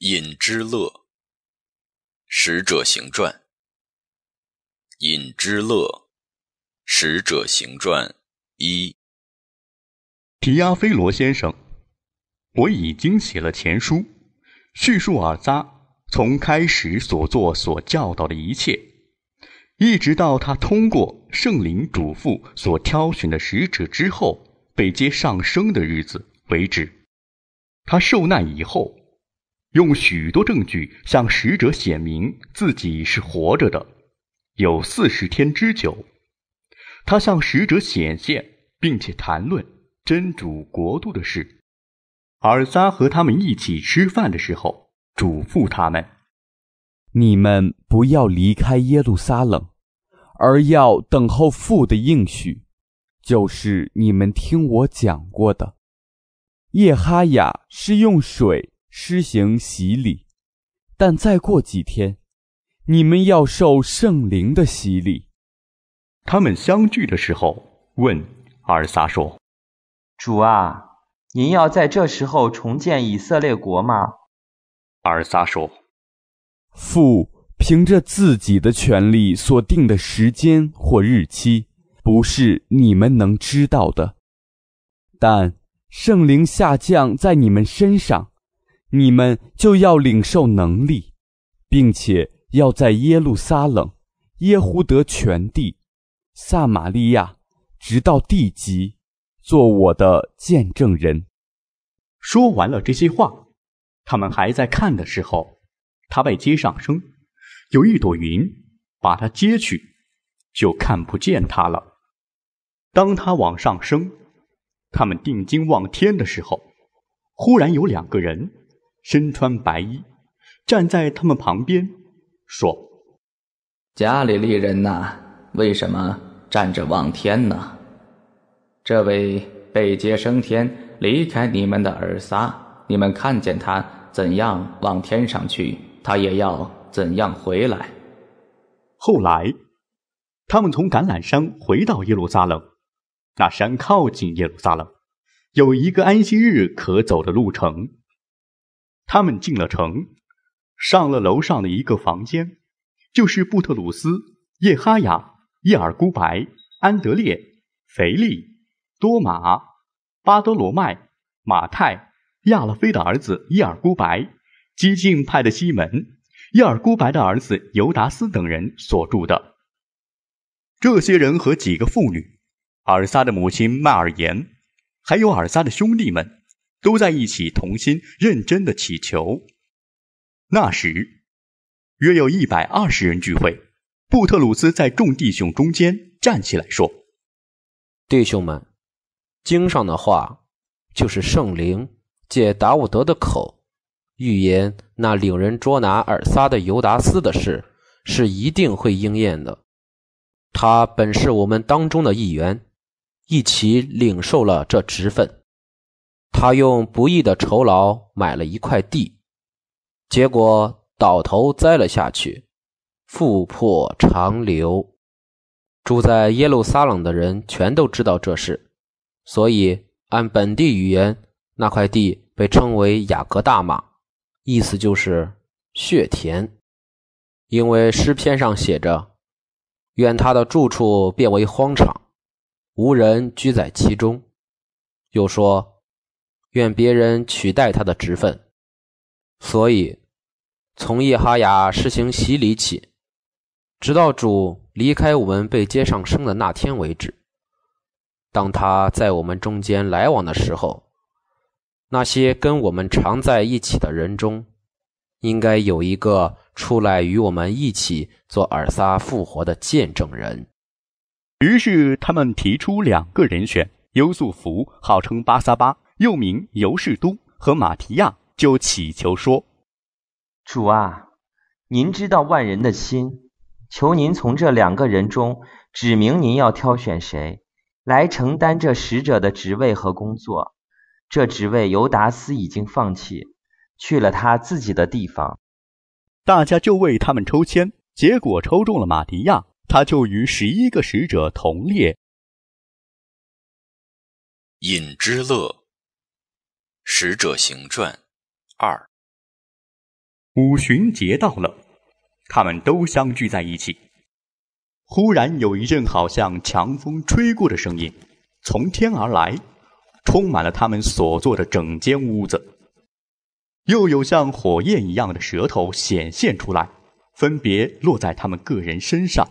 尹之乐：使者行传》《尹之乐：使者行传》一。提阿非罗先生，我已经写了前书，叙述尔扎从开始所做、所教导的一切，一直到他通过圣灵嘱咐所挑选的使者之后被接上升的日子为止。他受难以后。用许多证据向使者显明自己是活着的，有四十天之久。他向使者显现，并且谈论真主国度的事。尔撒和他们一起吃饭的时候，嘱咐他们：“你们不要离开耶路撒冷，而要等候父的应许，就是你们听我讲过的。”叶哈雅是用水。施行洗礼，但再过几天，你们要受圣灵的洗礼。他们相聚的时候，问阿尔萨说：“主啊，您要在这时候重建以色列国吗？”阿尔萨说：“父凭着自己的权利所定的时间或日期，不是你们能知道的。但圣灵下降在你们身上。”你们就要领受能力，并且要在耶路撒冷、耶胡德全地、撒玛利亚，直到地极，做我的见证人。说完了这些话，他们还在看的时候，他被接上升，有一朵云把他接去，就看不见他了。当他往上升，他们定睛望天的时候，忽然有两个人。身穿白衣，站在他们旁边，说：“家里利人呐，为什么站着望天呢？这位被接升天，离开你们的耳撒，你们看见他怎样往天上去，他也要怎样回来。后来，他们从橄榄山回到耶路撒冷，那山靠近耶路撒冷，有一个安息日可走的路程。”他们进了城，上了楼上的一个房间，就是布特鲁斯、叶哈雅、叶尔孤白、安德烈、腓利、多马、巴多罗麦、马太、亚勒菲的儿子叶尔孤白、激进派的西门、叶尔孤白的儿子尤达斯等人所住的。这些人和几个妇女，尔撒的母亲麦尔言，还有尔撒的兄弟们。都在一起，同心认真的祈求。那时，约有一百二十人聚会。布特鲁斯在众弟兄中间站起来说：“弟兄们，经上的话，就是圣灵借达伍德的口预言那领人捉拿尔撒的尤达斯的事，是一定会应验的。他本是我们当中的一员，一起领受了这职分。”他用不易的酬劳买了一块地，结果倒头栽了下去，富破长流。住在耶路撒冷的人全都知道这事，所以按本地语言，那块地被称为雅各大马，意思就是血田。因为诗篇上写着：“愿他的住处变为荒场，无人居在其中。”又说。愿别人取代他的职分，所以从叶哈雅施行洗礼起，直到主离开我们被接上升的那天为止。当他在我们中间来往的时候，那些跟我们常在一起的人中，应该有一个出来与我们一起做尔撒复活的见证人。于是他们提出两个人选，优素福号称巴萨巴。又名尤士都和马提亚就祈求说：“主啊，您知道万人的心，求您从这两个人中指明您要挑选谁，来承担这使者的职位和工作。这职位尤达斯已经放弃，去了他自己的地方。大家就为他们抽签，结果抽中了马提亚，他就与十一个使者同列。”尹之乐。使者行传二，五旬节到了，他们都相聚在一起。忽然有一阵好像强风吹过的声音从天而来，充满了他们所坐的整间屋子。又有像火焰一样的舌头显现出来，分别落在他们个人身上。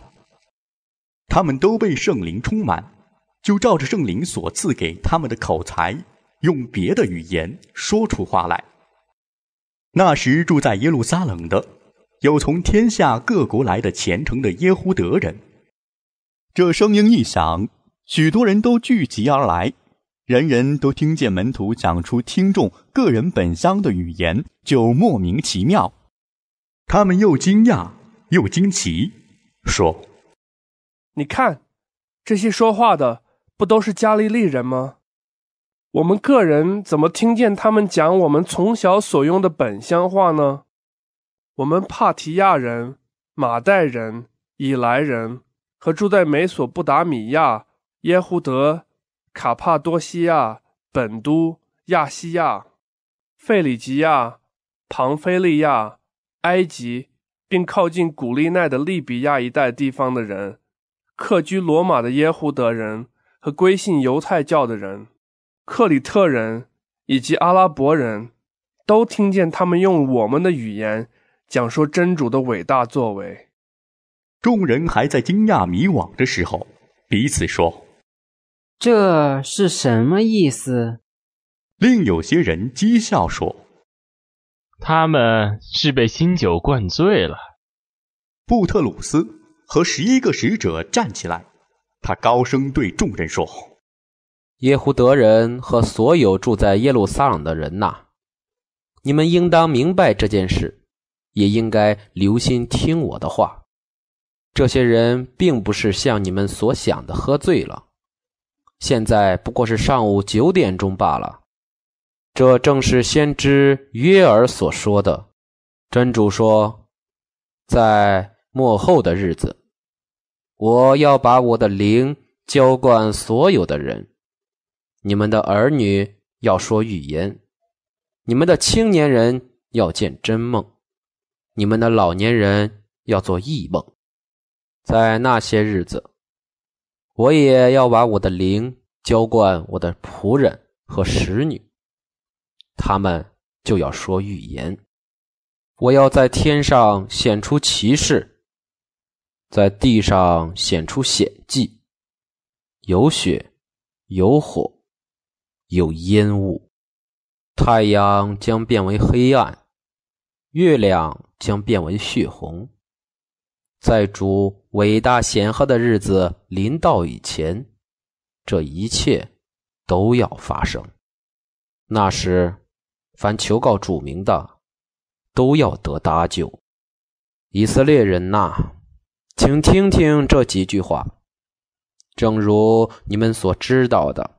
他们都被圣灵充满，就照着圣灵所赐给他们的口才。用别的语言说出话来。那时住在耶路撒冷的，有从天下各国来的虔诚的耶胡德人。这声音一响，许多人都聚集而来，人人都听见门徒讲出听众个人本乡的语言，就莫名其妙。他们又惊讶又惊奇，说：“你看，这些说话的不都是加利利人吗？”我们个人怎么听见他们讲我们从小所用的本乡话呢？我们帕提亚人、马代人、以莱人和住在美索不达米亚、耶胡德、卡帕多西亚、本都、亚细亚、费里吉亚、庞菲利亚、埃及，并靠近古利奈的利比亚一带地方的人，客居罗马的耶胡德人和归信犹太教的人。克里特人以及阿拉伯人都听见他们用我们的语言讲说真主的伟大作为。众人还在惊讶迷惘的时候，彼此说：“这是什么意思？”另有些人讥笑说：“他们是被新酒灌醉了。”布特鲁斯和十一个使者站起来，他高声对众人说。耶胡德人和所有住在耶路撒冷的人呐，你们应当明白这件事，也应该留心听我的话。这些人并不是像你们所想的喝醉了，现在不过是上午九点钟罢了。这正是先知约尔所说的：“真主说，在末后的日子，我要把我的灵浇灌所有的人。”你们的儿女要说预言，你们的青年人要见真梦，你们的老年人要做异梦。在那些日子，我也要把我的灵浇灌我的仆人和使女，他们就要说预言。我要在天上显出奇事，在地上显出显迹，有血，有火。有烟雾，太阳将变为黑暗，月亮将变为血红。在主伟大显赫的日子临到以前，这一切都要发生。那时，凡求告主名的，都要得搭救。以色列人呐，请听听这几句话。正如你们所知道的。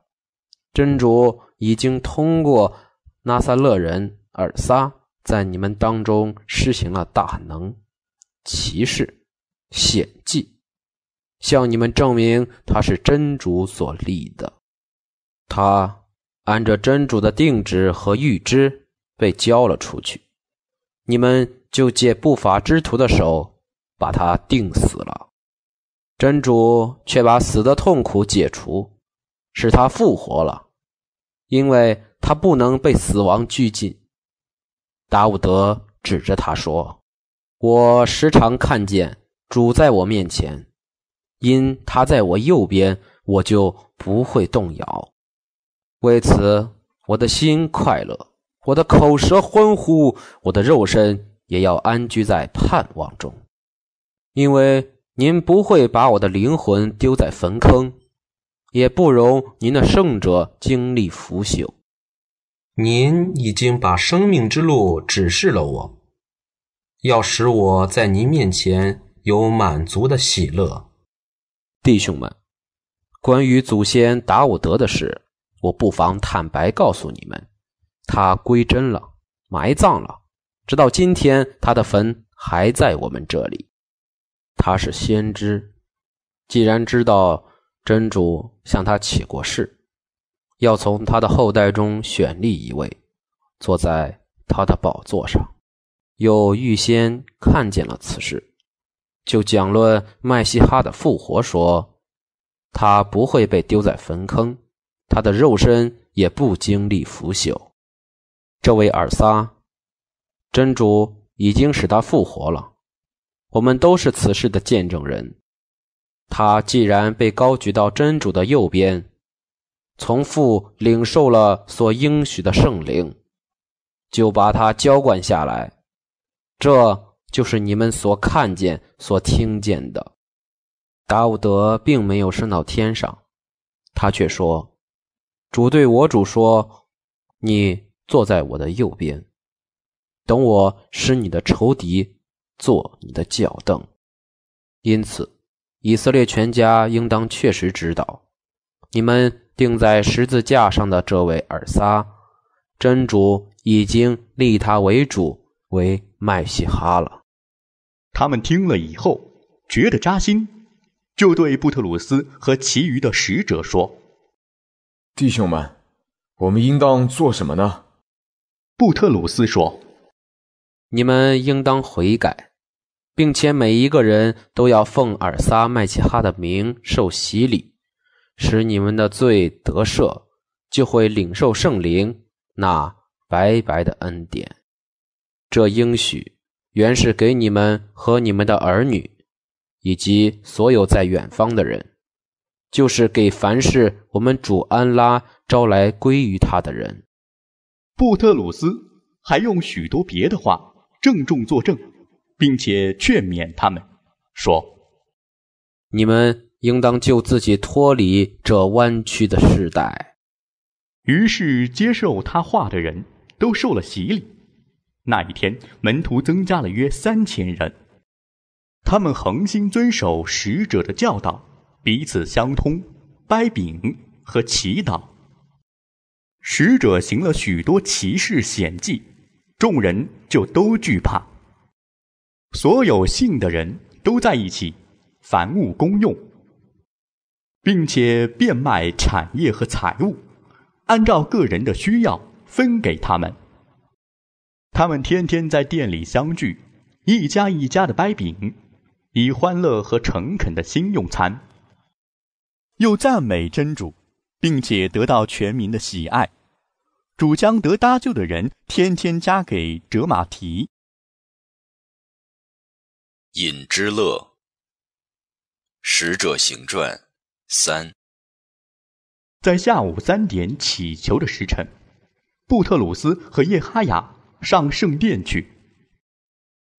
真主已经通过拉撒勒人尔撒在你们当中施行了大能、奇事、显迹，向你们证明他是真主所立的。他按着真主的定旨和预知被交了出去，你们就借不法之徒的手把他定死了，真主却把死的痛苦解除。使他复活了，因为他不能被死亡拘禁。达伍德指着他说：“我时常看见主在我面前，因他在我右边，我就不会动摇。为此，我的心快乐，我的口舌欢呼，我的肉身也要安居在盼望中，因为您不会把我的灵魂丢在坟坑。”也不容您的圣者经历腐朽。您已经把生命之路指示了我，要使我在您面前有满足的喜乐。弟兄们，关于祖先达吾德的事，我不妨坦白告诉你们：他归真了，埋葬了，直到今天，他的坟还在我们这里。他是先知，既然知道。真主向他起过誓，要从他的后代中选立一位，坐在他的宝座上。又预先看见了此事，就讲论麦西哈的复活，说他不会被丢在坟坑，他的肉身也不经历腐朽。这位尔撒，真主已经使他复活了。我们都是此事的见证人。他既然被高举到真主的右边，从父领受了所应许的圣灵，就把他浇灌下来。这就是你们所看见、所听见的。达伍德并没有升到天上，他却说：“主对我主说，你坐在我的右边，等我使你的仇敌做你的脚凳。”因此。以色列全家应当确实知道，你们钉在十字架上的这位尔撒，真主已经立他为主为麦西哈了。他们听了以后觉得扎心，就对布特鲁斯和其余的使者说：“弟兄们，我们应当做什么呢？”布特鲁斯说：“你们应当悔改。”并且每一个人都要奉尔撒麦齐哈的名受洗礼，使你们的罪得赦，就会领受圣灵那白白的恩典。这应许原是给你们和你们的儿女，以及所有在远方的人，就是给凡是我们主安拉招来归于他的人。布特鲁斯还用许多别的话郑重作证。并且劝勉他们，说：“你们应当救自己脱离这弯曲的时代。”于是接受他话的人都受了洗礼。那一天，门徒增加了约三千人。他们恒心遵守使者的教导，彼此相通、掰饼和祈祷。使者行了许多奇事显迹，众人就都惧怕。所有信的人都在一起，凡物公用，并且变卖产业和财物，按照个人的需要分给他们。他们天天在店里相聚，一家一家的掰饼，以欢乐和诚恳的心用餐，又赞美真主，并且得到全民的喜爱。主将得搭救的人天天加给折马蹄。《饮之乐》使者行传三，在下午三点祈求的时辰，布特鲁斯和叶哈雅上圣殿去。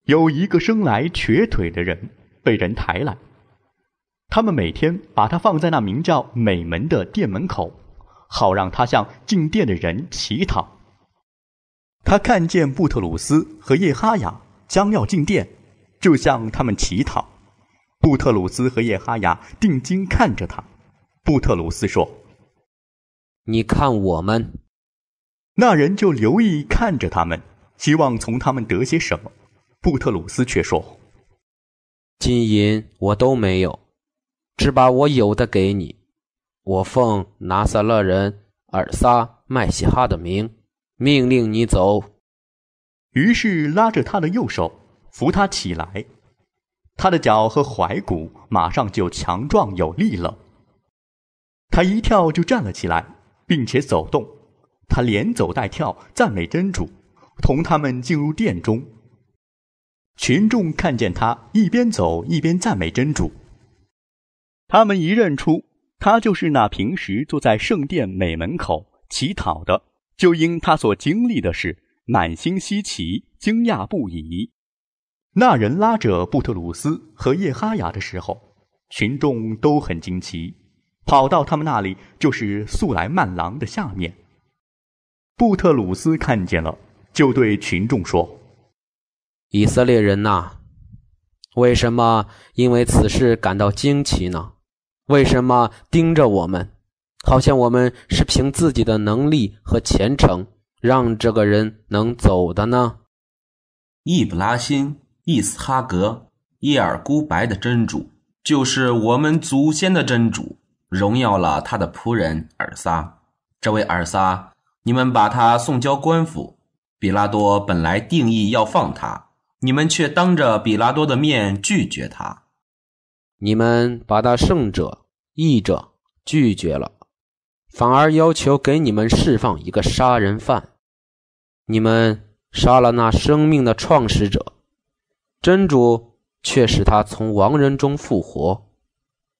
有一个生来瘸腿的人被人抬来，他们每天把他放在那名叫美门的店门口，好让他向进殿的人乞讨。他看见布特鲁斯和叶哈雅将要进殿。就向他们乞讨。布特鲁斯和叶哈雅定睛看着他。布特鲁斯说：“你看我们。”那人就留意看着他们，希望从他们得些什么。布特鲁斯却说：“金银我都没有，只把我有的给你。我奉拿撒勒人尔撒·麦西哈的名，命令你走。”于是拉着他的右手。扶他起来，他的脚和踝骨马上就强壮有力了。他一跳就站了起来，并且走动。他连走带跳，赞美真主，同他们进入殿中。群众看见他一边走一边赞美真主，他们一认出他就是那平时坐在圣殿美门口乞讨的，就因他所经历的事满心稀奇，惊讶不已。那人拉着布特鲁斯和叶哈雅的时候，群众都很惊奇，跑到他们那里就是素来曼廊的下面。布特鲁斯看见了，就对群众说：“以色列人呐，为什么因为此事感到惊奇呢？为什么盯着我们，好像我们是凭自己的能力和虔诚让这个人能走的呢？”易卜拉欣。伊斯哈格、伊尔孤白的真主，就是我们祖先的真主，荣耀了他的仆人尔撒。这位尔撒，你们把他送交官府。比拉多本来定义要放他，你们却当着比拉多的面拒绝他。你们把他圣者、义者拒绝了，反而要求给你们释放一个杀人犯。你们杀了那生命的创始者。真主却使他从亡人中复活，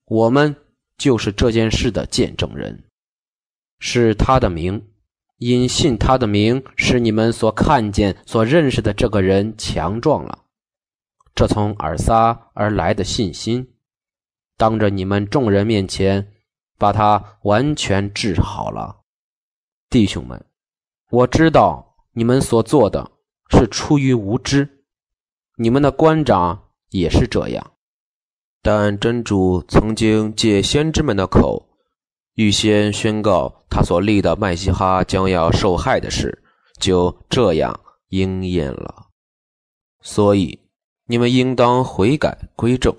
我们就是这件事的见证人。是他的名，因信他的名，使你们所看见、所认识的这个人强壮了。这从尔撒而来的信心，当着你们众人面前，把他完全治好了。弟兄们，我知道你们所做的是出于无知。你们的官长也是这样，但真主曾经借先知们的口预先宣告他所立的麦西哈将要受害的事，就这样应验了。所以你们应当悔改归正，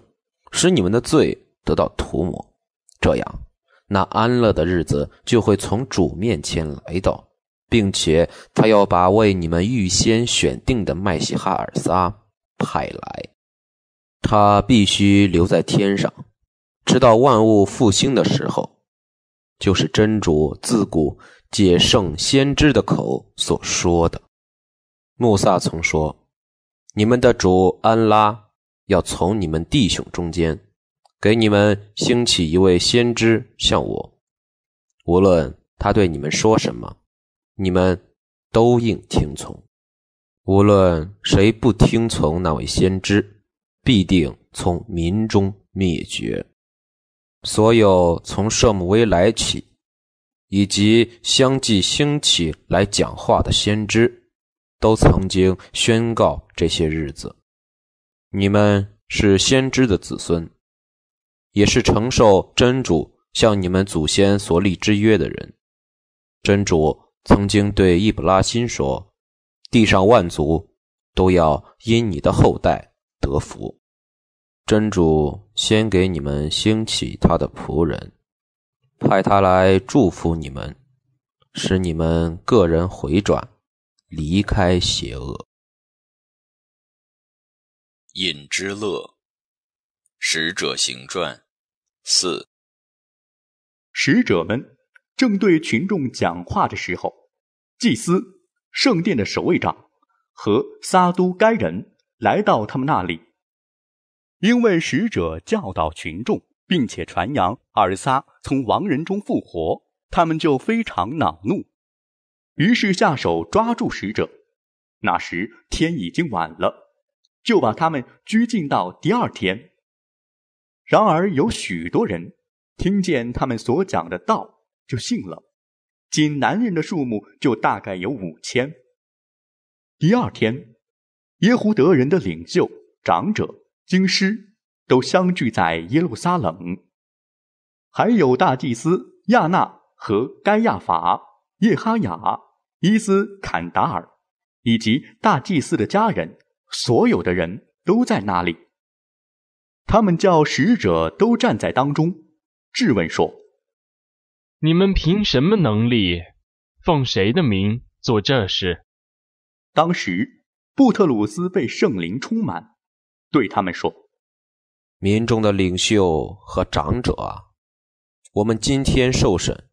使你们的罪得到涂抹，这样那安乐的日子就会从主面前来到，并且他要把为你们预先选定的麦西哈尔撒。派来，他必须留在天上，直到万物复兴的时候。就是真主自古解圣先知的口所说的。穆萨曾说：“你们的主安拉要从你们弟兄中间，给你们兴起一位先知，像我。无论他对你们说什么，你们都应听从。”无论谁不听从那位先知，必定从民中灭绝。所有从圣母威来起，以及相继兴起来讲话的先知，都曾经宣告这些日子：你们是先知的子孙，也是承受真主向你们祖先所立之约的人。真主曾经对易卜拉欣说。地上万族都要因你的后代得福。真主先给你们兴起他的仆人，派他来祝福你们，使你们个人回转，离开邪恶。尹之乐，使者行传，四。使者们正对群众讲话的时候，祭司。圣殿的守卫长和撒都该人来到他们那里，因为使者教导群众，并且传扬尔撒从亡人中复活，他们就非常恼怒，于是下手抓住使者。那时天已经晚了，就把他们拘禁到第二天。然而有许多人听见他们所讲的道，就信了。仅男人的数目就大概有五千。第二天，耶胡德人的领袖、长者、经师都相聚在耶路撒冷，还有大祭司亚纳和该亚法、叶哈雅、伊斯坎达尔，以及大祭司的家人，所有的人都在那里。他们叫使者都站在当中，质问说。你们凭什么能力，奉谁的名做这事？当时，布特鲁斯被圣灵充满，对他们说：“民众的领袖和长者，啊，我们今天受审，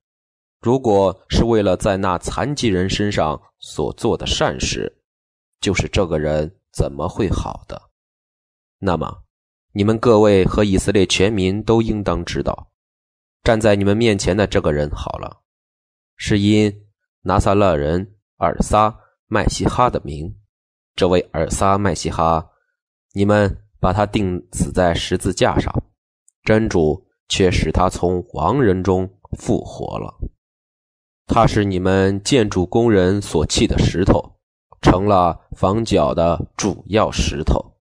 如果是为了在那残疾人身上所做的善事，就是这个人怎么会好的？那么，你们各位和以色列全民都应当知道。”站在你们面前的这个人，好了，是因拿撒勒人尔撒麦西哈的名。这位尔撒麦西哈，你们把他钉死在十字架上，真主却使他从亡人中复活了。他是你们建筑工人所砌的石头，成了房角的主要石头。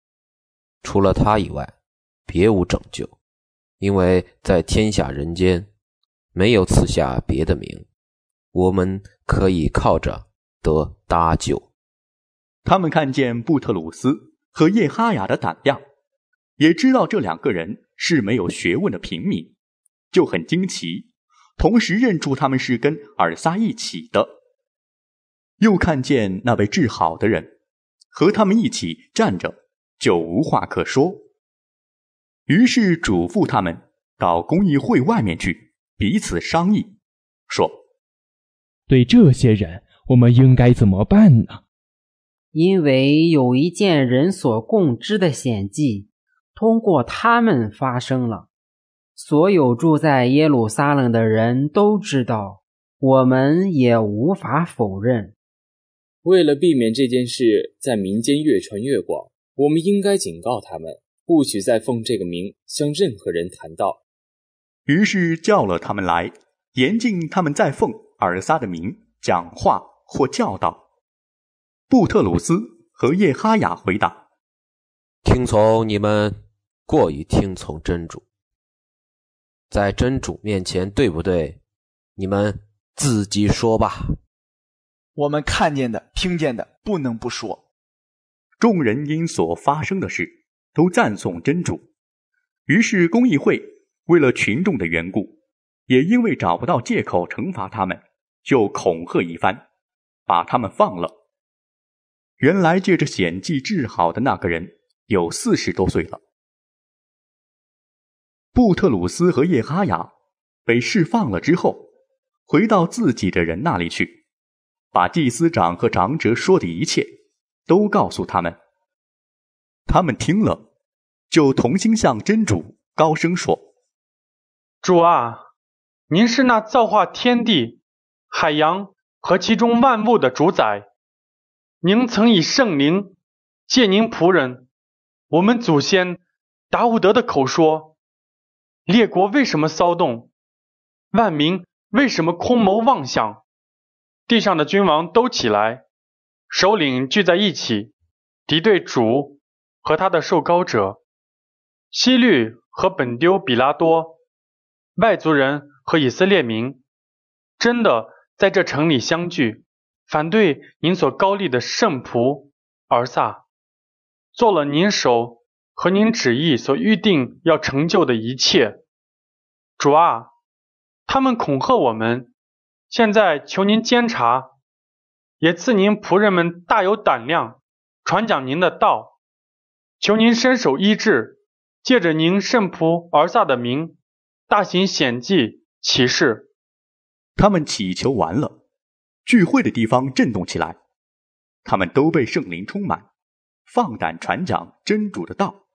除了他以外，别无拯救。因为在天下人间，没有此下别的名，我们可以靠着得搭救。他们看见布特鲁斯和叶哈雅的胆量，也知道这两个人是没有学问的平民，就很惊奇，同时认出他们是跟尔撒一起的。又看见那位治好的人，和他们一起站着，就无话可说。于是嘱咐他们到公益会外面去彼此商议，说：“对这些人，我们应该怎么办呢？”因为有一件人所共知的险迹通过他们发生了，所有住在耶路撒冷的人都知道，我们也无法否认。为了避免这件事在民间越传越广，我们应该警告他们。不许再奉这个名向任何人谈到。于是叫了他们来，严禁他们再奉尔撒的名讲话或教导。布特鲁斯和叶哈雅回答：“听从你们，过于听从真主。在真主面前，对不对？你们自己说吧。我们看见的、听见的，不能不说。”众人因所发生的事。都赞颂真主，于是公益会为了群众的缘故，也因为找不到借口惩罚他们，就恐吓一番，把他们放了。原来借着显迹治好的那个人有四十多岁了。布特鲁斯和叶哈雅被释放了之后，回到自己的人那里去，把祭司长和长者说的一切都告诉他们。他们听了，就同心向真主高声说：“主啊，您是那造化天地、海洋和其中万物的主宰。您曾以圣灵借您仆人、我们祖先达乌德的口说：列国为什么骚动？万民为什么空谋妄想？地上的君王都起来，首领聚在一起，敌对主。”和他的受膏者西律和本丢比拉多，外族人和以色列民，真的在这城里相聚，反对您所高立的圣仆尔萨，做了您手和您旨意所预定要成就的一切。主啊，他们恐吓我们，现在求您监察，也赐您仆人们大有胆量，传讲您的道。求您伸手医治，借着您圣仆而撒的名，大行险迹奇事。他们祈求完了，聚会的地方震动起来，他们都被圣灵充满，放胆传讲真主的道。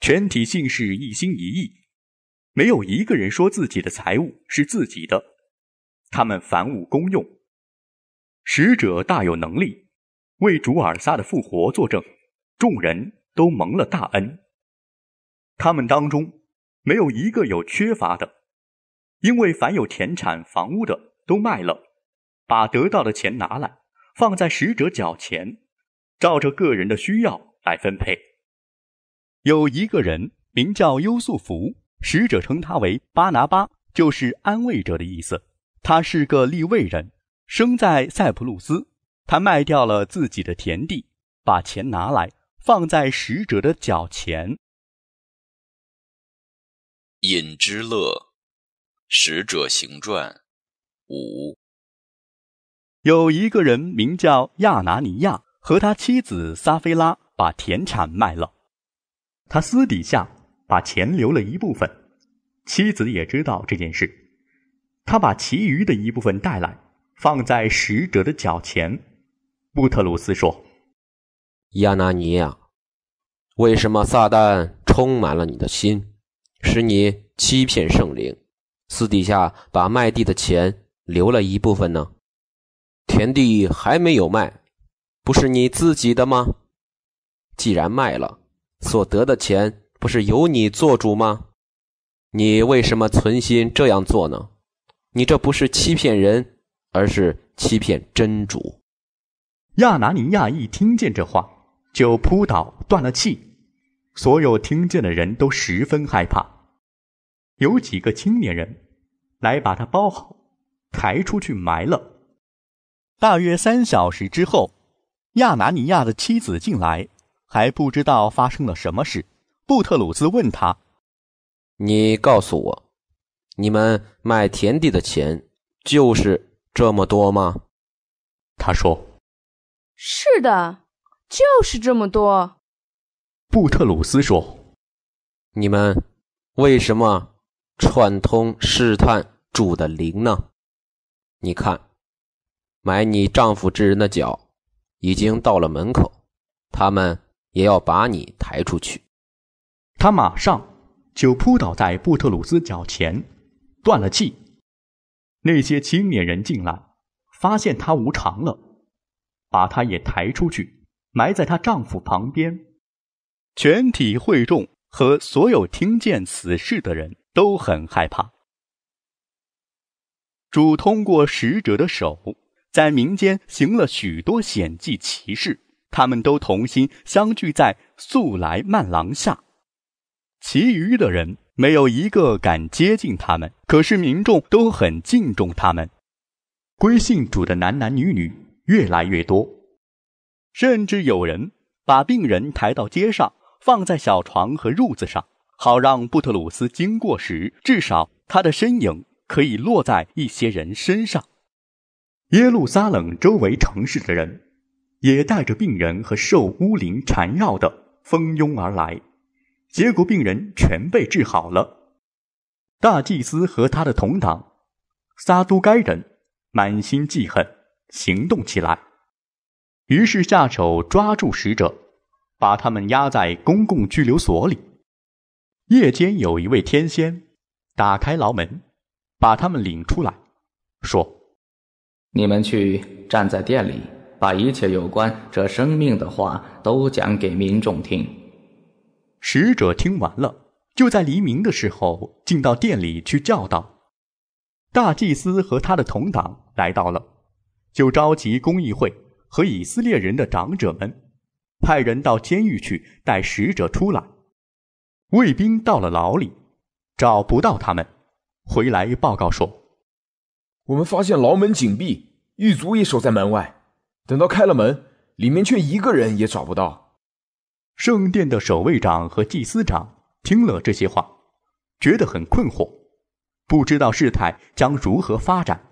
全体信士一心一意，没有一个人说自己的财物是自己的，他们凡物公用。使者大有能力。为主尔撒的复活作证，众人都蒙了大恩。他们当中没有一个有缺乏的，因为凡有田产房屋的都卖了，把得到的钱拿来，放在使者脚前，照着个人的需要来分配。有一个人名叫优素福，使者称他为巴拿巴，就是安慰者的意思。他是个利未人，生在塞浦路斯。他卖掉了自己的田地，把钱拿来放在使者的脚前。引之乐，使者行传五。有一个人名叫亚拿尼亚，和他妻子撒菲拉把田产卖了，他私底下把钱留了一部分，妻子也知道这件事，他把其余的一部分带来，放在使者的脚前。穆特鲁斯说：“亚拿尼亚，为什么撒旦充满了你的心，使你欺骗圣灵，私底下把卖地的钱留了一部分呢？田地还没有卖，不是你自己的吗？既然卖了，所得的钱不是由你做主吗？你为什么存心这样做呢？你这不是欺骗人，而是欺骗真主。”亚拿尼亚一听见这话，就扑倒断了气。所有听见的人都十分害怕。有几个青年人来把他包好，抬出去埋了。大约三小时之后，亚拿尼亚的妻子进来，还不知道发生了什么事。布特鲁斯问他：“你告诉我，你们卖田地的钱就是这么多吗？”他说。是的，就是这么多。布特鲁斯说：“你们为什么串通试探主的灵呢？你看，埋你丈夫之人的脚已经到了门口，他们也要把你抬出去。”他马上就扑倒在布特鲁斯脚前，断了气。那些青年人进来，发现他无常了。把她也抬出去，埋在她丈夫旁边。全体会众和所有听见此事的人都很害怕。主通过使者的手，在民间行了许多险迹奇事，他们都同心相聚在素来曼廊下。其余的人没有一个敢接近他们，可是民众都很敬重他们，归信主的男男女女。越来越多，甚至有人把病人抬到街上，放在小床和褥子上，好让布特鲁斯经过时，至少他的身影可以落在一些人身上。耶路撒冷周围城市的人，也带着病人和受巫灵缠绕的蜂拥而来，结果病人全被治好了。大祭司和他的同党，撒都该人，满心记恨。行动起来，于是下手抓住使者，把他们压在公共拘留所里。夜间有一位天仙打开牢门，把他们领出来，说：“你们去站在店里，把一切有关这生命的话都讲给民众听。”使者听完了，就在黎明的时候进到店里去教导。大祭司和他的同党来到了。就召集公益会和以色列人的长者们，派人到监狱去带使者出来。卫兵到了牢里，找不到他们，回来报告说：“我们发现牢门紧闭，狱卒也守在门外。等到开了门，里面却一个人也找不到。”圣殿的守卫长和祭司长听了这些话，觉得很困惑，不知道事态将如何发展。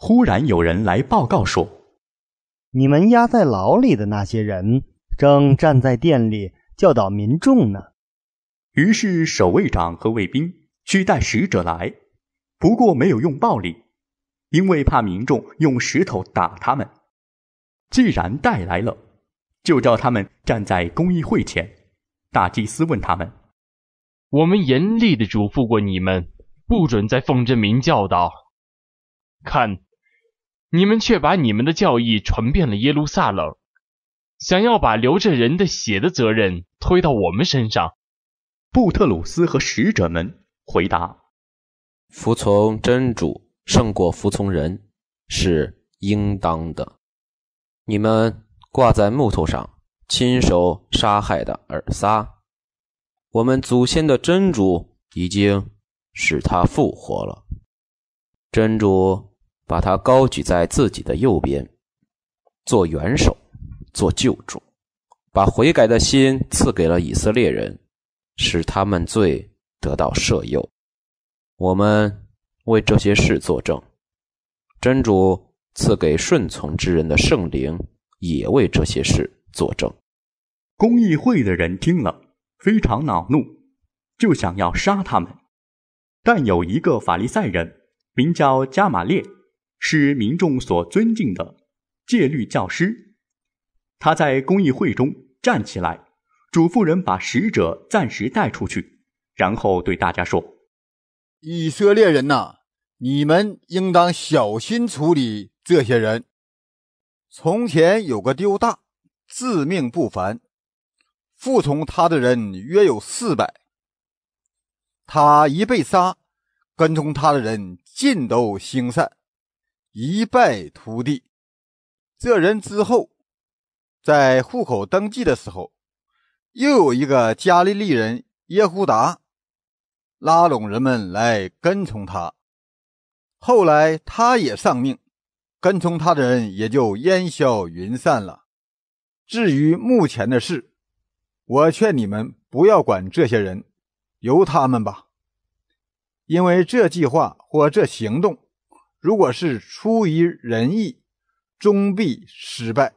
忽然有人来报告说：“你们押在牢里的那些人，正站在店里教导民众呢。”于是守卫长和卫兵去带使者来，不过没有用暴力，因为怕民众用石头打他们。既然带来了，就叫他们站在公益会前。大祭司问他们：“我们严厉地嘱咐过你们，不准在奉真明教导。看。”你们却把你们的教义传遍了耶路撒冷，想要把流着人的血的责任推到我们身上。布特鲁斯和使者们回答：“服从真主胜过服从人，是应当的。你们挂在木头上亲手杀害的尔撒，我们祖先的真主已经使他复活了。真主。”把他高举在自己的右边，做元首，做救助，把悔改的心赐给了以色列人，使他们罪得到赦宥。我们为这些事作证，真主赐给顺从之人的圣灵也为这些事作证。公益会的人听了非常恼怒，就想要杀他们，但有一个法利赛人名叫加马列。是民众所尊敬的戒律教师。他在公益会中站起来，嘱咐人把使者暂时带出去，然后对大家说：“以色列人呐，你们应当小心处理这些人。从前有个丢大，自命不凡，服从他的人约有四百。他一被杀，跟踪他的人尽都兴散。”一败涂地。这人之后，在户口登记的时候，又有一个加利利人耶胡达，拉拢人们来跟从他。后来他也丧命，跟从他的人也就烟消云散了。至于目前的事，我劝你们不要管这些人，由他们吧，因为这计划或这行动。如果是出于仁义，终必失败；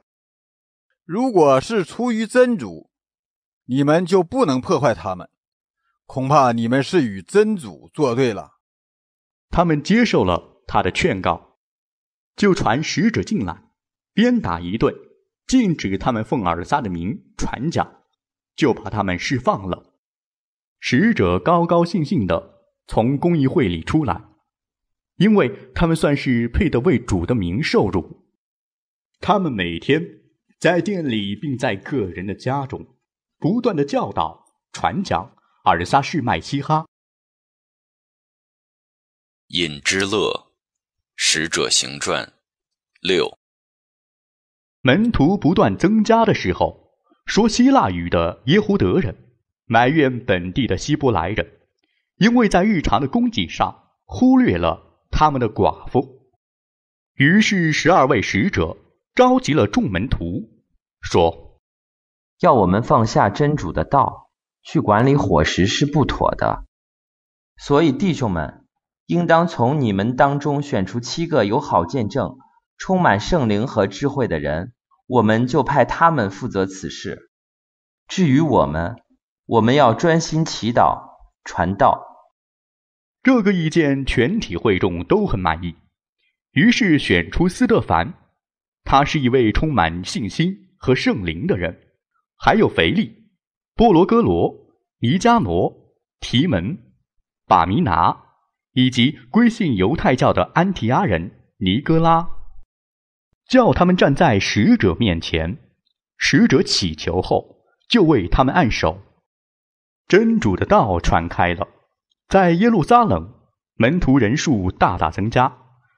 如果是出于真主，你们就不能破坏他们。恐怕你们是与真主作对了。他们接受了他的劝告，就传使者进来，鞭打一顿，禁止他们奉尔撒的名传讲，就把他们释放了。使者高高兴兴的从公益会里出来。因为他们算是配得为主的名字受辱，他们每天在店里，并在个人的家中，不断的教导传讲尔撒士麦西哈。尹之乐，使者行传六。门徒不断增加的时候，说希腊语的耶胡德人埋怨本地的希伯来人，因为在日常的供给上忽略了。他们的寡妇。于是，十二位使者召集了众门徒，说：“要我们放下真主的道去管理伙食是不妥的，所以弟兄们，应当从你们当中选出七个有好见证、充满圣灵和智慧的人，我们就派他们负责此事。至于我们，我们要专心祈祷、传道。”这个意见，全体会众都很满意。于是选出斯特凡，他是一位充满信心和圣灵的人，还有腓力、波罗哥罗、尼加罗、提门、把弥拿，以及归信犹太教的安提亚人尼哥拉，叫他们站在使者面前。使者祈求后，就为他们按手，真主的道传开了。在耶路撒冷，门徒人数大大增加，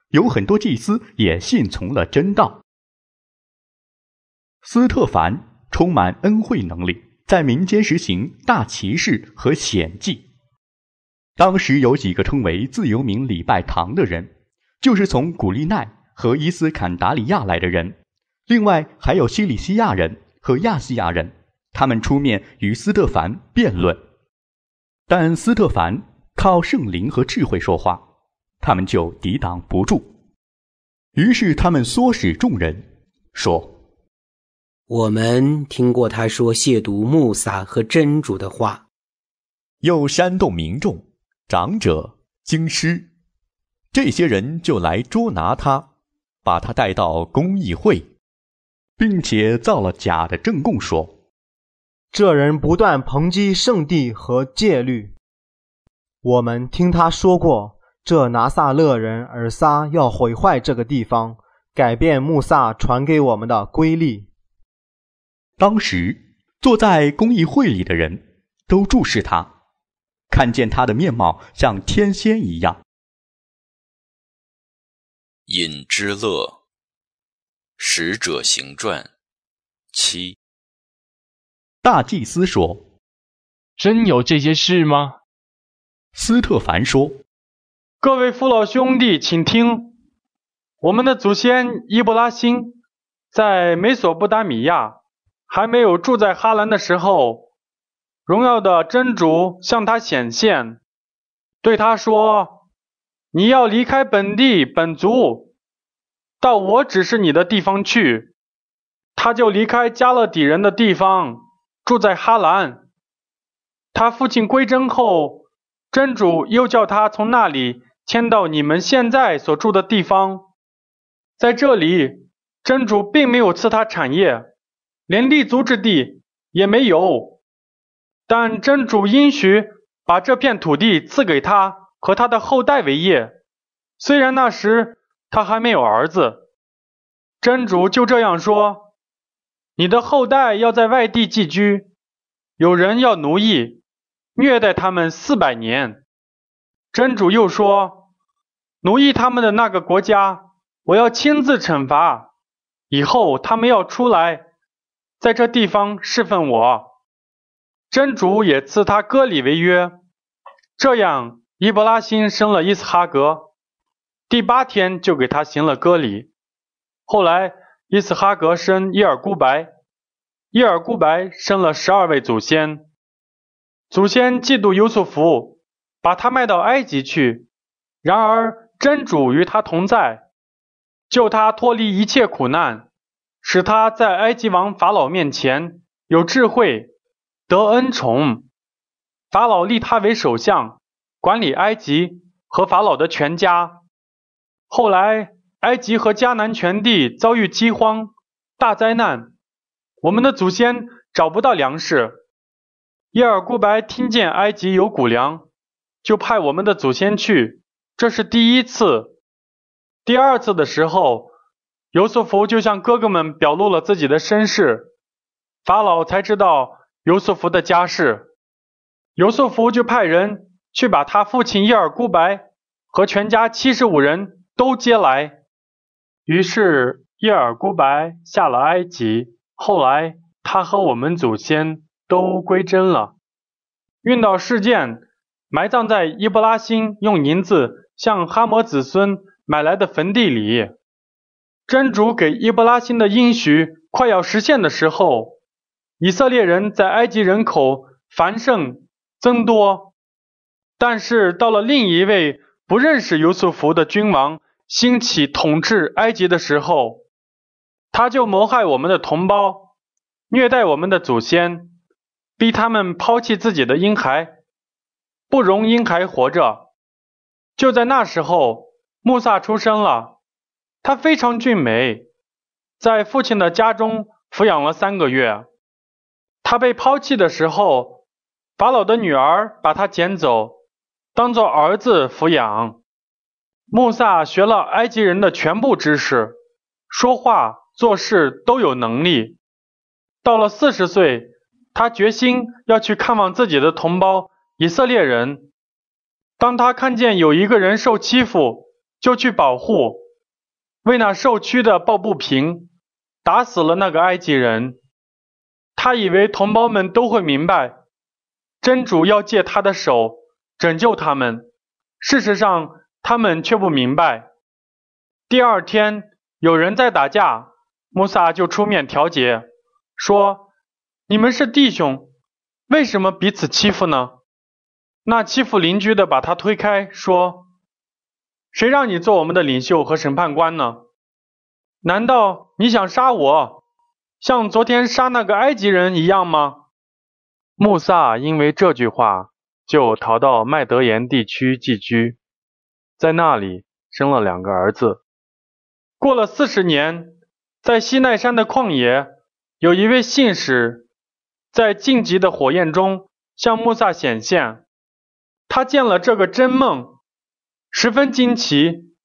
有很多祭司也信从了真道。斯特凡充满恩惠能力，在民间实行大骑士和显迹。当时有几个称为自由民礼拜堂的人，就是从古利奈和伊斯坎达里亚来的人，另外还有西里西亚人和亚细亚人，他们出面与斯特凡辩论，但斯特凡。靠圣灵和智慧说话，他们就抵挡不住。于是他们唆使众人说：“我们听过他说亵渎穆萨和真主的话，又煽动民众、长者、经师。这些人就来捉拿他，把他带到公议会，并且造了假的证供，说这人不断抨击圣地和戒律。”我们听他说过，这拿撒勒人尔撒要毁坏这个地方，改变穆萨传给我们的规律。当时坐在公益会里的人都注视他，看见他的面貌像天仙一样。尹之乐，使者行传，七。大祭司说：“真有这些事吗？”斯特凡说：“各位父老兄弟，请听，我们的祖先伊布拉辛，在美索不达米亚还没有住在哈兰的时候，荣耀的真主向他显现，对他说：‘你要离开本地本族，到我指示你的地方去。’他就离开加勒底人的地方，住在哈兰。他父亲归真后。”真主又叫他从那里迁到你们现在所住的地方，在这里，真主并没有赐他产业，连立足之地也没有。但真主应许把这片土地赐给他和他的后代为业，虽然那时他还没有儿子。真主就这样说：“你的后代要在外地寄居，有人要奴役。”虐待他们四百年，真主又说：“奴役他们的那个国家，我要亲自惩罚。以后他们要出来，在这地方侍奉我。”真主也赐他割礼为约。这样，伊布拉欣生了伊斯哈格，第八天就给他行了割礼。后来，伊斯哈格生伊尔孤白，伊尔孤白生了十二位祖先。祖先嫉妒优素福，把他卖到埃及去。然而真主与他同在，救他脱离一切苦难，使他在埃及王法老面前有智慧，得恩宠。法老立他为首相，管理埃及和法老的全家。后来埃及和迦南全地遭遇饥荒大灾难，我们的祖先找不到粮食。耶尔孤白听见埃及有谷粮，就派我们的祖先去。这是第一次。第二次的时候，尤素福就向哥哥们表露了自己的身世，法老才知道尤素福的家世。尤素福就派人去把他父亲耶尔孤白和全家七十五人都接来。于是耶尔孤白下了埃及。后来他和我们祖先。都归真了，运到事件，埋葬在伊布拉辛用银子向哈摩子孙买来的坟地里。真主给伊布拉辛的应许快要实现的时候，以色列人在埃及人口繁盛增多。但是到了另一位不认识尤素福的君王兴起统治埃及的时候，他就谋害我们的同胞，虐待我们的祖先。逼他们抛弃自己的婴孩，不容婴孩活着。就在那时候，穆萨出生了。他非常俊美，在父亲的家中抚养了三个月。他被抛弃的时候，法老的女儿把他捡走，当做儿子抚养。穆萨学了埃及人的全部知识，说话做事都有能力。到了四十岁。他决心要去看望自己的同胞以色列人。当他看见有一个人受欺负，就去保护，为那受屈的抱不平，打死了那个埃及人。他以为同胞们都会明白，真主要借他的手拯救他们。事实上，他们却不明白。第二天，有人在打架，穆萨就出面调解，说。你们是弟兄，为什么彼此欺负呢？那欺负邻居的把他推开，说：“谁让你做我们的领袖和审判官呢？难道你想杀我，像昨天杀那个埃及人一样吗？”穆萨因为这句话，就逃到麦德言地区寄居，在那里生了两个儿子。过了四十年，在西奈山的旷野，有一位信使。在晋级的火焰中，向穆萨显现。他见了这个真梦，十分惊奇。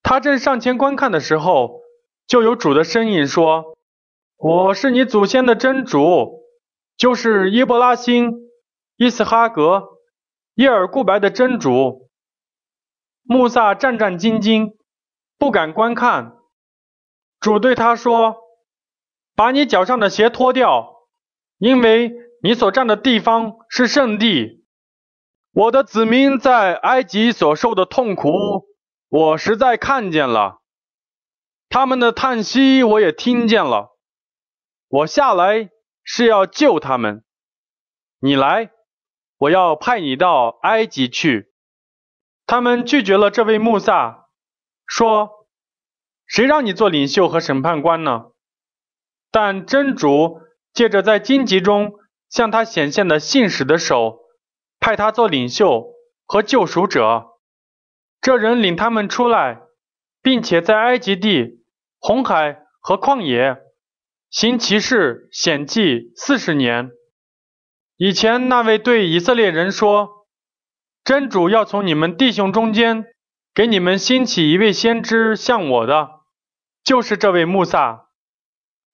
他正上前观看的时候，就有主的声音说：“我是你祖先的真主，就是伊波拉欣、伊斯哈格、伊尔固白的真主。”穆萨战战兢兢，不敢观看。主对他说：“把你脚上的鞋脱掉。”因为你所站的地方是圣地，我的子民在埃及所受的痛苦，我实在看见了，他们的叹息我也听见了。我下来是要救他们。你来，我要派你到埃及去。他们拒绝了这位穆萨，说：“谁让你做领袖和审判官呢？”但真主。借着在荆棘中向他显现的信使的手，派他做领袖和救赎者。这人领他们出来，并且在埃及地、红海和旷野行奇事、显迹四十年。以前那位对以色列人说：“真主要从你们弟兄中间给你们兴起一位先知，像我的，就是这位穆萨。”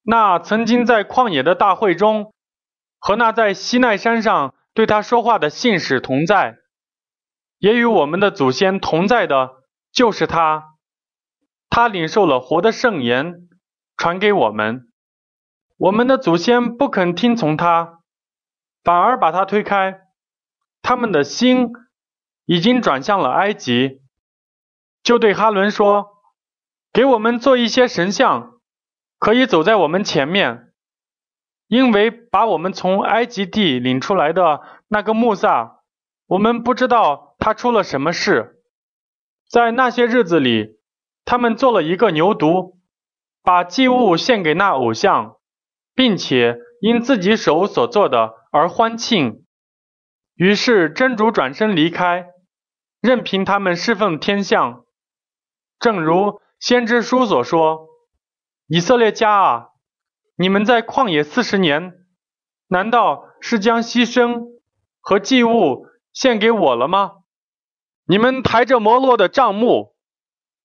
那曾经在旷野的大会中，和那在西奈山上对他说话的信使同在，也与我们的祖先同在的就是他。他领受了活的圣言，传给我们。我们的祖先不肯听从他，反而把他推开。他们的心已经转向了埃及，就对哈伦说：“给我们做一些神像。”可以走在我们前面，因为把我们从埃及地领出来的那个穆萨，我们不知道他出了什么事。在那些日子里，他们做了一个牛犊，把祭物献给那偶像，并且因自己手所做的而欢庆。于是真主转身离开，任凭他们侍奉天象，正如先知书所说。以色列家啊，你们在旷野四十年，难道是将牺牲和祭物献给我了吗？你们抬着摩洛的帐幕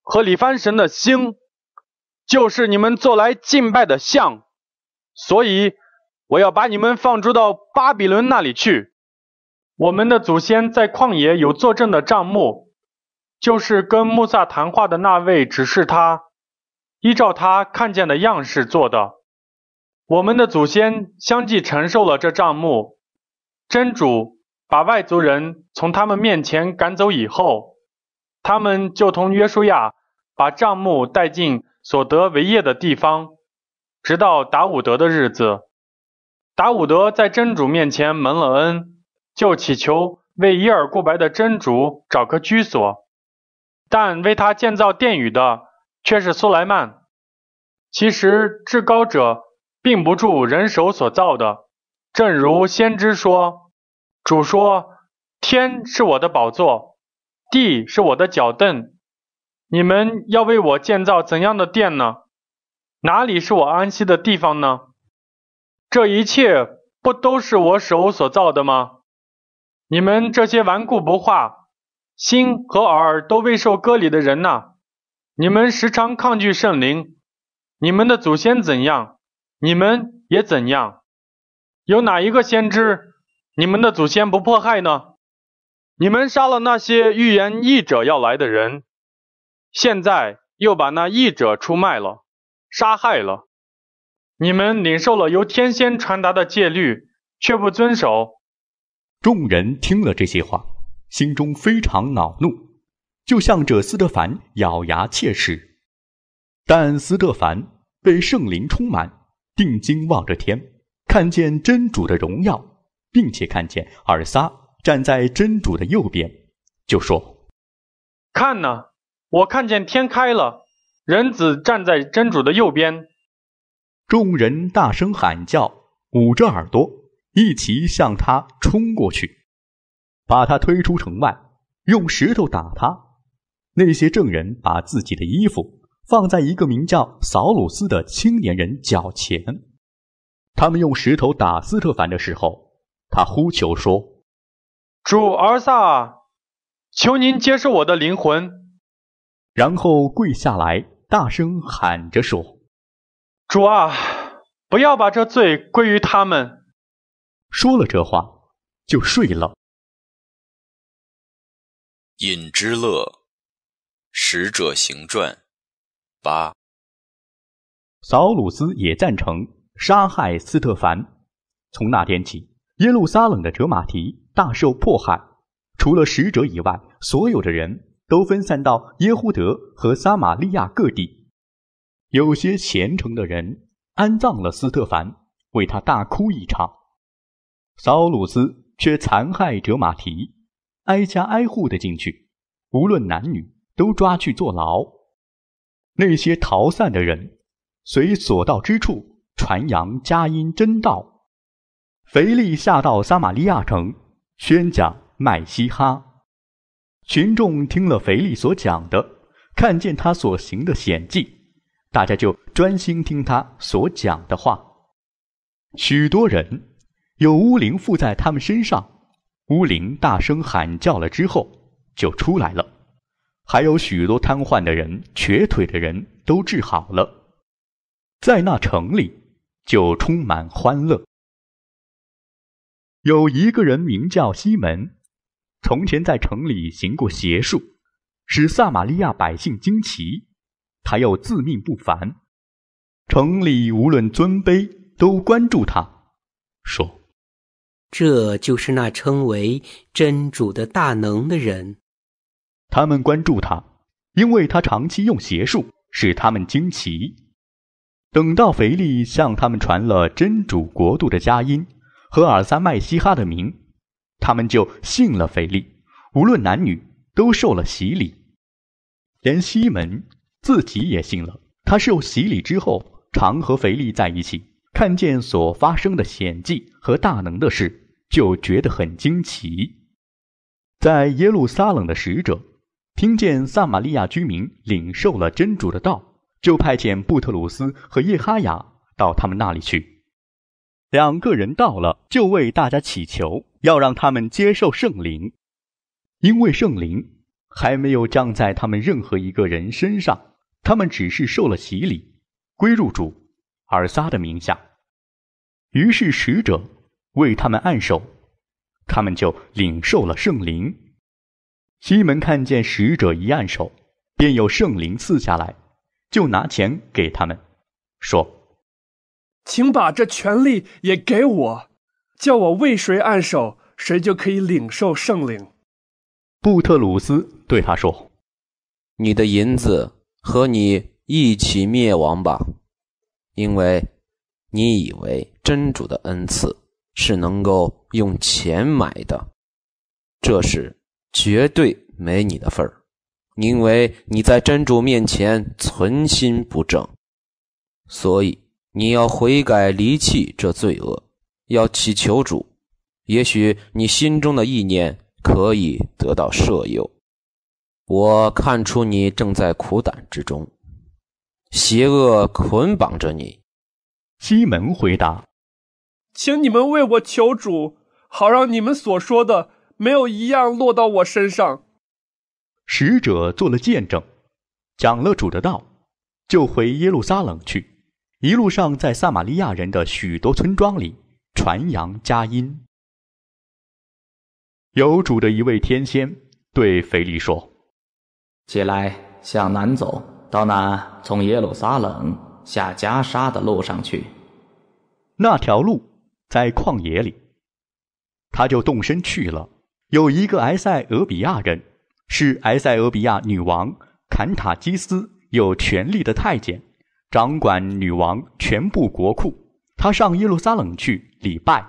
和里番神的星，就是你们做来敬拜的像，所以我要把你们放逐到巴比伦那里去。我们的祖先在旷野有作证的帐幕，就是跟穆萨谈话的那位，指示他。依照他看见的样式做的，我们的祖先相继承受了这帐目。真主把外族人从他们面前赶走以后，他们就同约书亚把帐目带进所得为业的地方，直到达武德的日子。达武德在真主面前蒙了恩，就祈求为伊尔过白的真主找个居所，但为他建造殿宇的。却是苏莱曼。其实至高者并不住人手所造的，正如先知说：“主说，天是我的宝座，地是我的脚凳。你们要为我建造怎样的殿呢？哪里是我安息的地方呢？这一切不都是我手所造的吗？你们这些顽固不化、心和耳都未受割礼的人呐。你们时常抗拒圣灵，你们的祖先怎样，你们也怎样。有哪一个先知，你们的祖先不迫害呢？你们杀了那些预言异者要来的人，现在又把那异者出卖了，杀害了。你们领受了由天仙传达的戒律，却不遵守。众人听了这些话，心中非常恼怒。就向着斯德凡咬牙切齿，但斯德凡被圣灵充满，定睛望着天，看见真主的荣耀，并且看见尔撒站在真主的右边，就说：“看呐，我看见天开了，人子站在真主的右边。”众人大声喊叫，捂着耳朵，一齐向他冲过去，把他推出城外，用石头打他。那些证人把自己的衣服放在一个名叫扫鲁斯的青年人脚前。他们用石头打斯特凡的时候，他呼求说：“主尔撒，求您接受我的灵魂。”然后跪下来，大声喊着说：“主啊，不要把这罪归于他们。”说了这话，就睡了。尹之乐。使者行传八，扫鲁斯也赞成杀害斯特凡。从那天起，耶路撒冷的哲马提大受迫害。除了使者以外，所有的人都分散到耶胡德和撒玛利亚各地。有些虔诚的人安葬了斯特凡，为他大哭一场。扫鲁斯却残害哲马提，挨家挨户的进去，无论男女。都抓去坐牢。那些逃散的人，随所到之处传扬佳音真道。腓力下到撒玛利亚城，宣讲麦西哈。群众听了腓力所讲的，看见他所行的险迹，大家就专心听他所讲的话。许多人有巫灵附在他们身上，巫灵大声喊叫了之后，就出来了。还有许多瘫痪的人、瘸腿的人都治好了，在那城里就充满欢乐。有一个人名叫西门，从前在城里行过邪术，使撒玛利亚百姓惊奇，他又自命不凡，城里无论尊卑都关注他，说：“这就是那称为真主的大能的人。”他们关注他，因为他长期用邪术使他们惊奇。等到腓力向他们传了真主国度的佳音和尔撒麦西哈的名，他们就信了腓力。无论男女，都受了洗礼。连西门自己也信了。他受洗礼之后，常和腓力在一起，看见所发生的险迹和大能的事，就觉得很惊奇。在耶路撒冷的使者。听见撒玛利亚居民领受了真主的道，就派遣布特鲁斯和叶哈雅到他们那里去。两个人到了，就为大家祈求，要让他们接受圣灵，因为圣灵还没有降在他们任何一个人身上，他们只是受了洗礼，归入主尔撒的名下。于是使者为他们按手，他们就领受了圣灵。西门看见使者一按手，便有圣灵赐下来，就拿钱给他们，说：“请把这权利也给我，叫我为谁按手，谁就可以领受圣灵。”布特鲁斯对他说：“你的银子和你一起灭亡吧，因为你以为真主的恩赐是能够用钱买的。”这时。绝对没你的份儿，因为你在真主面前存心不正，所以你要悔改离弃这罪恶，要祈求主，也许你心中的意念可以得到赦宥。我看出你正在苦胆之中，邪恶捆绑着你。西门回答：“请你们为我求主，好让你们所说的。”没有一样落到我身上。使者做了见证，讲了主的道，就回耶路撒冷去。一路上，在撒玛利亚人的许多村庄里传扬佳音。有主的一位天仙对腓力说：“起来，向南走到那从耶路撒冷下加沙的路上去。那条路在旷野里。”他就动身去了。有一个埃塞俄比亚人，是埃塞俄比亚女王坎塔基斯有权力的太监，掌管女王全部国库。他上耶路撒冷去礼拜。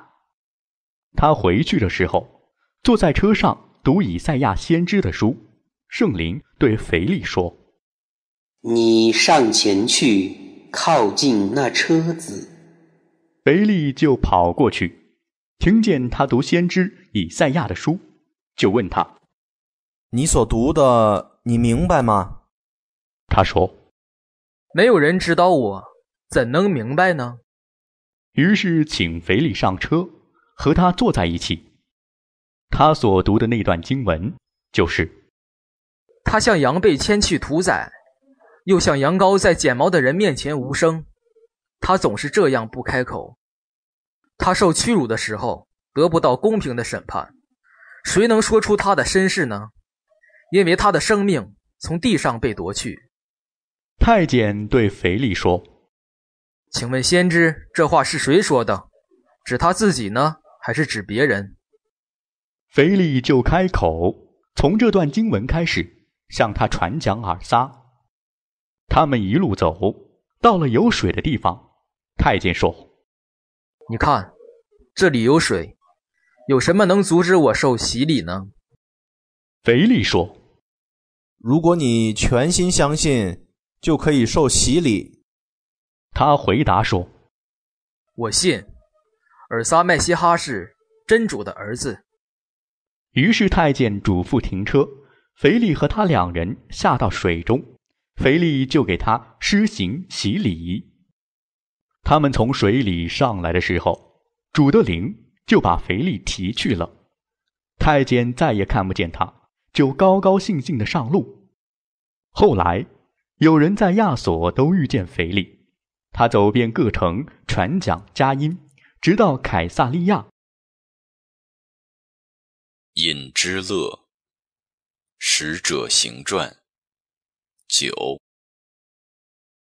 他回去的时候，坐在车上读以赛亚先知的书。圣灵对腓力说：“你上前去，靠近那车子。”腓利就跑过去，听见他读先知以赛亚的书。就问他：“你所读的，你明白吗？”他说：“没有人指导我，怎能明白呢？”于是请肥力上车，和他坐在一起。他所读的那段经文就是：“他像羊被牵去屠宰，又像羊羔在剪毛的人面前无声。他总是这样不开口。他受屈辱的时候，得不到公平的审判。”谁能说出他的身世呢？因为他的生命从地上被夺去。太监对肥力说：“请问先知，这话是谁说的？指他自己呢，还是指别人？”肥力就开口，从这段经文开始，向他传讲尔撒。他们一路走，到了有水的地方。太监说：“你看，这里有水。”有什么能阻止我受洗礼呢？腓力说：“如果你全心相信，就可以受洗礼。”他回答说：“我信，尔撒麦西哈是真主的儿子。”于是太监嘱咐停车，腓力和他两人下到水中，腓力就给他施行洗礼。他们从水里上来的时候，主的灵。就把腓力提去了，太监再也看不见他，就高高兴兴的上路。后来有人在亚索都遇见腓力，他走遍各城，传讲佳音，直到凯撒利亚。引之乐。使者行传。九。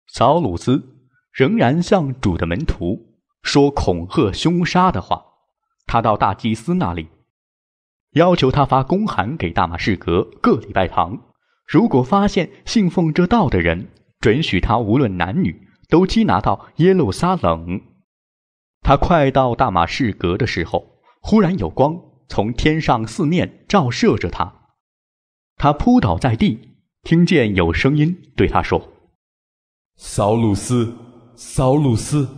扫鲁斯仍然向主的门徒说恐吓凶杀的话。他到大祭司那里，要求他发公函给大马士革各礼拜堂，如果发现信奉这道的人，准许他无论男女都缉拿到耶路撒冷。他快到大马士革的时候，忽然有光从天上四面照射着他，他扑倒在地，听见有声音对他说：“扫鲁斯，扫鲁斯，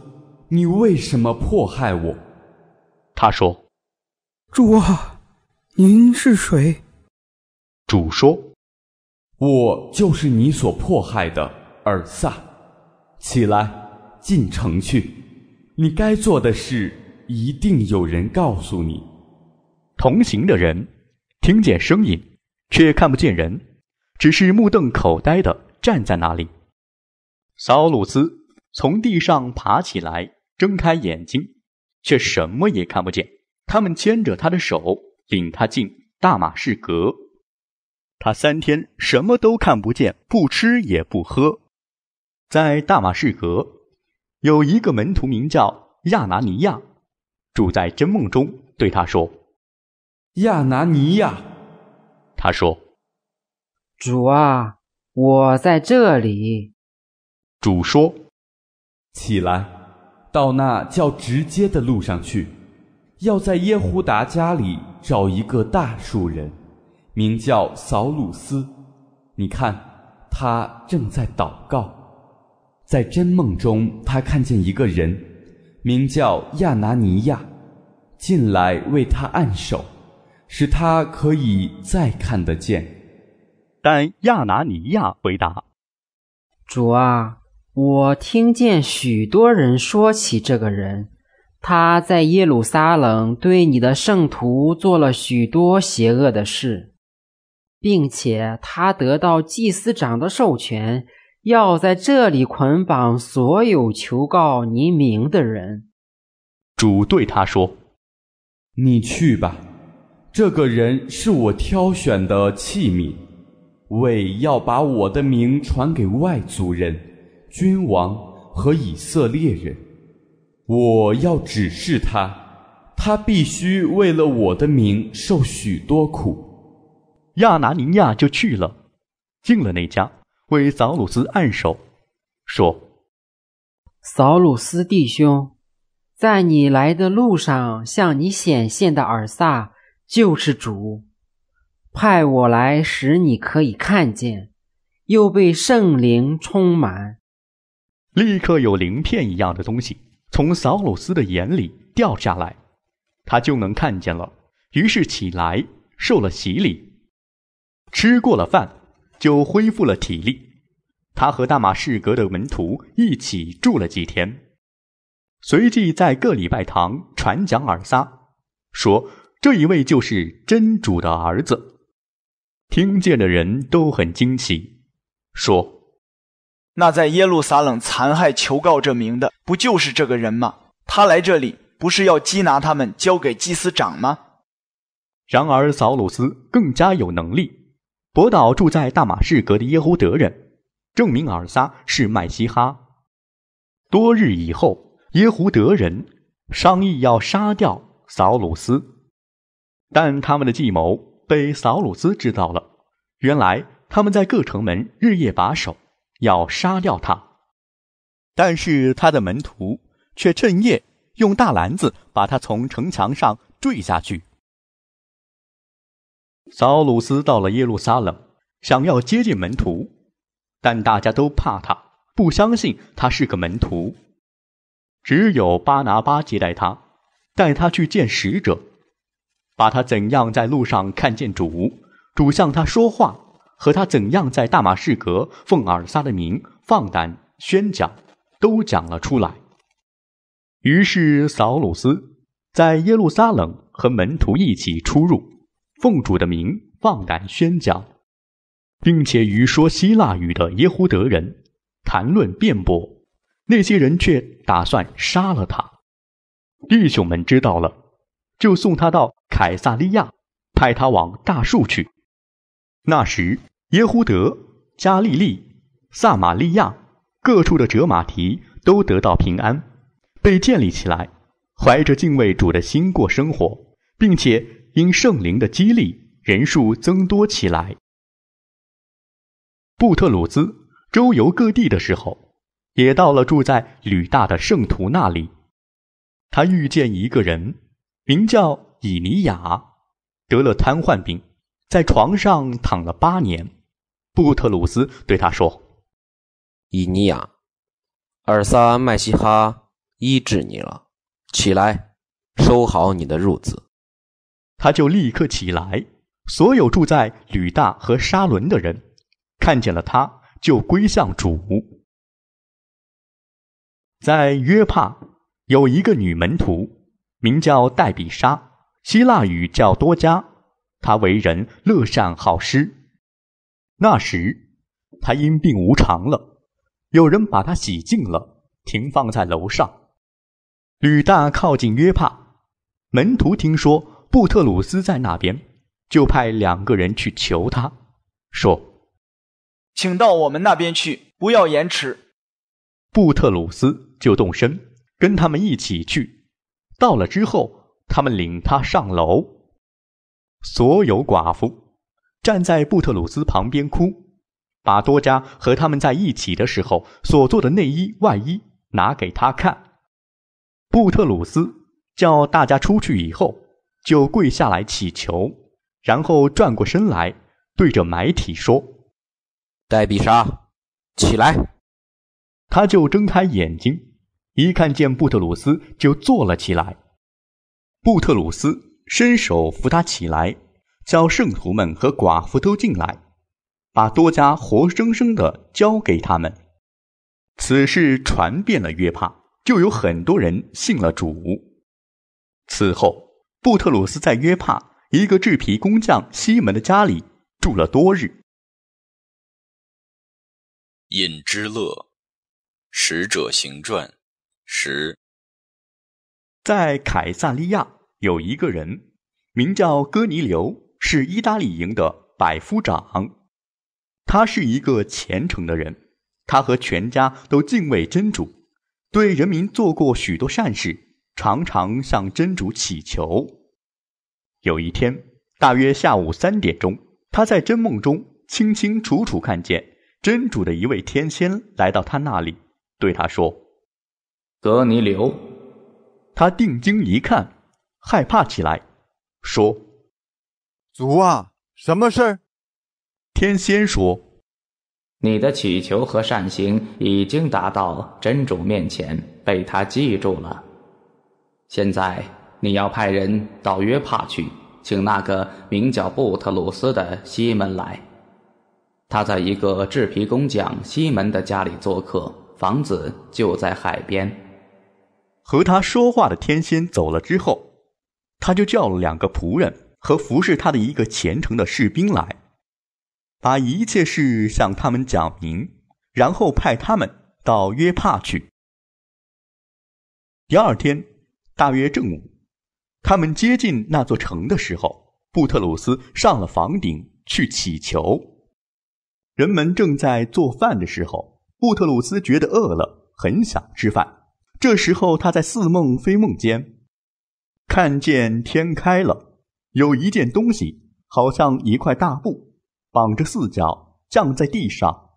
你为什么迫害我？”他说：“主啊，您是谁？”主说：“我就是你所迫害的尔萨。起来，进城去。你该做的事，一定有人告诉你。”同行的人听见声音，却看不见人，只是目瞪口呆的站在那里。扫鲁斯从地上爬起来，睁开眼睛。却什么也看不见。他们牵着他的手，领他进大马士革。他三天什么都看不见，不吃也不喝。在大马士革，有一个门徒名叫亚拿尼亚，住在真梦中，对他说：“亚拿尼亚，他说，主啊，我在这里。”主说：“起来。”到那叫直接的路上去，要在耶胡达家里找一个大树人，名叫扫鲁斯。你看，他正在祷告。在真梦中，他看见一个人，名叫亚拿尼亚，进来为他按手，使他可以再看得见。但亚拿尼亚回答：“主啊。”我听见许多人说起这个人，他在耶路撒冷对你的圣徒做了许多邪恶的事，并且他得到祭司长的授权，要在这里捆绑所有求告你名的人。主对他说：“你去吧，这个人是我挑选的器皿，为要把我的名传给外族人。”君王和以色列人，我要指示他，他必须为了我的名受许多苦。亚拿尼亚就去了，进了那家，为扫鲁斯按手，说：“扫鲁斯弟兄，在你来的路上向你显现的尔萨就是主，派我来使你可以看见，又被圣灵充满。”立刻有鳞片一样的东西从扫鲁斯的眼里掉下来，他就能看见了。于是起来，受了洗礼，吃过了饭，就恢复了体力。他和大马士革的门徒一起住了几天，随即在各礼拜堂传讲尔撒，说这一位就是真主的儿子。听见的人都很惊奇，说。那在耶路撒冷残害求告这名的，不就是这个人吗？他来这里不是要缉拿他们交给祭司长吗？然而扫鲁斯更加有能力。博导住在大马士革的耶胡德人证明尔撒是麦西哈。多日以后，耶胡德人商议要杀掉扫鲁斯，但他们的计谋被扫鲁斯知道了。原来他们在各城门日夜把守。要杀掉他，但是他的门徒却趁夜用大篮子把他从城墙上坠下去。扫鲁斯到了耶路撒冷，想要接近门徒，但大家都怕他，不相信他是个门徒。只有巴拿巴接待他，带他去见使者，把他怎样在路上看见主，主向他说话。和他怎样在大马士革奉尔撒的名放胆宣讲，都讲了出来。于是扫鲁斯在耶路撒冷和门徒一起出入，奉主的名放胆宣讲，并且与说希腊语的耶胡德人谈论辩驳，那些人却打算杀了他。弟兄们知道了，就送他到凯撒利亚，派他往大树去。那时。耶胡德、加利利、撒玛利亚各处的哲马提都得到平安，被建立起来，怀着敬畏主的心过生活，并且因圣灵的激励，人数增多起来。布特鲁兹周游各地的时候，也到了住在吕大的圣徒那里，他遇见一个人，名叫以尼雅，得了瘫痪病，在床上躺了八年。布特鲁斯对他说：“伊尼亚尔撒麦西哈医治你了，起来，收好你的褥子。”他就立刻起来。所有住在吕大和沙伦的人看见了他，就归向主。在约帕有一个女门徒，名叫黛比莎（希腊语叫多加），她为人乐善好施。那时，他因病无常了。有人把他洗净了，停放在楼上。吕大靠近约帕，门徒听说布特鲁斯在那边，就派两个人去求他，说：“请到我们那边去，不要延迟。”布特鲁斯就动身，跟他们一起去。到了之后，他们领他上楼，所有寡妇。站在布特鲁斯旁边哭，把多加和他们在一起的时候所做的内衣外衣拿给他看。布特鲁斯叫大家出去以后，就跪下来祈求，然后转过身来对着埋体说：“戴比莎，起来！”他就睁开眼睛，一看见布特鲁斯，就坐了起来。布特鲁斯伸手扶他起来。叫圣徒们和寡妇都进来，把多加活生生的交给他们。此事传遍了约帕，就有很多人信了主。此后，布特鲁斯在约帕一个制皮工匠西门的家里住了多日。尹之乐，使者行传十，在凯撒利亚有一个人名叫哥尼流。是意大利营的百夫长，他是一个虔诚的人，他和全家都敬畏真主，对人民做过许多善事，常常向真主祈求。有一天，大约下午三点钟，他在真梦中清清楚楚看见真主的一位天仙来到他那里，对他说：“格尼流。”他定睛一看，害怕起来，说。足啊，什么事儿？天仙说：“你的祈求和善行已经达到真主面前，被他记住了。现在你要派人到约帕去，请那个名叫布特鲁斯的西门来。他在一个制皮工匠西门的家里做客，房子就在海边。和他说话的天仙走了之后，他就叫了两个仆人。”和服侍他的一个虔诚的士兵来，把一切事向他们讲明，然后派他们到约帕去。第二天大约正午，他们接近那座城的时候，布特鲁斯上了房顶去祈求。人们正在做饭的时候，布特鲁斯觉得饿了，很想吃饭。这时候，他在似梦非梦间，看见天开了。有一件东西，好像一块大布，绑着四角，降在地上，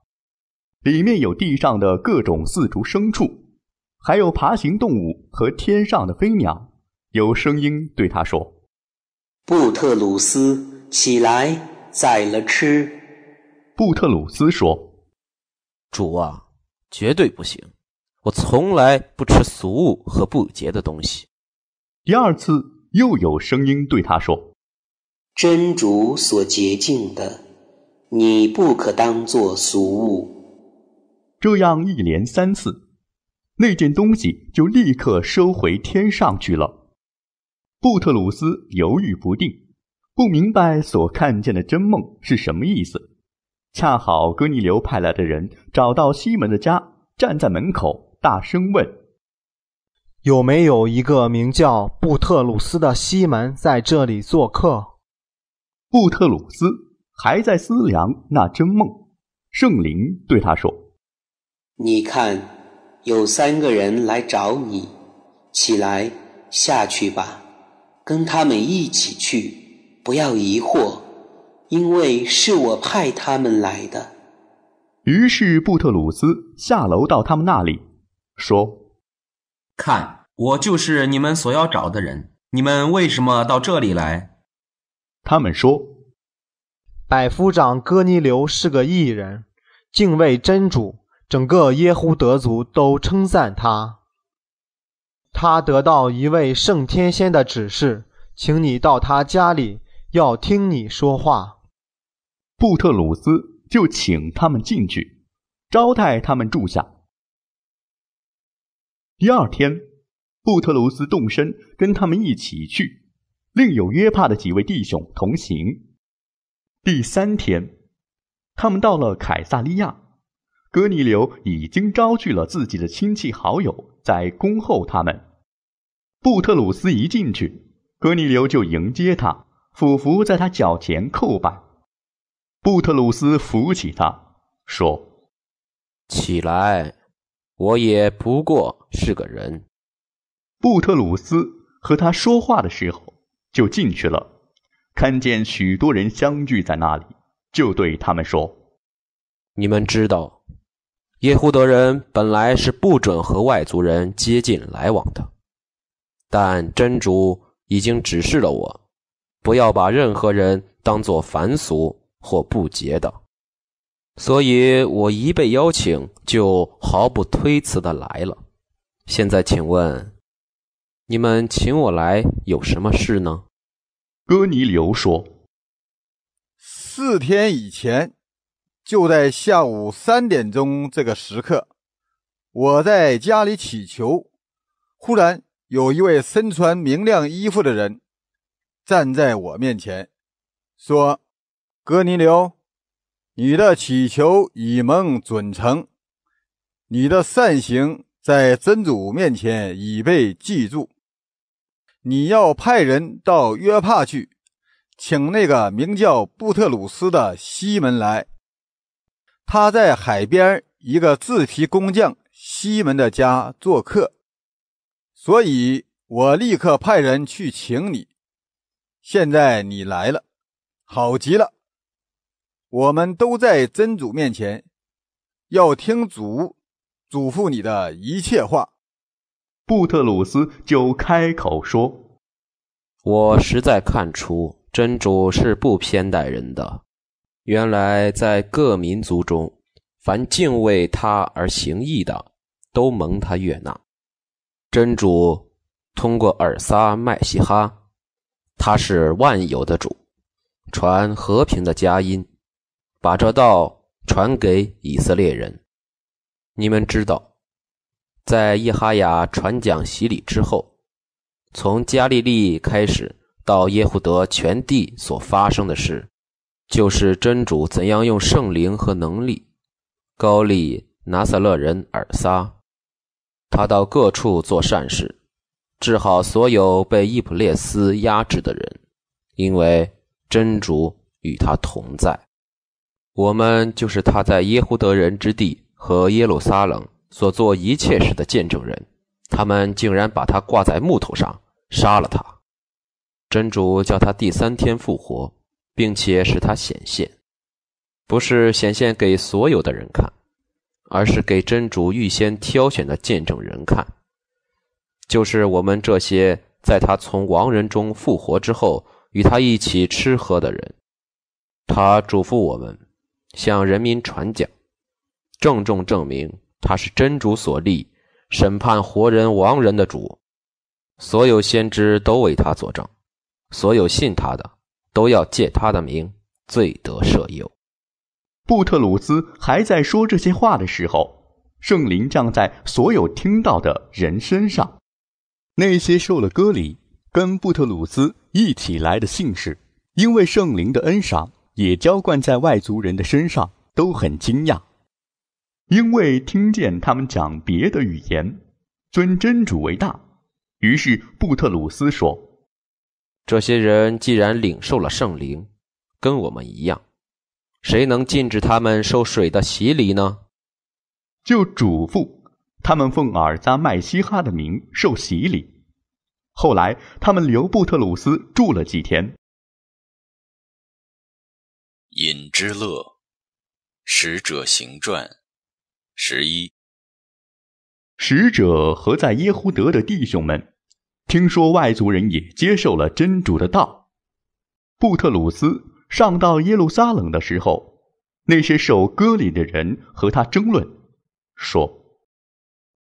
里面有地上的各种四足牲畜，还有爬行动物和天上的飞鸟。有声音对他说：“布特鲁斯，起来，宰了吃。”布特鲁斯说：“主啊，绝对不行，我从来不吃俗物和不洁的东西。”第二次。又有声音对他说：“真主所洁净的，你不可当作俗物。”这样一连三次，那件东西就立刻收回天上去了。布特鲁斯犹豫不定，不明白所看见的真梦是什么意思。恰好哥尼流派来的人找到西门的家，站在门口大声问。有没有一个名叫布特鲁斯的西门在这里做客？布特鲁斯还在思量那真梦，圣灵对他说：“你看，有三个人来找你，起来下去吧，跟他们一起去，不要疑惑，因为是我派他们来的。”于是布特鲁斯下楼到他们那里，说：“看。”我就是你们所要找的人。你们为什么到这里来？他们说，百夫长哥尼流是个异人，敬畏真主，整个耶胡德族都称赞他。他得到一位圣天仙的指示，请你到他家里，要听你说话。布特鲁斯就请他们进去，招待他们住下。第二天。布特鲁斯动身跟他们一起去，另有约帕的几位弟兄同行。第三天，他们到了凯撒利亚，格尼流已经招聚了自己的亲戚好友在恭候他们。布特鲁斯一进去，格尼流就迎接他，俯伏在他脚前叩拜。布特鲁斯扶起他，说：“起来，我也不过是个人。”布特鲁斯和他说话的时候，就进去了，看见许多人相聚在那里，就对他们说：“你们知道，耶胡德人本来是不准和外族人接近来往的，但真主已经指示了我，不要把任何人当做凡俗或不洁的，所以我一被邀请，就毫不推辞的来了。现在，请问。”你们请我来有什么事呢？哥尼流说：“四天以前，就在下午三点钟这个时刻，我在家里祈求，忽然有一位身穿明亮衣服的人站在我面前，说：‘哥尼流，你的祈求已蒙准成，你的善行在真主面前已被记住。’”你要派人到约帕去，请那个名叫布特鲁斯的西门来。他在海边一个自提工匠西门的家做客，所以我立刻派人去请你。现在你来了，好极了。我们都在真主面前，要听主嘱咐你的一切话。布特鲁斯就开口说：“我实在看出真主是不偏待人的。原来在各民族中，凡敬畏他而行义的，都蒙他悦纳。真主通过尔撒麦西哈，他是万有的主，传和平的佳音，把这道传给以色列人。你们知道。”在耶哈雅传讲洗礼之后，从加利利开始到耶胡德全地所发生的事，就是真主怎样用圣灵和能力。高利拿撒勒人尔撒，他到各处做善事，治好所有被伊普列斯压制的人，因为真主与他同在。我们就是他在耶胡德人之地和耶路撒冷。所做一切事的见证人，他们竟然把他挂在木头上杀了他。真主叫他第三天复活，并且使他显现，不是显现给所有的人看，而是给真主预先挑选的见证人看，就是我们这些在他从亡人中复活之后与他一起吃喝的人。他嘱咐我们向人民传讲，郑重证明。他是真主所立，审判活人亡人的主，所有先知都为他作证，所有信他的都要借他的名，罪得赦宥。布特鲁斯还在说这些话的时候，圣灵降在所有听到的人身上，那些受了割礼、跟布特鲁斯一起来的信士，因为圣灵的恩赏也浇灌在外族人的身上，都很惊讶。因为听见他们讲别的语言，尊真主为大，于是布特鲁斯说：“这些人既然领受了圣灵，跟我们一样，谁能禁止他们受水的洗礼呢？”就嘱咐他们奉尔扎麦西哈的名受洗礼。后来他们留布特鲁斯住了几天。尹之乐，使者行传。十一，使者和在耶胡德的弟兄们，听说外族人也接受了真主的道。布特鲁斯上到耶路撒冷的时候，那些受割礼的人和他争论，说：“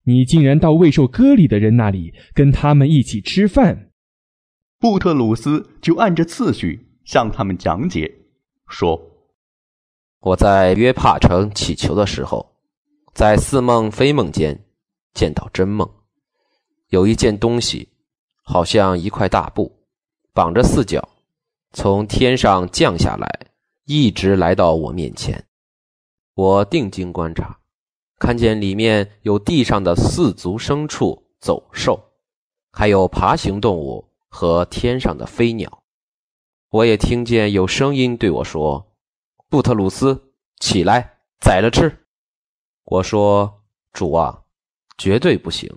你竟然到未受割礼的人那里，跟他们一起吃饭。”布特鲁斯就按着次序向他们讲解，说：“我在约帕城祈求的时候。”在似梦非梦间，见到真梦。有一件东西，好像一块大布，绑着四角，从天上降下来，一直来到我面前。我定睛观察，看见里面有地上的四足牲畜、走兽，还有爬行动物和天上的飞鸟。我也听见有声音对我说：“布特鲁斯，起来，宰了吃。”我说：“主啊，绝对不行，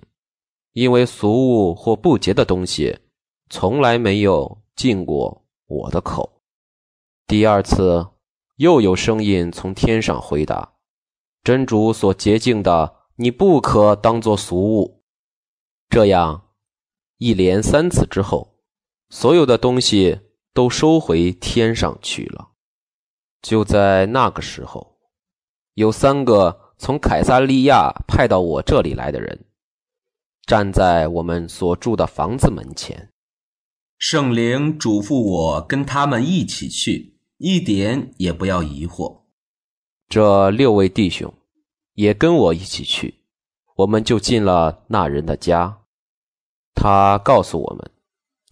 因为俗物或不洁的东西从来没有进过我的口。”第二次，又有声音从天上回答：“真主所洁净的，你不可当作俗物。”这样，一连三次之后，所有的东西都收回天上去了。就在那个时候，有三个。从凯撒利亚派到我这里来的人，站在我们所住的房子门前。圣灵嘱咐我跟他们一起去，一点也不要疑惑。这六位弟兄也跟我一起去，我们就进了那人的家。他告诉我们，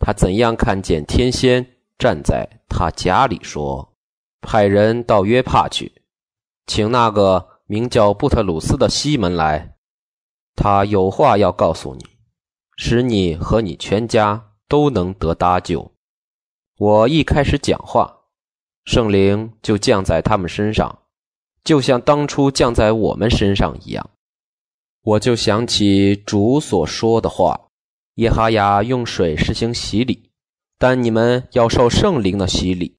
他怎样看见天仙站在他家里，说：“派人到约帕去，请那个。”名叫布特鲁斯的西门来，他有话要告诉你，使你和你全家都能得搭救。我一开始讲话，圣灵就降在他们身上，就像当初降在我们身上一样。我就想起主所说的话：“耶哈雅用水施行洗礼，但你们要受圣灵的洗礼。”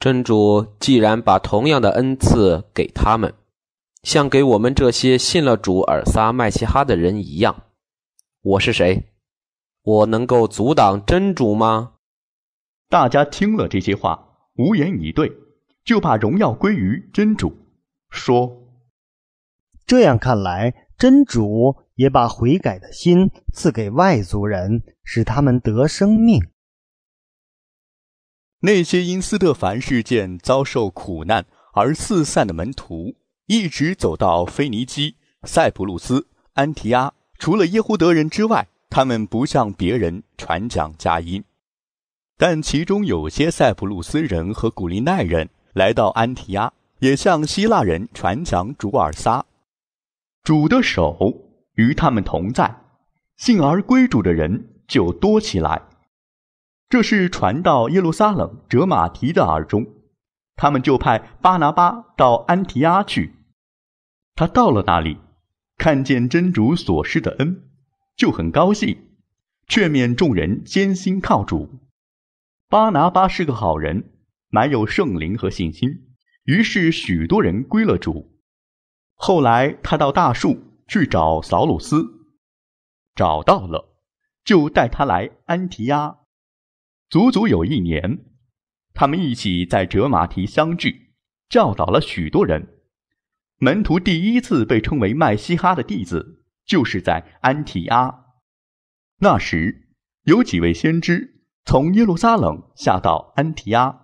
真主既然把同样的恩赐给他们。像给我们这些信了主尔撒麦西哈的人一样，我是谁？我能够阻挡真主吗？大家听了这些话，无言以对，就把荣耀归于真主。说：这样看来，真主也把悔改的心赐给外族人，使他们得生命。那些因斯特凡事件遭受苦难而四散的门徒。一直走到腓尼基、塞浦路斯、安提阿。除了耶胡德人之外，他们不向别人传讲佳音。但其中有些塞浦路斯人和古利奈人来到安提阿，也向希腊人传讲主尔撒。主的手与他们同在，信而归主的人就多起来。这是传到耶路撒冷哲马提的耳中，他们就派巴拿巴到安提阿去。他到了那里，看见真主所施的恩，就很高兴，劝勉众人艰辛靠主。巴拿巴是个好人，蛮有圣灵和信心，于是许多人归了主。后来他到大树去找扫鲁斯，找到了，就带他来安提阿，足足有一年，他们一起在哲马提相聚，教导了许多人。门徒第一次被称为麦西哈的弟子，就是在安提阿。那时，有几位先知从耶路撒冷下到安提阿，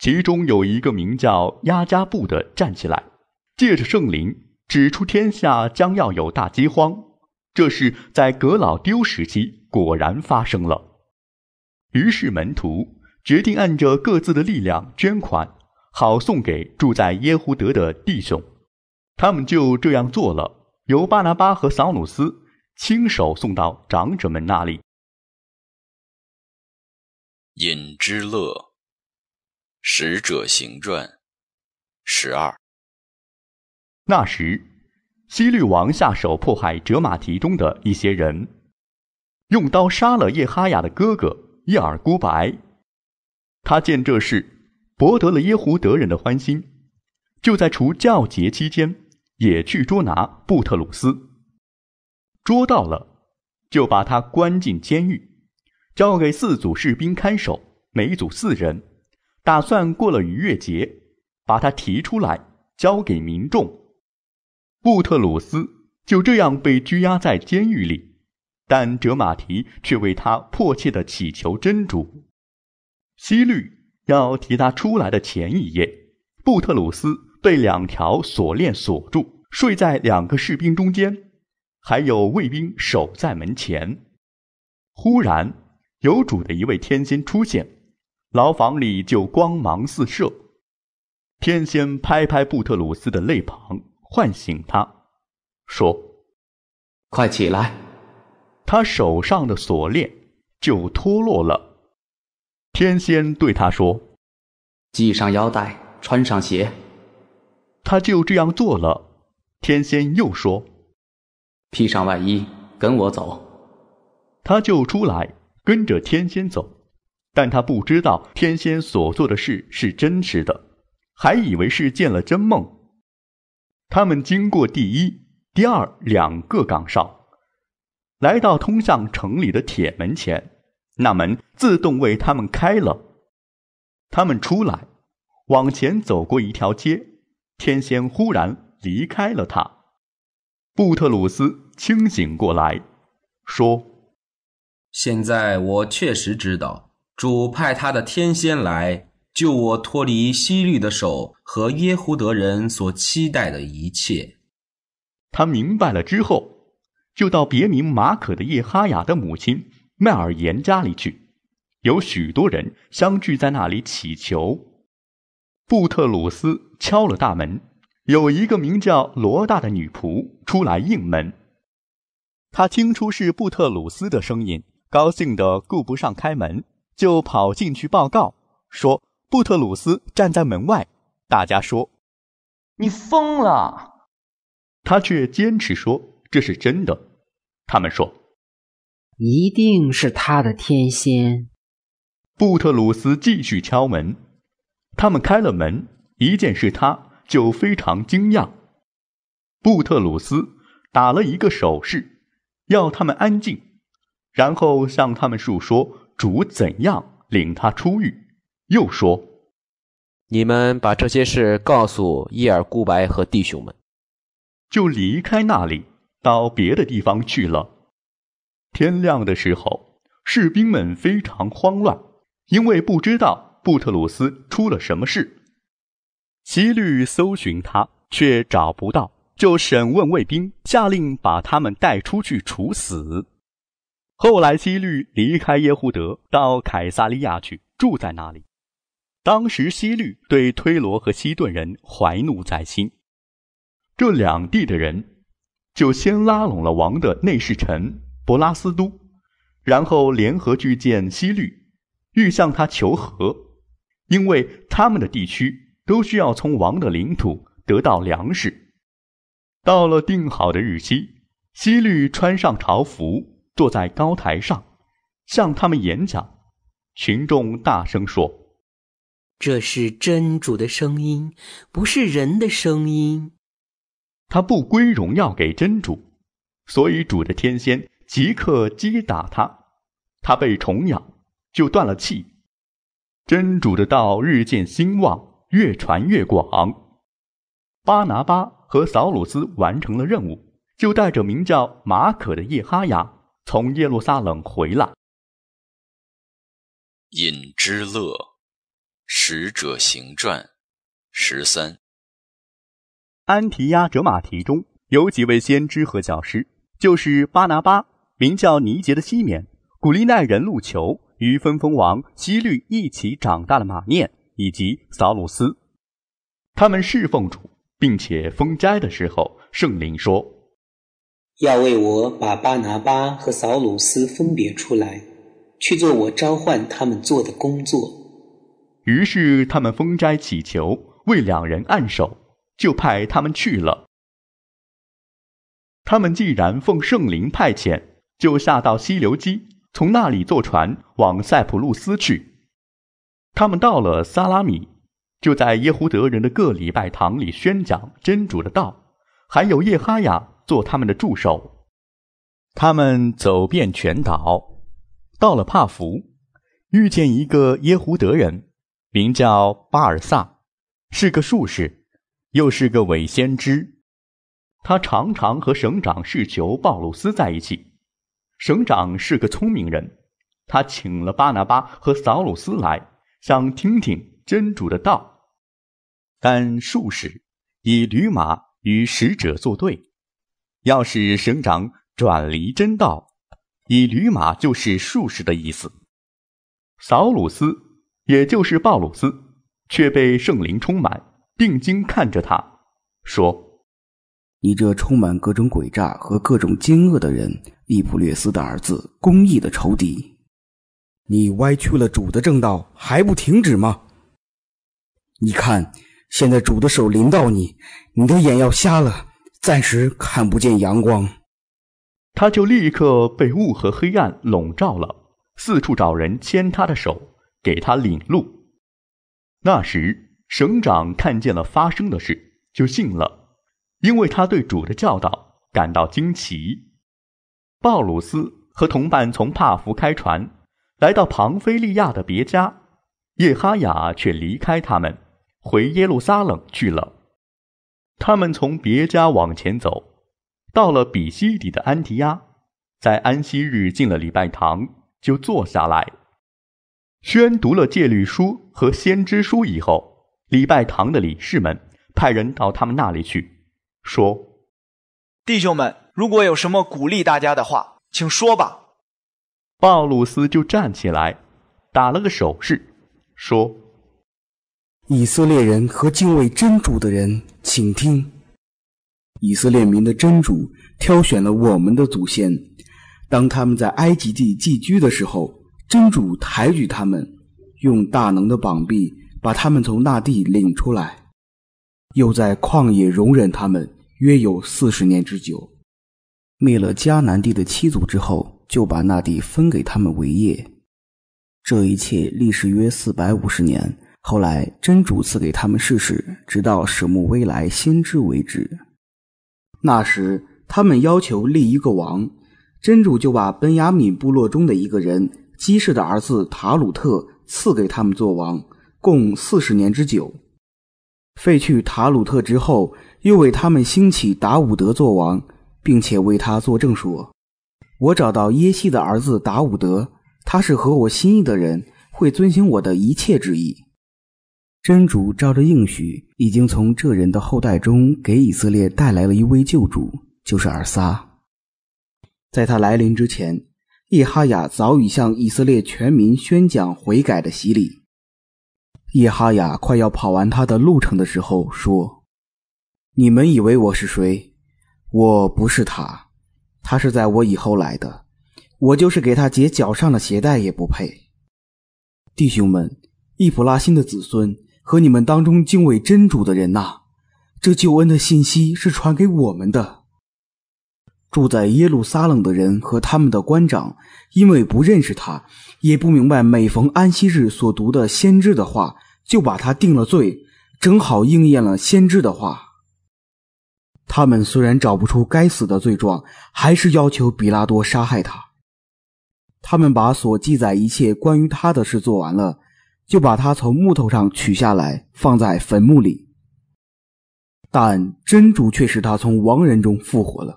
其中有一个名叫亚加布的站起来，借着圣灵指出天下将要有大饥荒。这是在格老丢时期，果然发生了。于是门徒决定按着各自的力量捐款。好送给住在耶胡德的弟兄，他们就这样做了。由巴拿巴和扫鲁斯亲手送到长者们那里。引之乐。使者行传，十二。那时，希律王下手迫害哲马提中的一些人，用刀杀了叶哈雅的哥哥叶尔孤白。他见这事。博得了耶胡德人的欢心，就在除教节期间，也去捉拿布特鲁斯。捉到了，就把他关进监狱，交给四组士兵看守，每组四人，打算过了逾越节，把他提出来交给民众。布特鲁斯就这样被拘押在监狱里，但哲马提却为他迫切的祈求真主，希律。要提他出来的前一夜，布特鲁斯被两条锁链锁住，睡在两个士兵中间，还有卫兵守在门前。忽然，有主的一位天仙出现，牢房里就光芒四射。天仙拍拍布特鲁斯的肋旁，唤醒他，说：“快起来！”他手上的锁链就脱落了。天仙对他说：“系上腰带，穿上鞋。”他就这样做了。天仙又说：“披上外衣，跟我走。”他就出来，跟着天仙走。但他不知道天仙所做的事是真实的，还以为是见了真梦。他们经过第一、第二两个岗哨，来到通向城里的铁门前。那门自动为他们开了，他们出来，往前走过一条街，天仙忽然离开了他。布特鲁斯清醒过来，说：“现在我确实知道，主派他的天仙来救我脱离西律的手和耶胡德人所期待的一切。”他明白了之后，就到别名马可的叶哈雅的母亲。麦尔岩家里去，有许多人相聚在那里祈求。布特鲁斯敲了大门，有一个名叫罗大的女仆出来应门。他听出是布特鲁斯的声音，高兴的顾不上开门，就跑进去报告说：“布特鲁斯站在门外。”大家说：“你疯了！”他却坚持说：“这是真的。”他们说。一定是他的天仙，布特鲁斯继续敲门。他们开了门，一见是他就非常惊讶。布特鲁斯打了一个手势，要他们安静，然后向他们述说主怎样领他出狱，又说：“你们把这些事告诉伊尔古白和弟兄们，就离开那里，到别的地方去了。”天亮的时候，士兵们非常慌乱，因为不知道布特鲁斯出了什么事。希律搜寻他，却找不到，就审问卫兵，下令把他们带出去处死。后来，希律离开耶胡德，到凯撒利亚去住在那里。当时，希律对推罗和西顿人怀怒在心，这两地的人就先拉拢了王的内侍臣。博拉斯都，然后联合巨舰西律，欲向他求和，因为他们的地区都需要从王的领土得到粮食。到了定好的日期，西律穿上朝服，坐在高台上，向他们演讲。群众大声说：“这是真主的声音，不是人的声音。他不归荣耀给真主，所以主的天仙。”即刻击打他，他被虫咬，就断了气。真主的道日渐兴旺，越传越广。巴拿巴和扫鲁斯完成了任务，就带着名叫马可的叶哈雅从耶路撒冷回来。尹之乐，使者行传，十三。安提亚哲马提中有几位先知和教师，就是巴拿巴。名叫尼杰的西缅、古利奈人路球与分封王希律一起长大的马念以及萨鲁斯，他们侍奉主，并且封斋的时候，圣灵说：“要为我把巴拿巴和扫鲁斯分别出来，去做我召唤他们做的工作。”于是他们封斋祈求，为两人按手，就派他们去了。他们既然奉圣灵派遣。就下到溪流基，从那里坐船往塞浦路斯去。他们到了萨拉米，就在耶胡德人的各礼拜堂里宣讲真主的道，还有叶哈雅做他们的助手。他们走遍全岛，到了帕福，遇见一个耶胡德人，名叫巴尔萨，是个术士，又是个伪先知。他常常和省长市球鲍鲁斯在一起。省长是个聪明人，他请了巴拿巴和扫鲁斯来，想听听真主的道。但术士以驴马与使者作对，要使省长转离真道，以驴马就是术士的意思。扫鲁斯也就是鲍鲁斯，却被圣灵充满，定睛看着他说。你这充满各种诡诈和各种奸恶的人，利普略斯的儿子，公义的仇敌，你歪曲了主的正道，还不停止吗？你看，现在主的手临到你，你的眼要瞎了，暂时看不见阳光，他就立刻被雾和黑暗笼罩了，四处找人牵他的手，给他领路。那时，省长看见了发生的事，就信了。因为他对主的教导感到惊奇，鲍鲁斯和同伴从帕福开船，来到庞菲利亚的别家，叶哈雅却离开他们，回耶路撒冷去了。他们从别家往前走，到了比西底的安提亚，在安息日进了礼拜堂，就坐下来，宣读了戒律书和先知书以后，礼拜堂的理事们派人到他们那里去。说：“弟兄们，如果有什么鼓励大家的话，请说吧。”鲍鲁斯就站起来，打了个手势，说：“以色列人和敬畏真主的人，请听，以色列民的真主挑选了我们的祖先，当他们在埃及地寄居的时候，真主抬举他们，用大能的膀臂把他们从那地领出来。”又在旷野容忍他们约有四十年之久，灭了迦南地的七族之后，就把那地分给他们为业。这一切历时约四百五十年。后来真主赐给他们试试，直到舍木威来先知为止。那时他们要求立一个王，真主就把本雅米部落中的一个人基士的儿子塔鲁特赐给他们做王，共四十年之久。废去塔鲁特之后，又为他们兴起达武德做王，并且为他作证说：“我找到耶西的儿子达武德，他是合我心意的人，会遵循我的一切旨意。”真主照着应许，已经从这人的后代中给以色列带来了一位救主，就是尔撒。在他来临之前，叶哈雅早已向以色列全民宣讲悔改的洗礼。叶哈雅快要跑完他的路程的时候，说：“你们以为我是谁？我不是他，他是在我以后来的。我就是给他解脚上的鞋带也不配。弟兄们，易卜拉欣的子孙和你们当中敬畏真主的人呐，这救恩的信息是传给我们的。”住在耶路撒冷的人和他们的官长，因为不认识他，也不明白每逢安息日所读的先知的话，就把他定了罪，正好应验了先知的话。他们虽然找不出该死的罪状，还是要求比拉多杀害他。他们把所记载一切关于他的事做完了，就把他从木头上取下来，放在坟墓里。但真主却使他从亡人中复活了。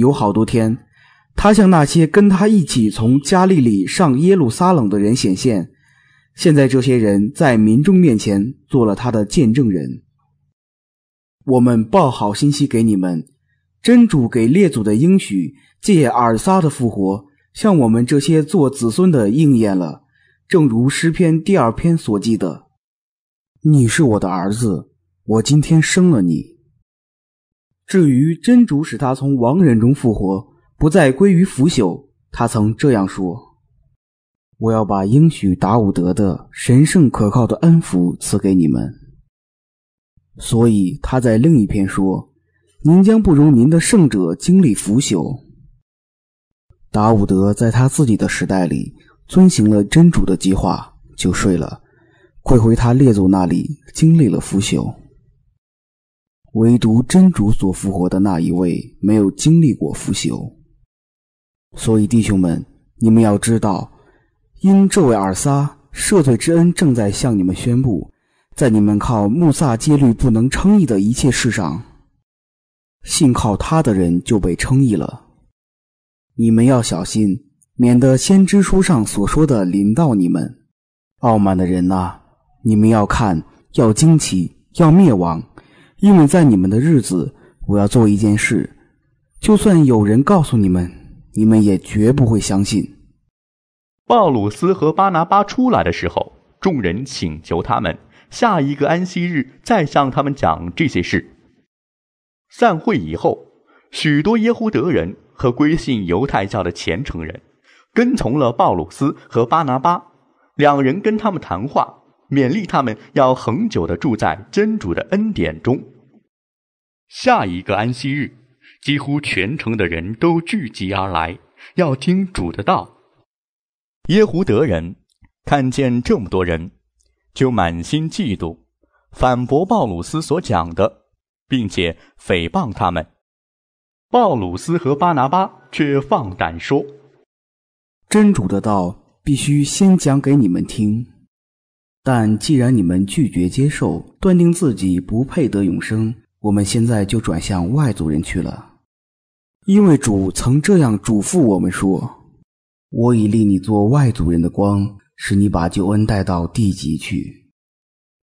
有好多天，他向那些跟他一起从加利利上耶路撒冷的人显现。现在这些人在民众面前做了他的见证人。我们报好信息给你们：真主给列祖的应许，借尔撒的复活，向我们这些做子孙的应验了，正如诗篇第二篇所记的：“你是我的儿子，我今天生了你。”至于真主使他从亡人中复活，不再归于腐朽，他曾这样说：“我要把应许达伍德的神圣可靠的恩福赐给你们。”所以他在另一篇说：“您将不如您的圣者经历腐朽。”达伍德在他自己的时代里遵行了真主的计划，就睡了，归回他列祖那里，经历了腐朽。唯独真主所复活的那一位没有经历过腐朽，所以弟兄们，你们要知道，因这位尔撒赦罪之恩正在向你们宣布，在你们靠穆萨戒律不能称义的一切事上，信靠他的人就被称义了。你们要小心，免得先知书上所说的临到你们。傲慢的人呐，你们要看，要惊奇，要灭亡。因为在你们的日子，我要做一件事，就算有人告诉你们，你们也绝不会相信。鲍鲁斯和巴拿巴出来的时候，众人请求他们，下一个安息日再向他们讲这些事。散会以后，许多耶胡德人和归信犹太教的虔诚人，跟从了鲍鲁斯和巴拿巴，两人跟他们谈话。勉励他们要恒久的住在真主的恩典中。下一个安息日，几乎全城的人都聚集而来，要听主的道。耶胡德人看见这么多人，就满心嫉妒，反驳鲍鲁斯所讲的，并且诽谤他们。鲍鲁斯和巴拿巴却放胆说：“真主的道必须先讲给你们听。”但既然你们拒绝接受，断定自己不配得永生，我们现在就转向外族人去了。因为主曾这样嘱咐我们说：“我已立你做外族人的光，使你把救恩带到地极去。”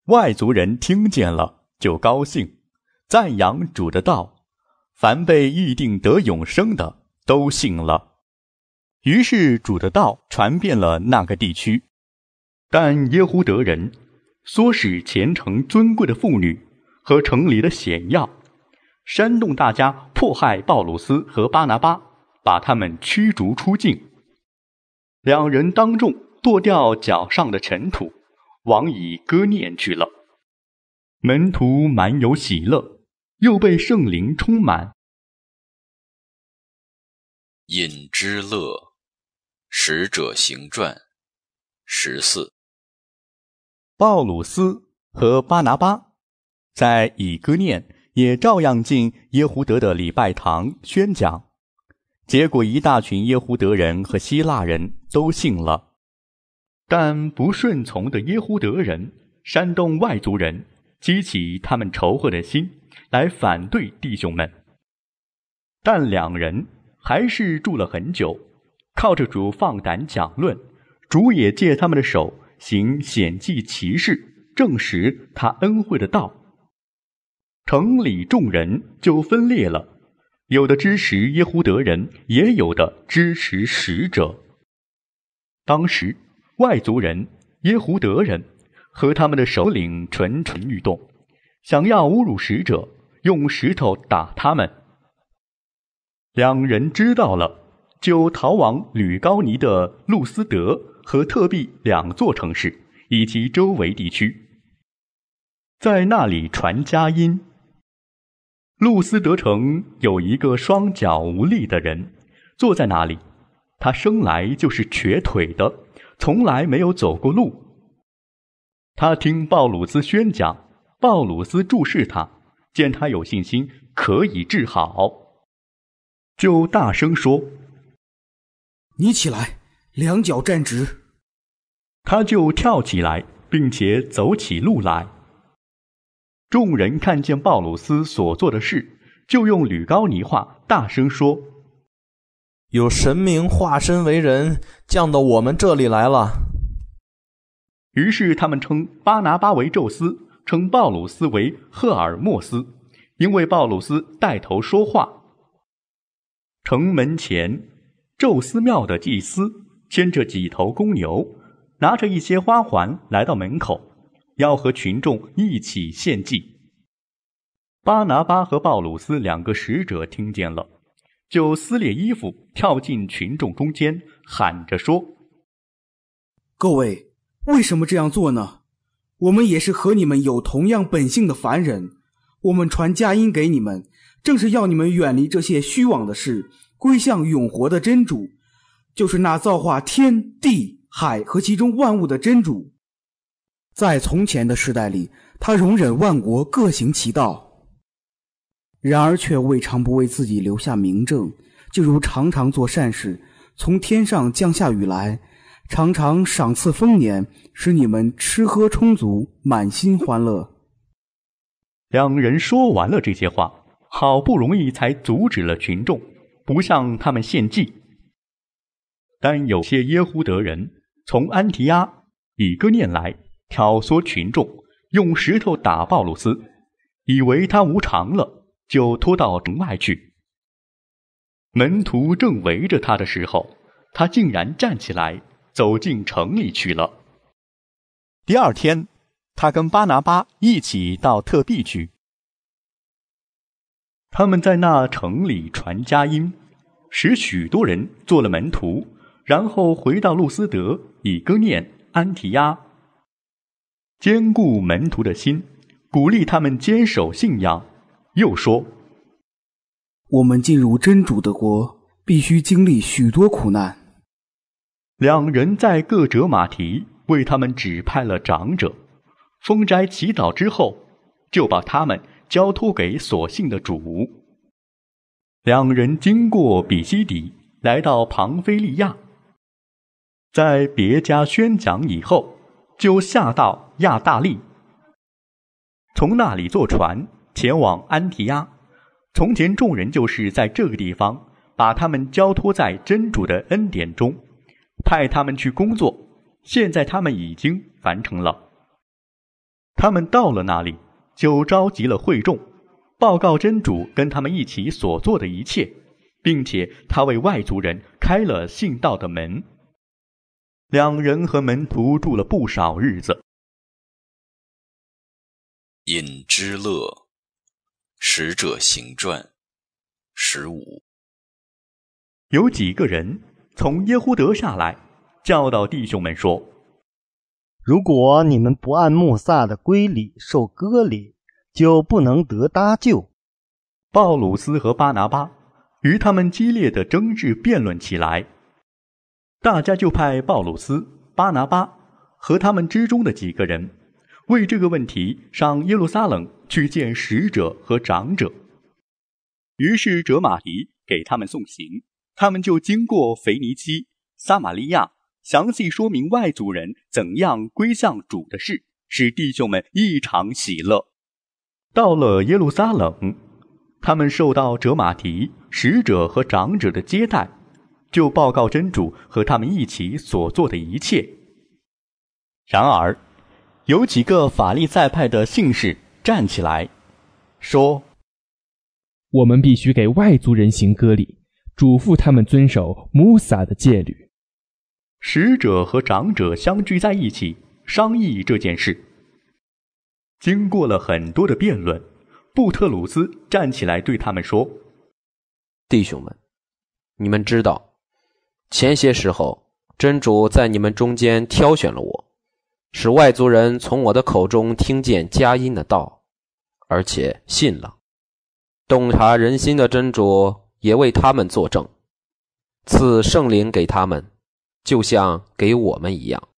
外族人听见了就高兴，赞扬主的道；凡被预定得永生的都信了，于是主的道传遍了那个地区。但耶胡德人唆使虔诚尊贵的妇女和城里的险要，煽动大家迫害鲍鲁斯和巴拿巴，把他们驱逐出境。两人当众剁掉脚上的尘土，往以割念去了。门徒满有喜乐，又被圣灵充满。引之乐，使者行传十四。鲍鲁斯和巴拿巴，在以哥念也照样进耶胡德的礼拜堂宣讲，结果一大群耶胡德人和希腊人都信了。但不顺从的耶胡德人煽动外族人，激起他们仇恨的心，来反对弟兄们。但两人还是住了很久，靠着主放胆讲论，主也借他们的手。行显迹骑事，证实他恩惠的道。城里众人就分裂了，有的支持耶胡德人，也有的支持使者。当时，外族人耶胡德人和他们的首领蠢蠢欲动，想要侮辱使者，用石头打他们。两人知道了。就逃往吕高尼的路斯德和特币两座城市以及周围地区，在那里传佳音。路斯德城有一个双脚无力的人，坐在那里，他生来就是瘸腿的，从来没有走过路。他听鲍鲁斯宣讲，鲍鲁斯注视他，见他有信心可以治好，就大声说。你起来，两脚站直。他就跳起来，并且走起路来。众人看见鲍鲁斯所做的事，就用吕高尼话大声说：“有神明化身为人，降到我们这里来了。”于是他们称巴拿巴为宙斯，称鲍鲁斯为赫尔墨斯，因为鲍鲁斯带头说话。城门前。宙斯庙的祭司牵着几头公牛，拿着一些花环来到门口，要和群众一起献祭。巴拿巴和鲍鲁斯两个使者听见了，就撕裂衣服，跳进群众中间，喊着说：“各位，为什么这样做呢？我们也是和你们有同样本性的凡人，我们传佳音给你们，正是要你们远离这些虚妄的事。”归向永活的真主，就是那造化天地海和其中万物的真主。在从前的时代里，他容忍万国各行其道，然而却未尝不为自己留下明证，就如常常做善事，从天上降下雨来，常常赏赐丰年，使你们吃喝充足，满心欢乐。两人说完了这些话，好不容易才阻止了群众。不向他们献祭，但有些耶胡德人从安提阿以哥念来挑唆群众，用石头打鲍鲁斯，以为他无常了，就拖到城外去。门徒正围着他的时候，他竟然站起来，走进城里去了。第二天，他跟巴拿巴一起到特庇去。他们在那城里传佳音，使许多人做了门徒，然后回到路斯德、以歌念、安提亚，兼顾门徒的心，鼓励他们坚守信仰。又说：“我们进入真主的国，必须经历许多苦难。”两人在各折马蹄，为他们指派了长者，封斋祈祷之后，就把他们。交托给所信的主。两人经过比西迪，来到庞菲利亚，在别家宣讲以后，就下到亚大利，从那里坐船前往安提亚。从前众人就是在这个地方把他们交托在真主的恩典中，派他们去工作。现在他们已经完成了。他们到了那里。就召集了会众，报告真主跟他们一起所做的一切，并且他为外族人开了信道的门。两人和门徒住了不少日子。尹之乐，使者行传，十五。有几个人从耶胡德下来，教导弟兄们说。如果你们不按穆萨的规礼受割礼，就不能得搭救。鲍鲁斯和巴拿巴与他们激烈的争执辩论起来，大家就派鲍鲁斯、巴拿巴和他们之中的几个人，为这个问题上耶路撒冷去见使者和长者。于是哲马迪给他们送行，他们就经过腓尼基、撒玛利亚。详细说明外族人怎样归向主的事，使弟兄们异常喜乐。到了耶路撒冷，他们受到哲马提使者和长者的接待，就报告真主和他们一起所做的一切。然而，有几个法利赛派的信士站起来，说：“我们必须给外族人行割礼，嘱咐他们遵守穆萨的戒律。”使者和长者相聚在一起，商议这件事。经过了很多的辩论，布特鲁斯站起来对他们说：“弟兄们，你们知道，前些时候真主在你们中间挑选了我，使外族人从我的口中听见佳音的道，而且信了。洞察人心的真主也为他们作证，赐圣灵给他们。”就像给我们一样，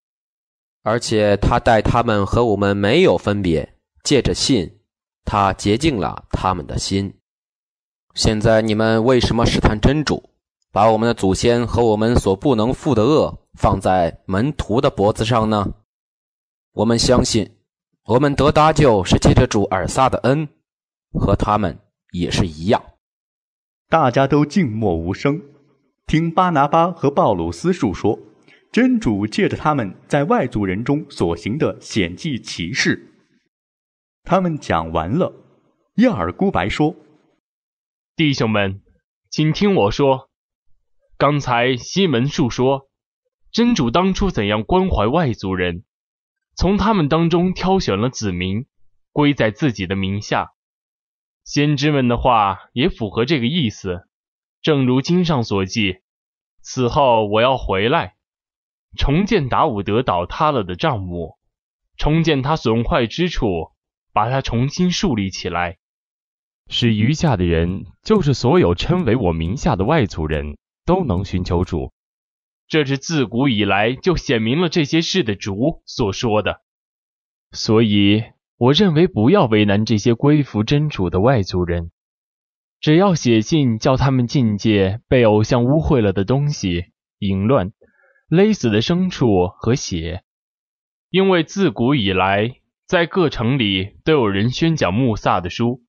而且他待他们和我们没有分别。借着信，他洁净了他们的心。现在你们为什么试探真主，把我们的祖先和我们所不能负的恶放在门徒的脖子上呢？我们相信，我们得搭救是借着主尔撒的恩，和他们也是一样。大家都静默无声。听巴拿巴和鲍鲁斯述说，真主借着他们在外族人中所行的显迹奇事。他们讲完了，亚尔孤白说：“弟兄们，请听我说。刚才西门述说，真主当初怎样关怀外族人，从他们当中挑选了子民，归在自己的名下。先知们的话也符合这个意思。”正如经上所记，此后我要回来，重建达伍德倒塌了的帐幕，重建他损坏之处，把它重新树立起来，使余下的人，就是所有称为我名下的外族人，都能寻求主。这是自古以来就显明了这些事的主所说的。所以，我认为不要为难这些归服真主的外族人。只要写信叫他们境界被偶像污秽了的东西、淫乱、勒死的牲畜和血，因为自古以来在各城里都有人宣讲穆萨的书，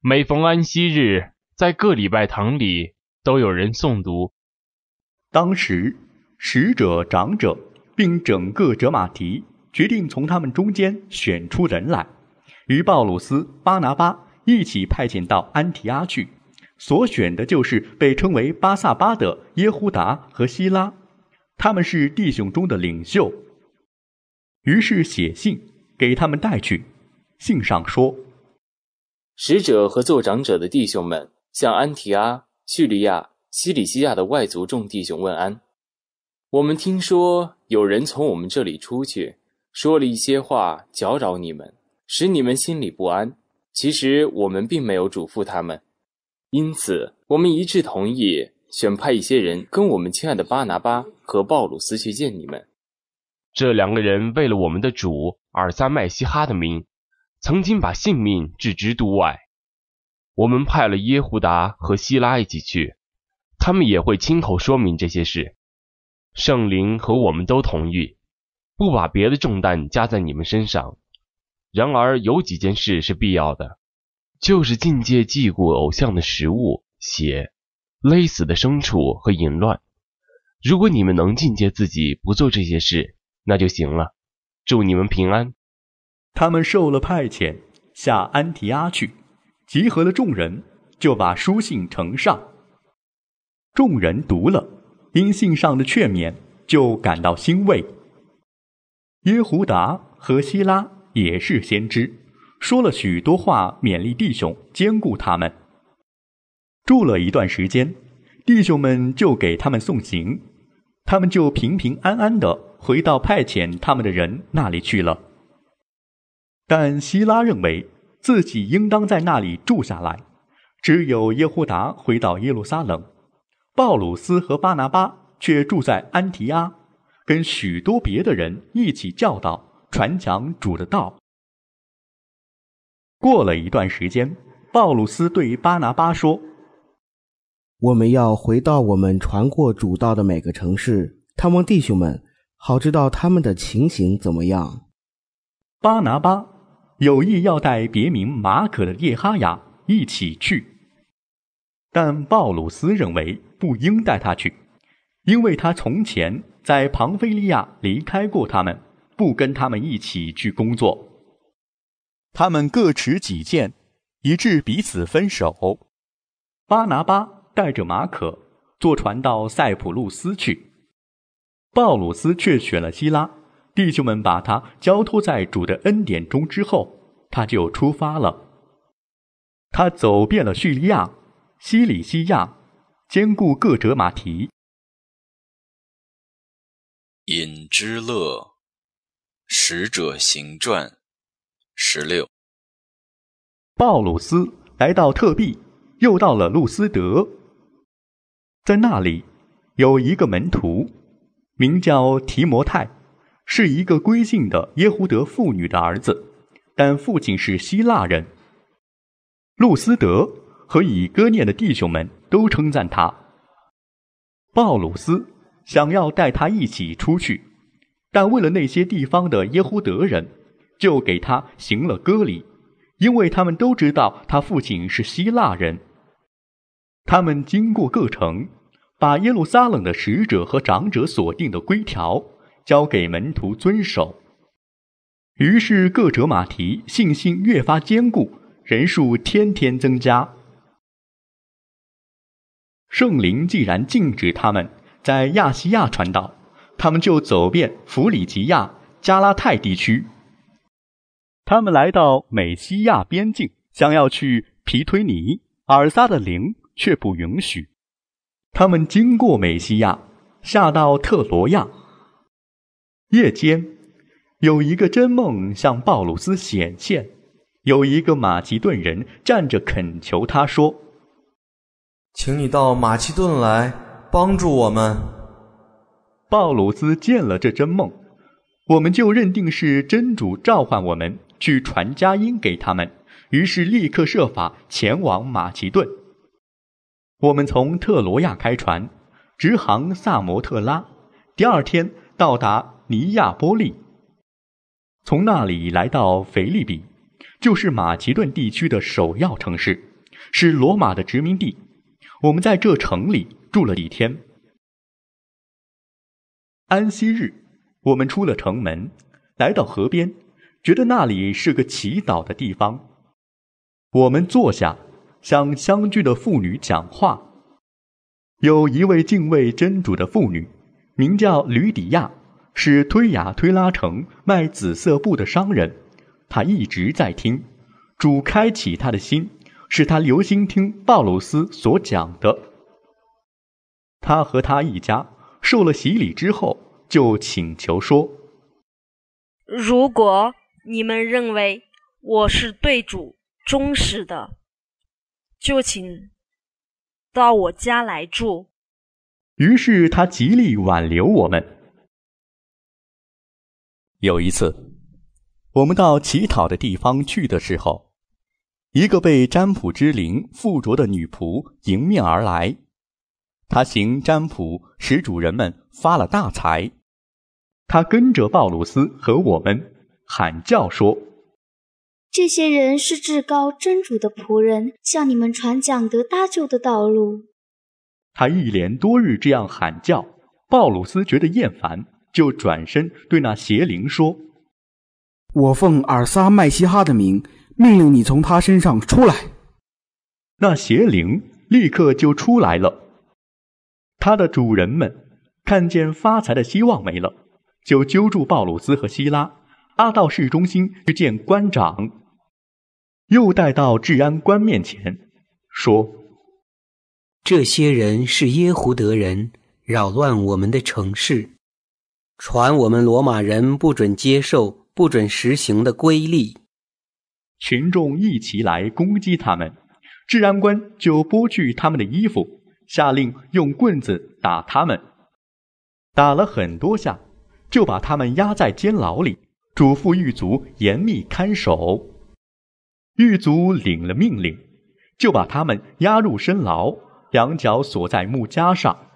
每逢安息日在各礼拜堂里都有人诵读。当时使者、长者并整个哲马提决定从他们中间选出人来，于鲍鲁斯、巴拿巴。一起派遣到安提阿去，所选的就是被称为巴萨巴的耶胡达和希拉，他们是弟兄中的领袖。于是写信给他们带去，信上说：使者和作长者的弟兄们向安提阿、叙利亚、西里西亚的外族众弟兄问安。我们听说有人从我们这里出去，说了一些话搅扰你们，使你们心里不安。其实我们并没有嘱咐他们，因此我们一致同意选派一些人跟我们亲爱的巴拿巴和鲍鲁斯去见你们。这两个人为了我们的主尔萨麦西哈的名，曾经把性命置之度外。我们派了耶胡达和希拉一起去，他们也会亲口说明这些事。圣灵和我们都同意，不把别的重担加在你们身上。然而有几件事是必要的，就是境界祭过偶像的食物、血、勒死的牲畜和淫乱。如果你们能境界自己，不做这些事，那就行了。祝你们平安。他们受了派遣，下安提阿去，集合了众人，就把书信呈上。众人读了，因信上的劝勉，就感到欣慰。耶胡达和希拉。也是先知，说了许多话，勉励弟兄，兼顾他们。住了一段时间，弟兄们就给他们送行，他们就平平安安的回到派遣他们的人那里去了。但希拉认为自己应当在那里住下来，只有耶胡达回到耶路撒冷，鲍鲁斯和巴拿巴却住在安提阿，跟许多别的人一起教导。传讲主的道。过了一段时间，鲍鲁斯对巴拿巴说：“我们要回到我们传过主道的每个城市，探望弟兄们，好知道他们的情形怎么样。”巴拿巴有意要带别名马可的叶哈雅一起去，但鲍鲁斯认为不应带他去，因为他从前在庞菲利亚离开过他们。不跟他们一起去工作，他们各持己见，以致彼此分手。巴拿巴带着马可坐船到塞浦路斯去，鲍鲁斯却选了希拉。弟兄们把他交托在主的恩典中之后，他就出发了。他走遍了叙利亚、西里西亚，兼顾各折马蹄。尹之乐。使者行传十六，鲍鲁斯来到特地，又到了路斯德，在那里有一个门徒，名叫提摩太，是一个归信的耶胡德妇女的儿子，但父亲是希腊人。路斯德和以哥念的弟兄们都称赞他，鲍鲁斯想要带他一起出去。但为了那些地方的耶胡德人，就给他行了割礼，因为他们都知道他父亲是希腊人。他们经过各城，把耶路撒冷的使者和长者所定的规条交给门徒遵守。于是各哲马蹄，信心越发坚固，人数天天增加。圣灵既然禁止他们在亚细亚传道。他们就走遍弗里吉亚、加拉泰地区。他们来到美西亚边境，想要去皮推尼尔撒的灵却不允许。他们经过美西亚，下到特罗亚。夜间，有一个真梦向鲍鲁斯显现，有一个马其顿人站着恳求他说：“请你到马其顿来帮助我们。”鲍鲁斯见了这真梦，我们就认定是真主召唤我们去传佳音给他们，于是立刻设法前往马其顿。我们从特罗亚开船，直航萨摩特拉，第二天到达尼亚波利，从那里来到腓利比，就是马其顿地区的首要城市，是罗马的殖民地。我们在这城里住了几天。安息日，我们出了城门，来到河边，觉得那里是个祈祷的地方。我们坐下，向相聚的妇女讲话。有一位敬畏真主的妇女，名叫吕底亚，是推雅推拉城卖紫色布的商人。他一直在听，主开启他的心，使他留心听鲍鲁斯所讲的。他和他一家。受了洗礼之后，就请求说：“如果你们认为我是对主忠实的，就请到我家来住。”于是他极力挽留我们。有一次，我们到乞讨的地方去的时候，一个被占卜之灵附着的女仆迎面而来。他行占卜，使主人们发了大财。他跟着鲍鲁斯和我们喊叫说：“这些人是至高真主的仆人，向你们传讲得搭救的道路。”他一连多日这样喊叫，鲍鲁斯觉得厌烦，就转身对那邪灵说：“我奉尔撒麦西哈的名，命令你从他身上出来。”那邪灵立刻就出来了。他的主人们看见发财的希望没了，就揪住鲍鲁斯和希拉，拉到市中心去见官长，又带到治安官面前，说：“这些人是耶胡德人，扰乱我们的城市，传我们罗马人不准接受、不准实行的规例。”群众一起来攻击他们，治安官就剥去他们的衣服。下令用棍子打他们，打了很多下，就把他们压在监牢里，嘱咐狱卒严密看守。狱卒领了命令，就把他们押入深牢，两脚锁在木枷上。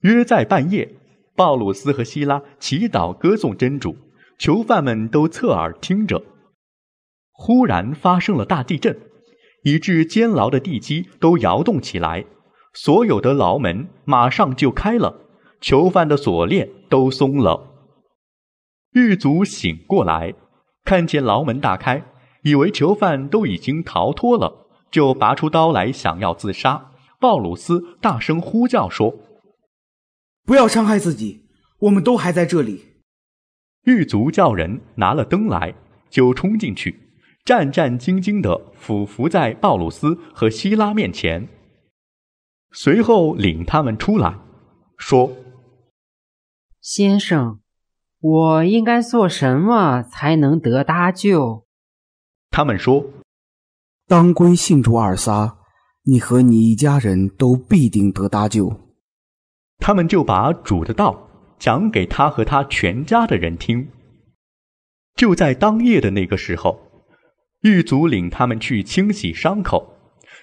约在半夜，鲍鲁斯和希拉祈祷歌颂真主，囚犯们都侧耳听着。忽然发生了大地震，以致监牢的地基都摇动起来。所有的牢门马上就开了，囚犯的锁链都松了。狱卒醒过来，看见牢门大开，以为囚犯都已经逃脱了，就拔出刀来想要自杀。鲍鲁斯大声呼叫说：“不要伤害自己，我们都还在这里。”狱卒叫人拿了灯来，就冲进去，战战兢兢地俯伏在鲍鲁斯和希拉面前。随后，领他们出来，说：“先生，我应该做什么才能得搭救？”他们说：“当归信主二三，你和你一家人都必定得搭救。”他们就把主的道讲给他和他全家的人听。就在当夜的那个时候，狱卒领他们去清洗伤口。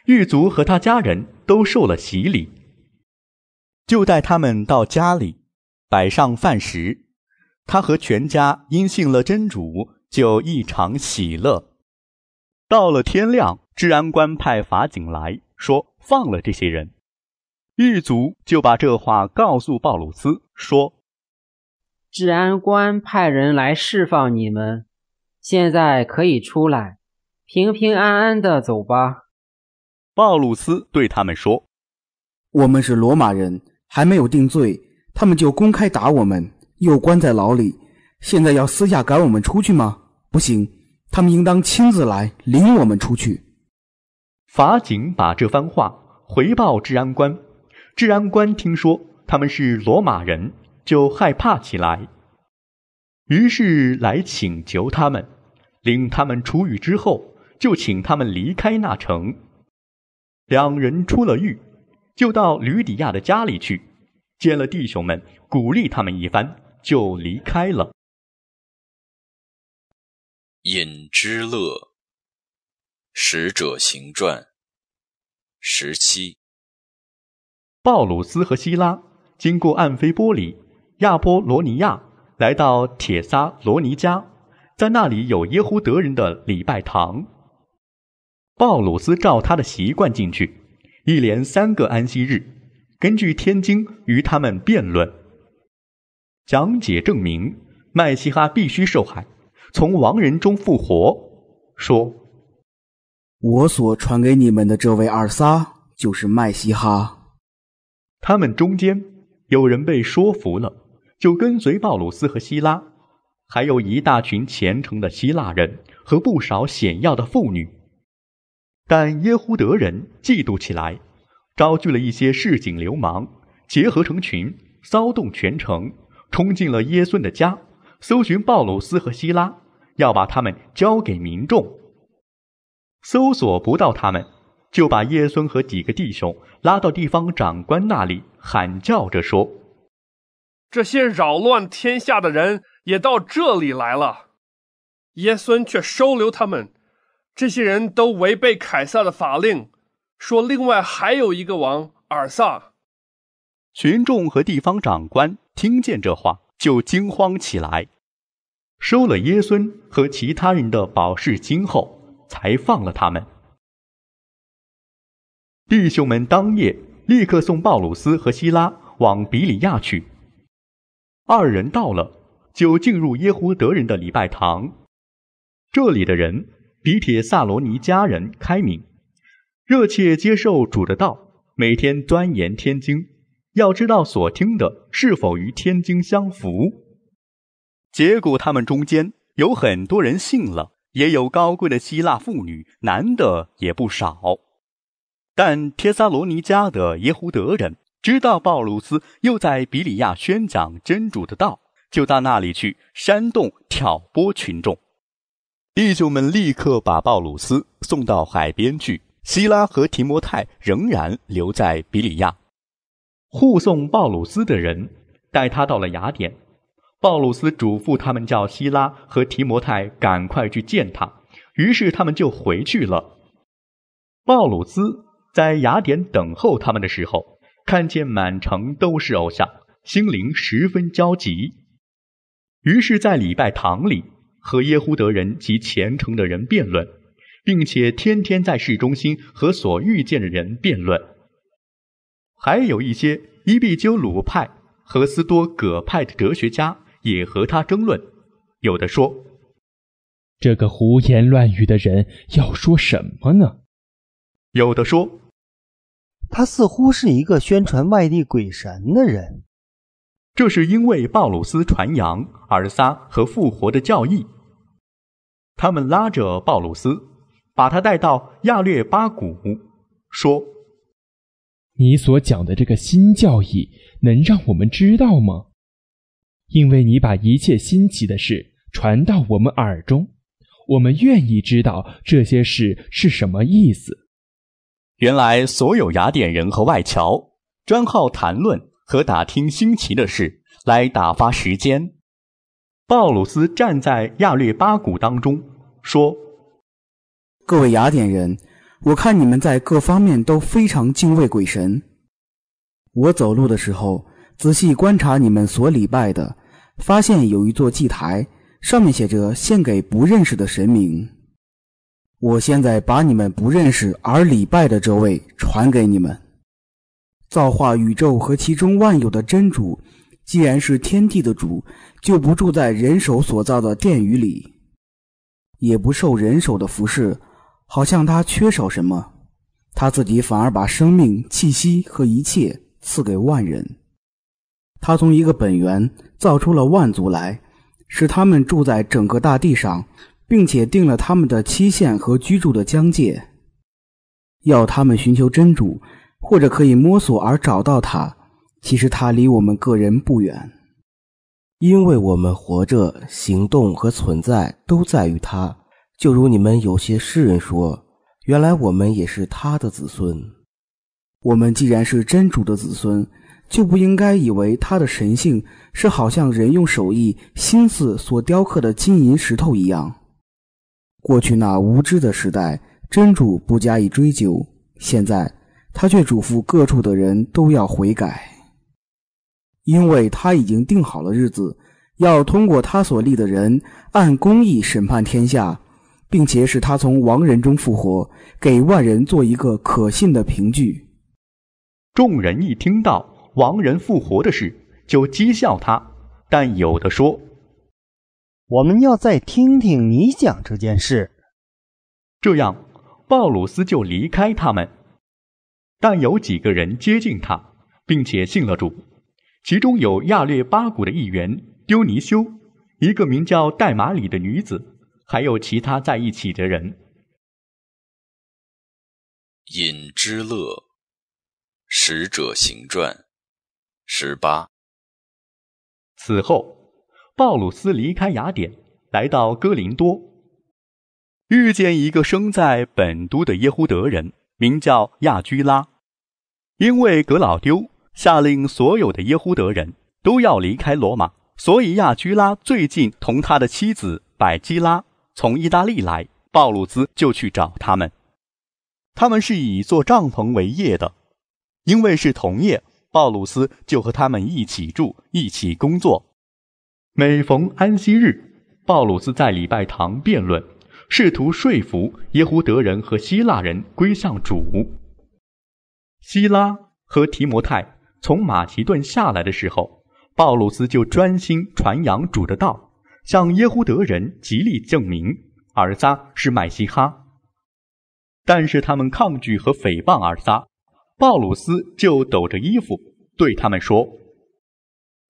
狱卒和他家人都受了洗礼，就带他们到家里，摆上饭食。他和全家因信了真主，就异常喜乐。到了天亮，治安官派法警来说：“放了这些人。”狱卒就把这话告诉鲍鲁斯说：“治安官派人来释放你们，现在可以出来，平平安安的走吧。”鲍鲁斯对他们说：“我们是罗马人，还没有定罪，他们就公开打我们，又关在牢里。现在要私下赶我们出去吗？不行，他们应当亲自来领我们出去。”法警把这番话回报治安官，治安官听说他们是罗马人，就害怕起来，于是来请求他们领他们出狱之后，就请他们离开那城。两人出了狱，就到吕底亚的家里去，见了弟兄们，鼓励他们一番，就离开了。隐之乐。使者行传。十七。鲍鲁斯和希拉经过暗菲波里、亚波罗尼亚，来到铁撒罗尼加，在那里有耶胡德人的礼拜堂。鲍鲁斯照他的习惯进去，一连三个安息日，根据天经与他们辩论、讲解、证明麦西哈必须受害、从亡人中复活。说：“我所传给你们的这位二撒就是麦西哈。”他们中间有人被说服了，就跟随鲍鲁斯和希拉，还有一大群虔诚的希腊人和不少显要的妇女。但耶胡德人嫉妒起来，招聚了一些市井流氓，结合成群，骚动全城，冲进了耶孙的家，搜寻鲍鲁斯和希拉，要把他们交给民众。搜索不到他们，就把耶孙和几个弟兄拉到地方长官那里，喊叫着说：“这些扰乱天下的人也到这里来了，耶孙却收留他们。”这些人都违背凯撒的法令，说另外还有一个王尔萨。群众和地方长官听见这话，就惊慌起来，收了耶孙和其他人的保释金后，才放了他们。弟兄们当夜立刻送鲍鲁斯和希拉往比里亚去。二人到了，就进入耶胡德人的礼拜堂，这里的人。比铁萨罗尼家人开明，热切接受主的道，每天钻研《天经》，要知道所听的是否与《天经》相符。结果他们中间有很多人信了，也有高贵的希腊妇女，男的也不少。但铁萨罗尼迦的耶胡德人知道鲍鲁斯又在比里亚宣讲真主的道，就到那里去煽动、挑拨群众。弟兄们立刻把鲍鲁斯送到海边去。希拉和提摩太仍然留在比里亚。护送鲍鲁斯的人带他到了雅典。鲍鲁斯嘱咐他们叫希拉和提摩太赶快去见他。于是他们就回去了。鲍鲁斯在雅典等候他们的时候，看见满城都是偶像，心灵十分焦急。于是，在礼拜堂里。和耶胡德人及虔诚的人辩论，并且天天在市中心和所遇见的人辩论。还有一些伊壁鸠鲁派和斯多葛派的哲学家也和他争论。有的说，这个胡言乱语的人要说什么呢？有的说，他似乎是一个宣传外地鬼神的人。这是因为鲍鲁斯传扬而撒和复活的教义。他们拉着鲍鲁斯，把他带到亚略巴谷，说：“你所讲的这个新教义，能让我们知道吗？因为你把一切新奇的事传到我们耳中，我们愿意知道这些事是什么意思。”原来，所有雅典人和外侨专好谈论和打听新奇的事，来打发时间。鲍鲁斯站在亚略巴谷当中，说：“各位雅典人，我看你们在各方面都非常敬畏鬼神。我走路的时候仔细观察你们所礼拜的，发现有一座祭台，上面写着献给不认识的神明。我现在把你们不认识而礼拜的这位传给你们，造化宇宙和其中万有的真主。”既然是天地的主，就不住在人手所造的殿宇里，也不受人手的服侍，好像他缺少什么，他自己反而把生命、气息和一切赐给万人。他从一个本源造出了万族来，使他们住在整个大地上，并且定了他们的期限和居住的疆界，要他们寻求真主，或者可以摸索而找到他。其实他离我们个人不远，因为我们活着、行动和存在都在于他。就如你们有些诗人说：“原来我们也是他的子孙。”我们既然是真主的子孙，就不应该以为他的神性是好像人用手艺、心思所雕刻的金银石头一样。过去那无知的时代，真主不加以追究；现在他却嘱咐各处的人都要悔改。因为他已经定好了日子，要通过他所立的人按公义审判天下，并且使他从亡人中复活，给万人做一个可信的凭据。众人一听到亡人复活的事，就讥笑他。但有的说：“我们要再听听你讲这件事。”这样，鲍鲁斯就离开他们，但有几个人接近他，并且信了主。其中有亚略巴谷的一员丢尼修，一个名叫戴玛里的女子，还有其他在一起的人。尹之乐，使者行传，十八。此后，鲍鲁斯离开雅典，来到哥林多，遇见一个生在本都的耶胡德人，名叫亚居拉，因为格老丢。下令所有的耶胡德人都要离开罗马，所以亚居拉最近同他的妻子百基拉从意大利来，鲍鲁斯就去找他们。他们是以做帐篷为业的，因为是同业，鲍鲁斯就和他们一起住，一起工作。每逢安息日，鲍鲁斯在礼拜堂辩论，试图说服耶胡德人和希腊人归向主。希拉和提摩太。从马其顿下来的时候，鲍鲁斯就专心传扬主的道，向耶胡德人极力证明尔撒是麦西哈。但是他们抗拒和诽谤尔撒，鲍鲁斯就抖着衣服对他们说：“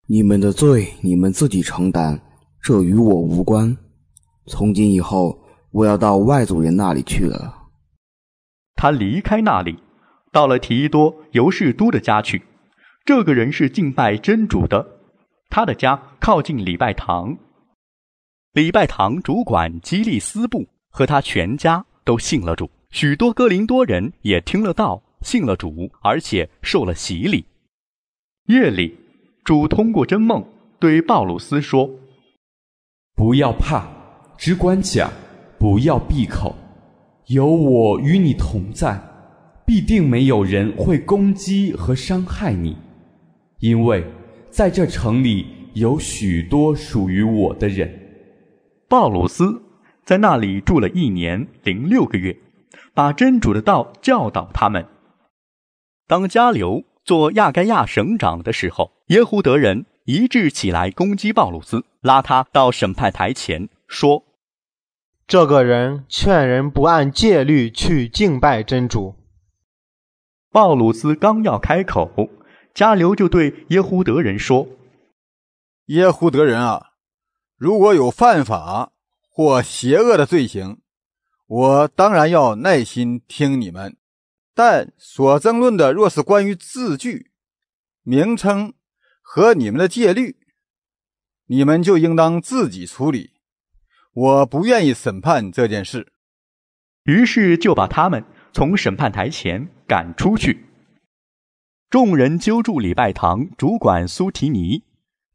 你们的罪你们自己承担，这与我无关。从今以后，我要到外族人那里去了。”他离开那里，到了提多尤士都的家去。这个人是敬拜真主的，他的家靠近礼拜堂。礼拜堂主管基利斯布和他全家都信了主，许多哥林多人也听了道，信了主，而且受了洗礼。夜里，主通过真梦对鲍鲁斯说：“不要怕，只管讲，不要闭口，有我与你同在，必定没有人会攻击和伤害你。”因为在这城里有许多属于我的人，鲍鲁斯在那里住了一年零六个月，把真主的道教导他们。当加流做亚该亚省长的时候，耶胡德人一致起来攻击鲍鲁斯，拉他到审判台前，说：“这个人劝人不按戒律去敬拜真主。”鲍鲁斯刚要开口。加流就对耶胡德人说：“耶胡德人啊，如果有犯法或邪恶的罪行，我当然要耐心听你们；但所争论的若是关于字句、名称和你们的戒律，你们就应当自己处理。我不愿意审判这件事。”于是就把他们从审判台前赶出去。众人揪住礼拜堂主管苏提尼，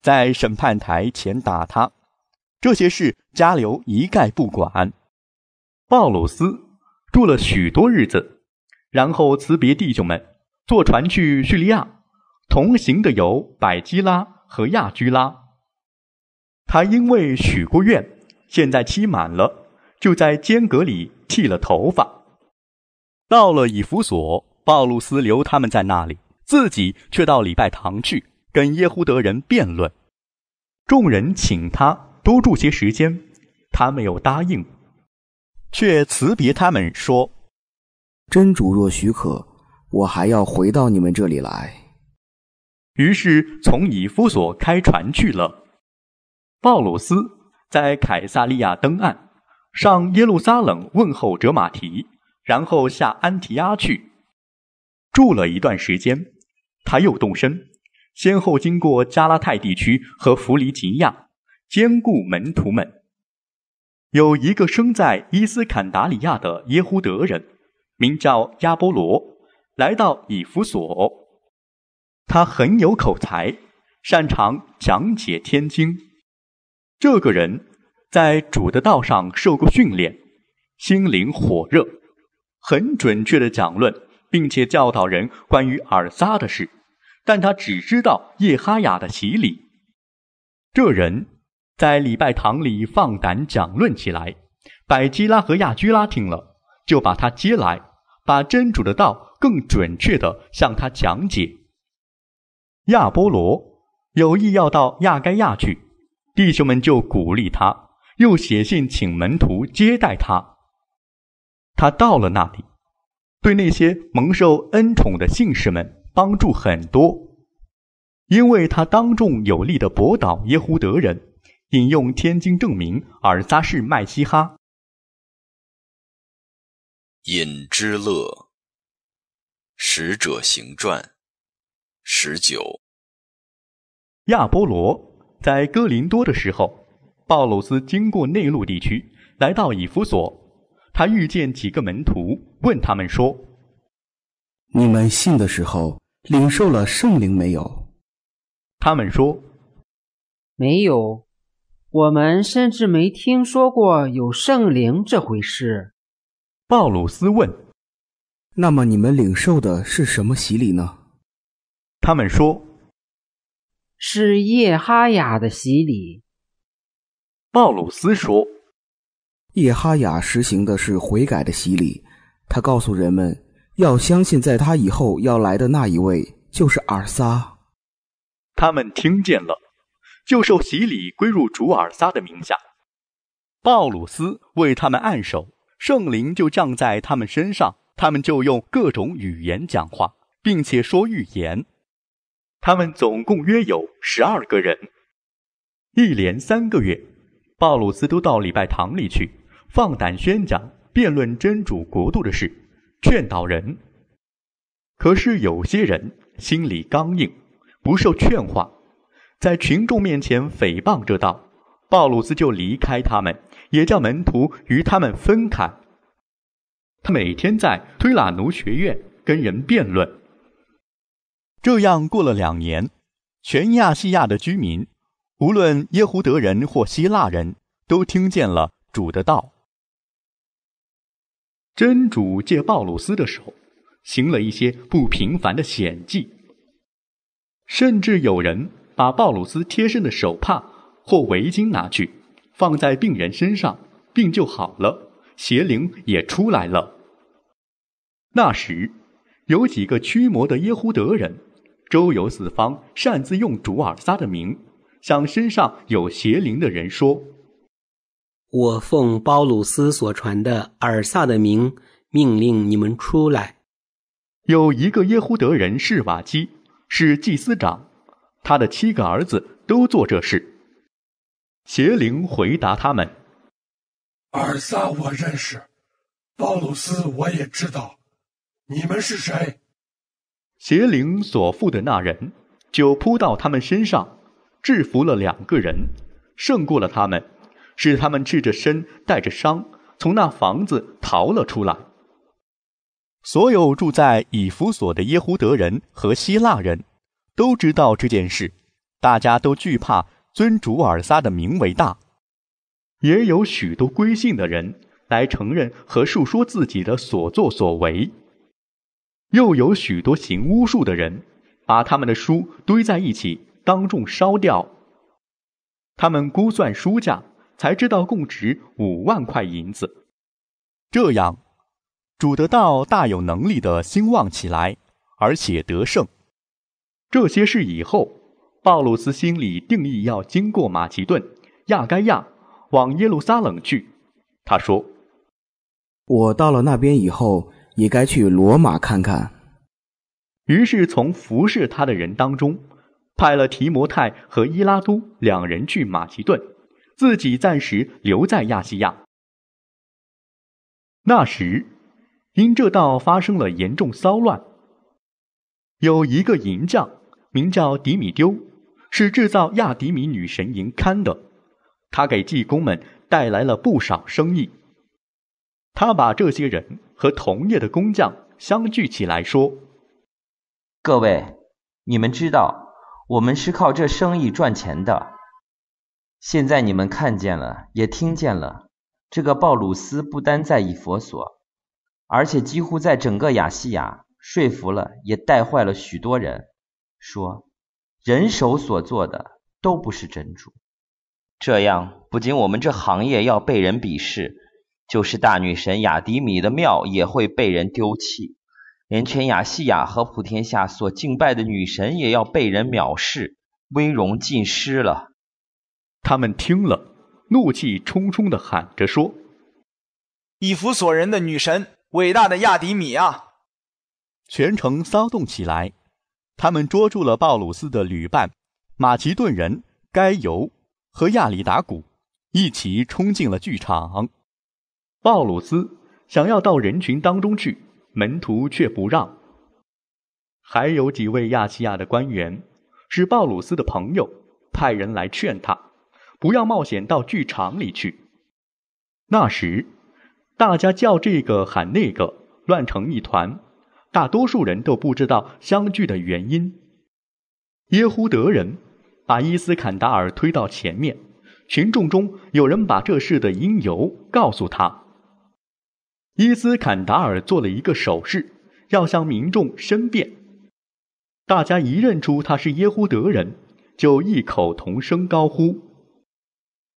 在审判台前打他。这些事加流一概不管。鲍鲁斯住了许多日子，然后辞别弟兄们，坐船去叙利亚。同行的有百基拉和亚居拉。他因为许过愿，现在期满了，就在间隔里剃了头发。到了以弗所，鲍鲁斯留他们在那里。自己却到礼拜堂去跟耶乎德人辩论，众人请他多住些时间，他没有答应，却辞别他们说：“真主若许可，我还要回到你们这里来。”于是从以夫所开船去了。鲍鲁斯在凯撒利亚登岸，上耶路撒冷问候哲马提，然后下安提阿去住了一段时间。他又动身，先后经过加拉泰地区和弗里吉亚，兼顾门徒们。有一个生在伊斯坎达里亚的耶胡德人，名叫亚波罗，来到以弗所。他很有口才，擅长讲解天经。这个人，在主的道上受过训练，心灵火热，很准确的讲论。并且教导人关于尔撒的事，但他只知道叶哈雅的洗礼。这人，在礼拜堂里放胆讲论起来，百基拉和亚居拉听了，就把他接来，把真主的道更准确地向他讲解。亚波罗有意要到亚该亚去，弟兄们就鼓励他，又写信请门徒接待他。他到了那里。对那些蒙受恩宠的信士们帮助很多，因为他当众有力的驳倒耶胡德人，引用《天经证明尔撒士麦西哈。尹之乐。使者行传，十九。亚波罗在哥林多的时候，鲍鲁斯经过内陆地区，来到以弗所。他遇见几个门徒，问他们说：“你们信的时候领受了圣灵没有？”他们说：“没有，我们甚至没听说过有圣灵这回事。”鲍鲁斯问：“那么你们领受的是什么洗礼呢？”他们说：“是耶哈雅的洗礼。”鲍鲁斯说。叶哈雅实行的是悔改的洗礼，他告诉人们要相信，在他以后要来的那一位就是尔撒。他们听见了，就受洗礼，归入主尔撒的名下。鲍鲁斯为他们按手，圣灵就降在他们身上，他们就用各种语言讲话，并且说预言。他们总共约有十二个人。一连三个月，鲍鲁斯都到礼拜堂里去。放胆宣讲、辩论真主国度的事，劝导人。可是有些人心里刚硬，不受劝化，在群众面前诽谤这道。鲍鲁斯就离开他们，也叫门徒与他们分开。他每天在推拉奴学院跟人辩论。这样过了两年，全亚细亚的居民，无论耶胡德人或希腊人都听见了主的道。真主借鲍鲁斯的手，行了一些不平凡的险迹。甚至有人把鲍鲁斯贴身的手帕或围巾拿去，放在病人身上，病就好了，邪灵也出来了。那时，有几个驱魔的耶胡德人，周游四方，擅自用主尔撒的名，向身上有邪灵的人说。我奉包鲁斯所传的尔萨的名，命令你们出来。有一个耶胡德人是瓦基，是祭司长，他的七个儿子都做这事。邪灵回答他们：“尔萨我认识，包鲁斯我也知道，你们是谁？”邪灵所附的那人就扑到他们身上，制服了两个人，胜过了他们。使他们赤着身，带着伤，从那房子逃了出来。所有住在以弗所的耶胡德人和希腊人，都知道这件事，大家都惧怕尊主尔撒的名为大。也有许多归信的人来承认和述说自己的所作所为，又有许多行巫术的人，把他们的书堆在一起，当众烧掉。他们估算书价。才知道共值五万块银子，这样，主得到大有能力的兴旺起来，而且得胜。这些事以后，鲍鲁斯心里定义要经过马其顿、亚该亚，往耶路撒冷去。他说：“我到了那边以后，也该去罗马看看。”于是从服侍他的人当中，派了提摩太和伊拉都两人去马其顿。自己暂时留在亚细亚。那时，因这道发生了严重骚乱。有一个银匠名叫迪米丢，是制造亚迪米女神银龛的，他给技工们带来了不少生意。他把这些人和同业的工匠相聚起来说：“各位，你们知道，我们是靠这生意赚钱的。”现在你们看见了，也听见了。这个鲍鲁斯不单在以佛所，而且几乎在整个雅西亚说服了，也带坏了许多人，说人手所做的都不是真珠。这样不仅我们这行业要被人鄙视，就是大女神雅迪米的庙也会被人丢弃，连全雅西亚和普天下所敬拜的女神也要被人藐视，威容尽失了。他们听了，怒气冲冲地喊着说：“以弗索人的女神，伟大的亚迪米亚！”全城骚动起来，他们捉住了鲍鲁斯的旅伴马其顿人该由和亚里达古，一起冲进了剧场。鲍鲁斯想要到人群当中去，门徒却不让。还有几位亚细亚的官员，是鲍鲁斯的朋友，派人来劝他。不要冒险到剧场里去。那时，大家叫这个喊那个，乱成一团，大多数人都不知道相聚的原因。耶胡德人把伊斯坎达尔推到前面，群众中有人把这事的因由告诉他。伊斯坎达尔做了一个手势，要向民众申辩。大家一认出他是耶胡德人，就异口同声高呼。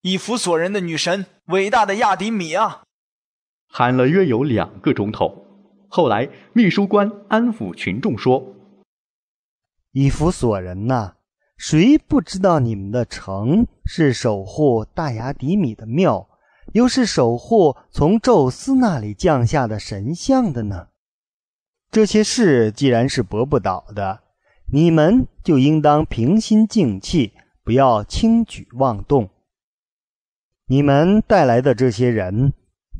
以弗所人的女神，伟大的亚迪米啊，喊了约有两个钟头。后来秘书官安抚群众说：“以弗所人呐，谁不知道你们的城是守护大雅迪米的庙，又是守护从宙斯那里降下的神像的呢？这些事既然是驳不倒的，你们就应当平心静气，不要轻举妄动。”你们带来的这些人，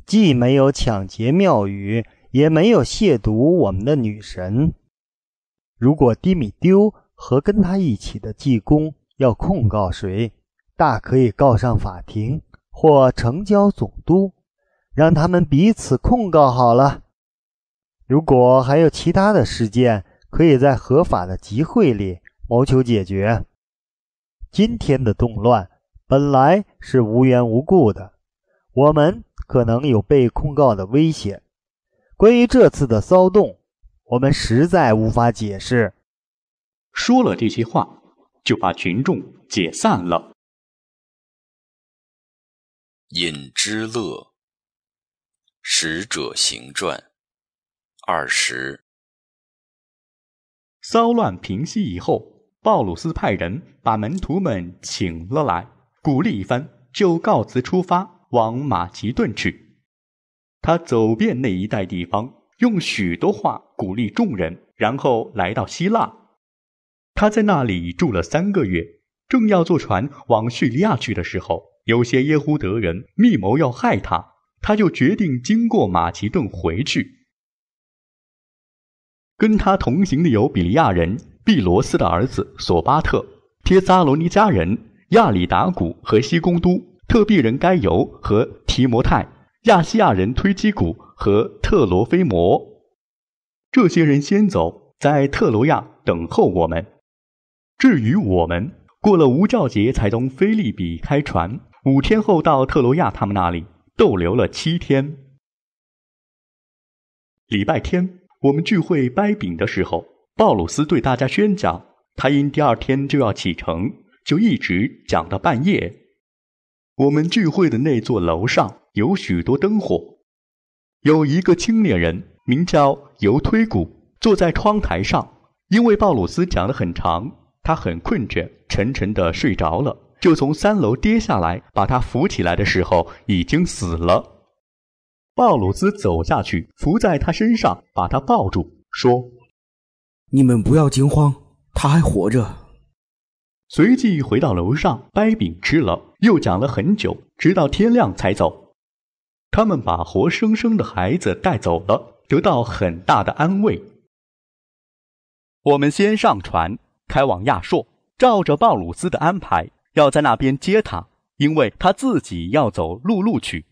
既没有抢劫庙宇，也没有亵渎我们的女神。如果迪米丢和跟他一起的济公要控告谁，大可以告上法庭或呈交总督，让他们彼此控告好了。如果还有其他的事件，可以在合法的集会里谋求解决。今天的动乱。本来是无缘无故的，我们可能有被控告的危险。关于这次的骚动，我们实在无法解释。说了这些话，就把群众解散了。尹之乐，使者行传二十。骚乱平息以后，鲍鲁斯派人把门徒们请了来。鼓励一番，就告辞出发往马其顿去。他走遍那一带地方，用许多话鼓励众人，然后来到希腊。他在那里住了三个月，正要坐船往叙利亚去的时候，有些耶胡德人密谋要害他，他就决定经过马其顿回去。跟他同行的有比利亚人毕罗斯的儿子索巴特，帖撒罗尼加人。亚里达古和西贡都特币人该由和提摩泰亚西亚人推基古和特罗菲摩，这些人先走在特罗亚等候我们。至于我们，过了无教节才从菲利比开船，五天后到特罗亚，他们那里逗留了七天。礼拜天我们聚会掰饼的时候，鲍鲁斯对大家宣讲，他因第二天就要启程。就一直讲到半夜。我们聚会的那座楼上有许多灯火，有一个青年人名叫尤推古，坐在窗台上。因为鲍鲁斯讲得很长，他很困倦，沉沉的睡着了，就从三楼跌下来。把他扶起来的时候，已经死了。鲍鲁斯走下去，伏在他身上，把他抱住，说：“你们不要惊慌，他还活着。”随即回到楼上掰饼吃了，又讲了很久，直到天亮才走。他们把活生生的孩子带走了，得到很大的安慰。我们先上船开往亚硕，照着鲍鲁斯的安排，要在那边接他，因为他自己要走陆路去。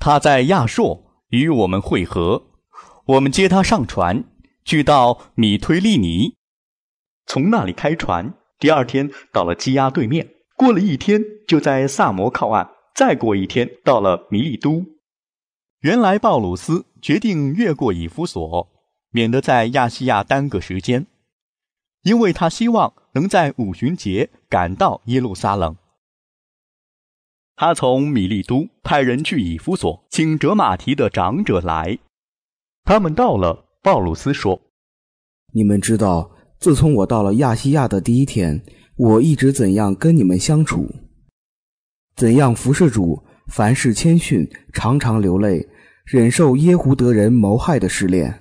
他在亚硕与我们会合，我们接他上船，去到米推利尼，从那里开船。第二天到了基亚对面，过了一天就在萨摩靠岸，再过一天到了米利都。原来鲍鲁斯决定越过以弗所，免得在亚细亚耽搁时间，因为他希望能在五旬节赶到耶路撒冷。他从米利都派人去以弗所，请折马提的长者来。他们到了，鲍鲁斯说：“你们知道。”自从我到了亚细亚的第一天，我一直怎样跟你们相处，怎样服侍主，凡事谦逊，常常流泪，忍受耶胡德人谋害的试炼。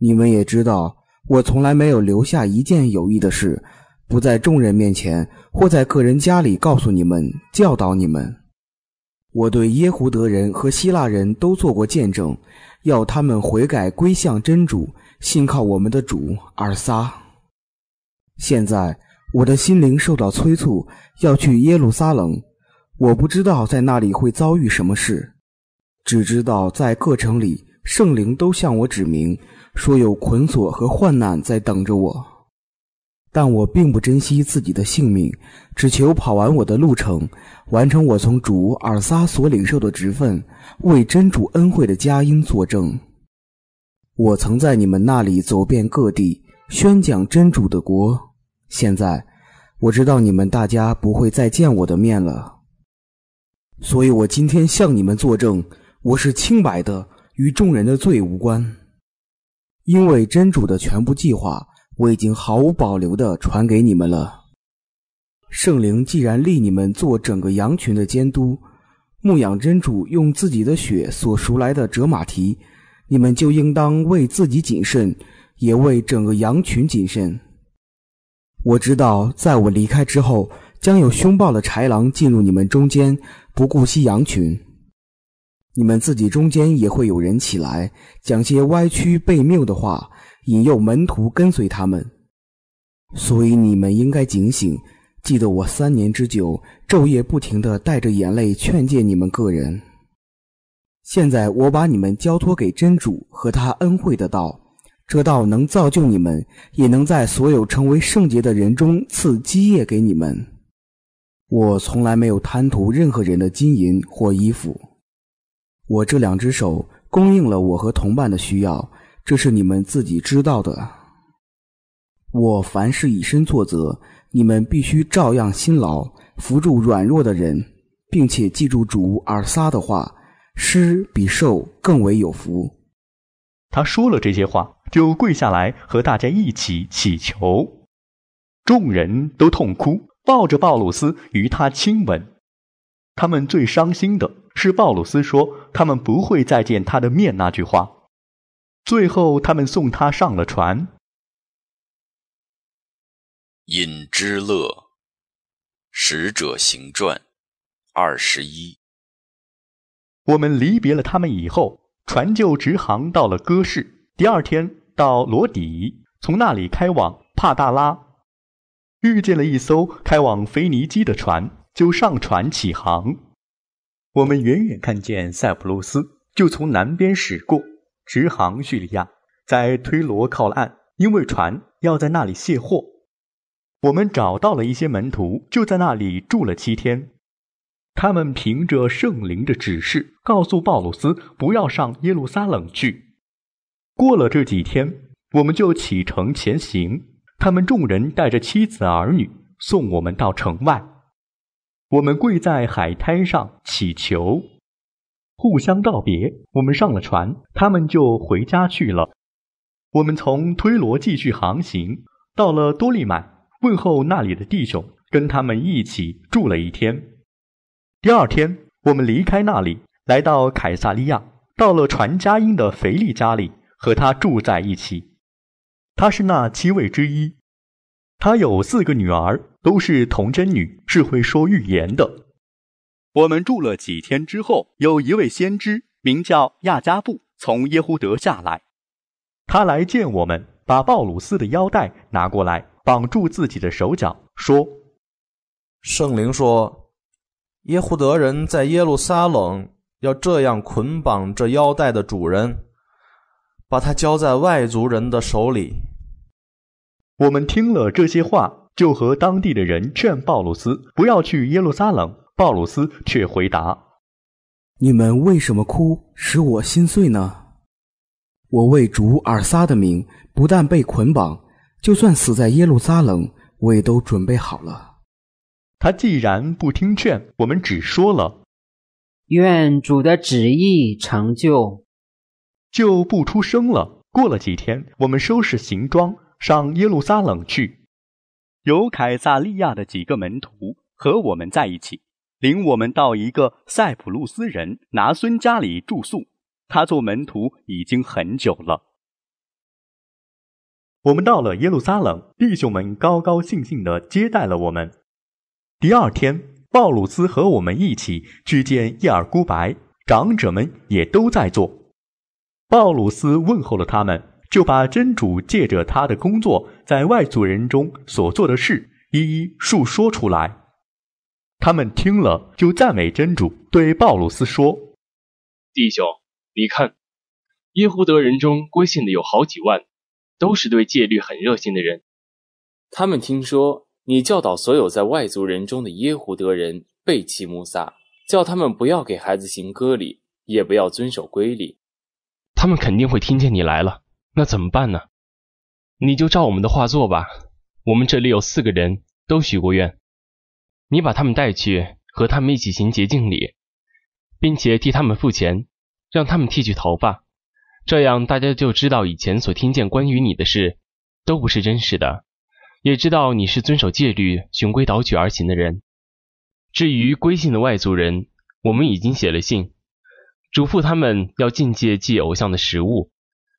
你们也知道，我从来没有留下一件有益的事，不在众人面前或在个人家里告诉你们、教导你们。我对耶胡德人和希腊人都做过见证，要他们悔改归向真主，信靠我们的主尔撒。现在我的心灵受到催促，要去耶路撒冷。我不知道在那里会遭遇什么事，只知道在各城里，圣灵都向我指明，说有捆锁和患难在等着我。但我并不珍惜自己的性命，只求跑完我的路程，完成我从主尔撒所领受的职分，为真主恩惠的佳音作证。我曾在你们那里走遍各地，宣讲真主的国。现在我知道你们大家不会再见我的面了，所以我今天向你们作证，我是清白的，与众人的罪无关。因为真主的全部计划，我已经毫无保留地传给你们了。圣灵既然立你们做整个羊群的监督，牧养真主用自己的血所赎来的折马蹄，你们就应当为自己谨慎，也为整个羊群谨慎。我知道，在我离开之后，将有凶暴的豺狼进入你们中间，不顾惜羊群；你们自己中间也会有人起来讲些歪曲背谬的话，引诱门徒跟随他们。所以你们应该警醒，记得我三年之久，昼夜不停的带着眼泪劝诫你们个人。现在我把你们交托给真主和他恩惠的道。这道能造就你们，也能在所有成为圣洁的人中赐基业给你们。我从来没有贪图任何人的金银或衣服。我这两只手供应了我和同伴的需要，这是你们自己知道的。我凡事以身作则，你们必须照样辛劳，扶助软弱的人，并且记住主尔撒的话：施比受更为有福。他说了这些话。就跪下来和大家一起祈求，众人都痛哭，抱着鲍鲁斯与他亲吻。他们最伤心的是鲍鲁斯说他们不会再见他的面那句话。最后，他们送他上了船。尹之乐，使者行传，二十一。我们离别了他们以后，船就直航到了歌市。第二天到罗底，从那里开往帕达拉，遇见了一艘开往腓尼基的船，就上船起航。我们远远看见塞浦路斯，就从南边驶过，直航叙利亚，在推罗靠岸，因为船要在那里卸货。我们找到了一些门徒，就在那里住了七天。他们凭着圣灵的指示，告诉鲍鲁斯不要上耶路撒冷去。过了这几天，我们就启程前行。他们众人带着妻子儿女送我们到城外，我们跪在海滩上祈求，互相道别。我们上了船，他们就回家去了。我们从推罗继续航行，到了多利满，问候那里的弟兄，跟他们一起住了一天。第二天，我们离开那里，来到凯撒利亚，到了传佳音的腓力家里。和他住在一起，他是那七位之一。他有四个女儿，都是童真女，是会说预言的。我们住了几天之后，有一位先知名叫亚加布从耶胡德下来，他来见我们，把鲍鲁斯的腰带拿过来，绑住自己的手脚，说：“圣灵说，耶胡德人在耶路撒冷要这样捆绑这腰带的主人。”把它交在外族人的手里。我们听了这些话，就和当地的人劝鲍鲁斯不要去耶路撒冷。鲍鲁斯却回答：“你们为什么哭，使我心碎呢？我为主尔撒的名，不但被捆绑，就算死在耶路撒冷，我也都准备好了。”他既然不听劝，我们只说了：“愿主的旨意成就。”就不出声了。过了几天，我们收拾行装上耶路撒冷去。有凯撒利亚的几个门徒和我们在一起，领我们到一个塞浦路斯人拿孙家里住宿。他做门徒已经很久了。我们到了耶路撒冷，弟兄们高高兴兴地接待了我们。第二天，鲍鲁斯和我们一起去见叶尔孤白，长者们也都在座。鲍鲁斯问候了他们，就把真主借着他的工作在外族人中所做的事一一述说出来。他们听了，就赞美真主，对鲍鲁斯说：“弟兄，你看，耶胡德人中归信的有好几万，都是对戒律很热心的人。他们听说你教导所有在外族人中的耶胡德人背弃穆萨，叫他们不要给孩子行割礼，也不要遵守规礼。”他们肯定会听见你来了，那怎么办呢？你就照我们的话做吧。我们这里有四个人都许过愿，你把他们带去，和他们一起行洁净礼，并且替他们付钱，让他们剃去头发。这样大家就知道以前所听见关于你的事都不是真实的，也知道你是遵守戒律、循规蹈矩而行的人。至于归信的外族人，我们已经写了信。嘱咐他们要禁戒祭偶像的食物、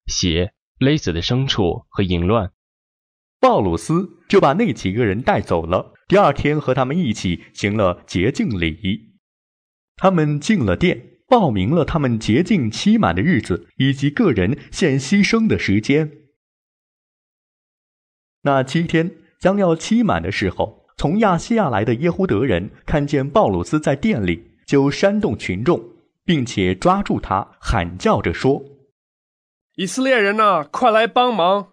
血、勒死的牲畜和淫乱。鲍鲁斯就把那几个人带走了。第二天，和他们一起行了洁净礼。他们进了殿，报名了他们洁净期满的日子以及个人献牺牲的时间。那七天将要期满的时候，从亚细亚来的耶胡德人看见鲍鲁斯在殿里，就煽动群众。并且抓住他，喊叫着说：“以色列人呐，快来帮忙！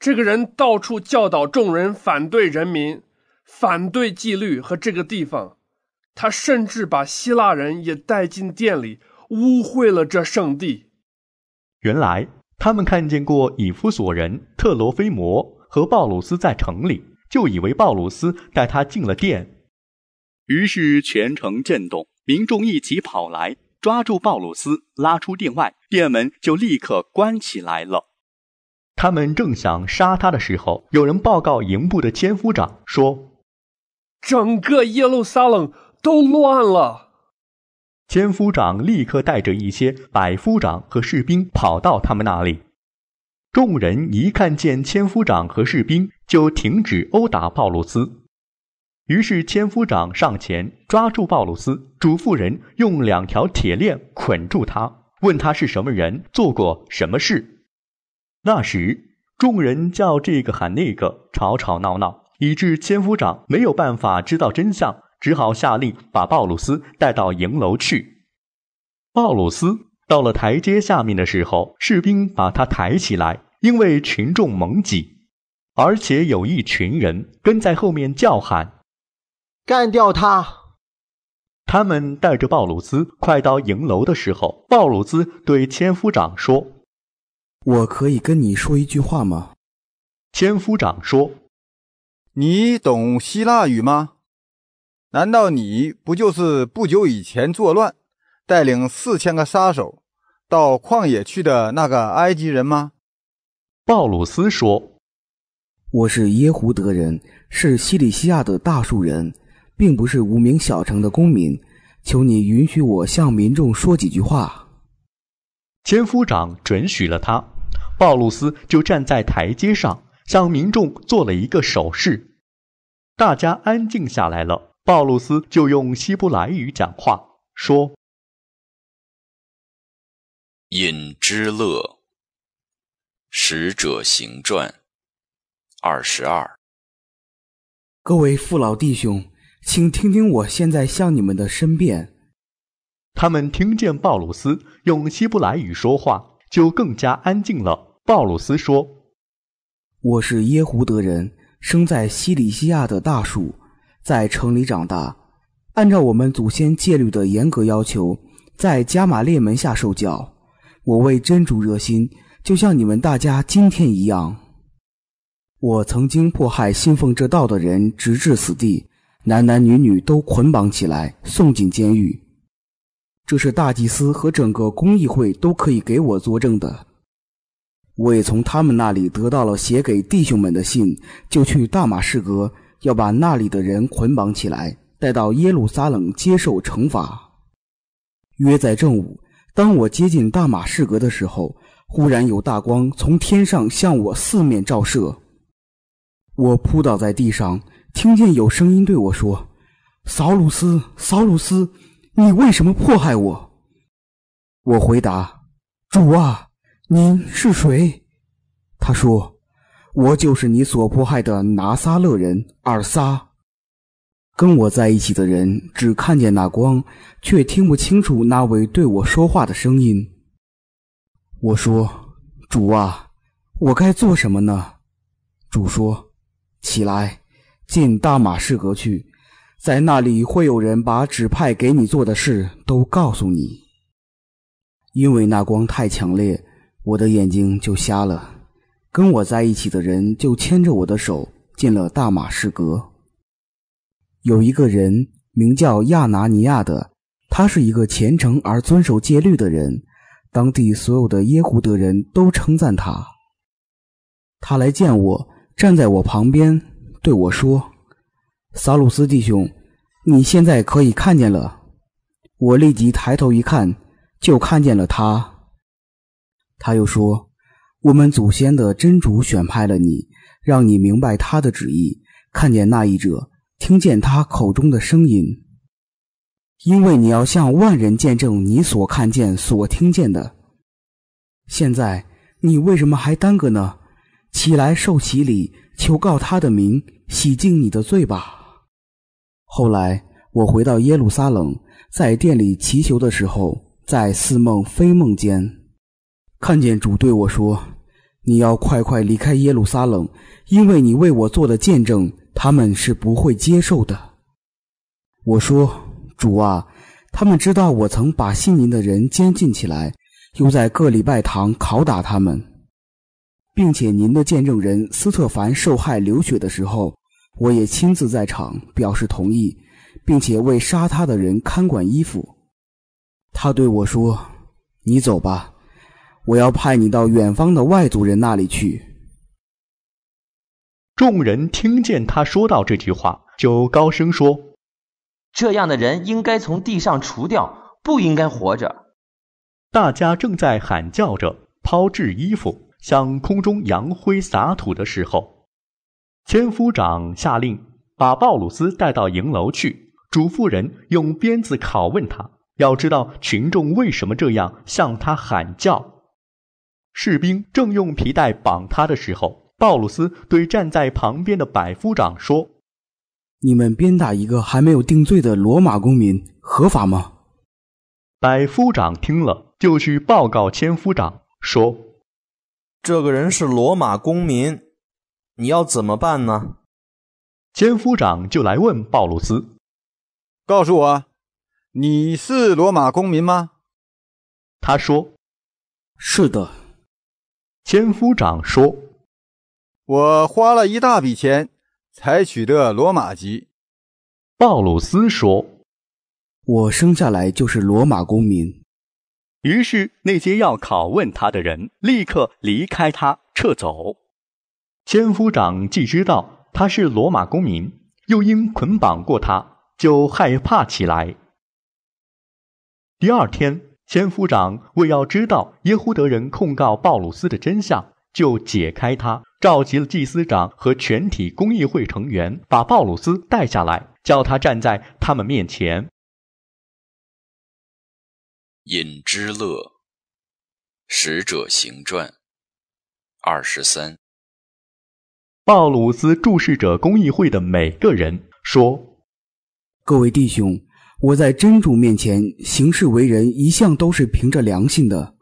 这个人到处教导众人反对人民，反对纪律和这个地方。他甚至把希腊人也带进店里，污秽了这圣地。”原来他们看见过以夫所人特罗菲摩和鲍鲁斯在城里，就以为鲍鲁斯带他进了殿，于是全城震动，民众一起跑来。抓住鲍鲁斯，拉出店外，店门就立刻关起来了。他们正想杀他的时候，有人报告营部的千夫长说：“整个耶路撒冷都乱了。”千夫长立刻带着一些百夫长和士兵跑到他们那里。众人一看见千夫长和士兵，就停止殴打鲍鲁斯。于是千夫长上前抓住鲍鲁斯，嘱咐人用两条铁链捆住他，问他是什么人，做过什么事。那时众人叫这个喊那个，吵吵闹闹，以致千夫长没有办法知道真相，只好下令把鲍鲁斯带到营楼去。鲍鲁斯到了台阶下面的时候，士兵把他抬起来，因为群众猛挤，而且有一群人跟在后面叫喊。干掉他！他们带着鲍鲁斯快到营楼的时候，鲍鲁斯对千夫长说：“我可以跟你说一句话吗？”千夫长说：“你懂希腊语吗？难道你不就是不久以前作乱，带领四千个杀手到旷野去的那个埃及人吗？”鲍鲁斯说：“我是耶胡德人，是西里西亚的大树人。”并不是无名小城的公民，求你允许我向民众说几句话。千夫长准许了他，鲍露斯就站在台阶上向民众做了一个手势，大家安静下来了。鲍露斯就用希伯来语讲话说：“饮之乐，使者行传，二十二。各位父老弟兄。”请听听我现在向你们的申辩。他们听见鲍鲁斯用希伯来语说话，就更加安静了。鲍鲁斯说：“我是耶胡德人，生在西里西亚的大树，在城里长大。按照我们祖先戒律的严格要求，在加马列门下受教。我为真主热心，就像你们大家今天一样。我曾经迫害信奉这道的人，直至死地。”男男女女都捆绑起来送进监狱，这是大祭司和整个公益会都可以给我作证的。我也从他们那里得到了写给弟兄们的信，就去大马士革，要把那里的人捆绑起来，带到耶路撒冷接受惩罚。约在正午，当我接近大马士革的时候，忽然有大光从天上向我四面照射，我扑倒在地上。听见有声音对我说：“扫鲁斯，扫鲁斯，你为什么迫害我？”我回答：“主啊，您是谁？”他说：“我就是你所迫害的拿撒勒人尔撒。”跟我在一起的人只看见那光，却听不清楚那位对我说话的声音。我说：“主啊，我该做什么呢？”主说：“起来。”进大马士革去，在那里会有人把指派给你做的事都告诉你。因为那光太强烈，我的眼睛就瞎了。跟我在一起的人就牵着我的手进了大马士革。有一个人名叫亚拿尼亚的，他是一个虔诚而遵守戒律的人，当地所有的耶胡德人都称赞他。他来见我，站在我旁边。对我说：“萨鲁斯弟兄，你现在可以看见了。”我立即抬头一看，就看见了他。他又说：“我们祖先的真主选派了你，让你明白他的旨意，看见那一者，听见他口中的声音。因为你要向万人见证你所看见、所听见的。现在你为什么还耽搁呢？起来受洗礼，求告他的名。”洗净你的罪吧。后来我回到耶路撒冷，在店里祈求的时候，在似梦非梦间，看见主对我说：“你要快快离开耶路撒冷，因为你为我做的见证，他们是不会接受的。”我说：“主啊，他们知道我曾把信您的人监禁起来，又在各礼拜堂拷打他们。”并且，您的见证人斯特凡受害流血的时候，我也亲自在场，表示同意，并且为杀他的人看管衣服。他对我说：“你走吧，我要派你到远方的外族人那里去。”众人听见他说到这句话，就高声说：“这样的人应该从地上除掉，不应该活着。”大家正在喊叫着抛掷衣服。向空中扬灰撒土的时候，千夫长下令把鲍鲁斯带到营楼去，嘱咐人用鞭子拷问他，要知道群众为什么这样向他喊叫。士兵正用皮带绑他的时候，鲍鲁斯对站在旁边的百夫长说：“你们鞭打一个还没有定罪的罗马公民，合法吗？”百夫长听了，就去报告千夫长说。这个人是罗马公民，你要怎么办呢？千夫长就来问鲍鲁斯：“告诉我，你是罗马公民吗？”他说：“是的。”千夫长说：“我花了一大笔钱才取得罗马籍。”鲍鲁斯说：“我生下来就是罗马公民。”于是，那些要拷问他的人立刻离开他，撤走。千夫长既知道他是罗马公民，又因捆绑过他，就害怕起来。第二天，千夫长为要知道耶胡德人控告鲍鲁斯的真相，就解开他，召集了祭司长和全体公议会成员，把鲍鲁斯带下来，叫他站在他们面前。尹之乐使者行传》二十三，鲍鲁斯注视着公益会的每个人，说：“各位弟兄，我在真主面前行事为人，一向都是凭着良心的。”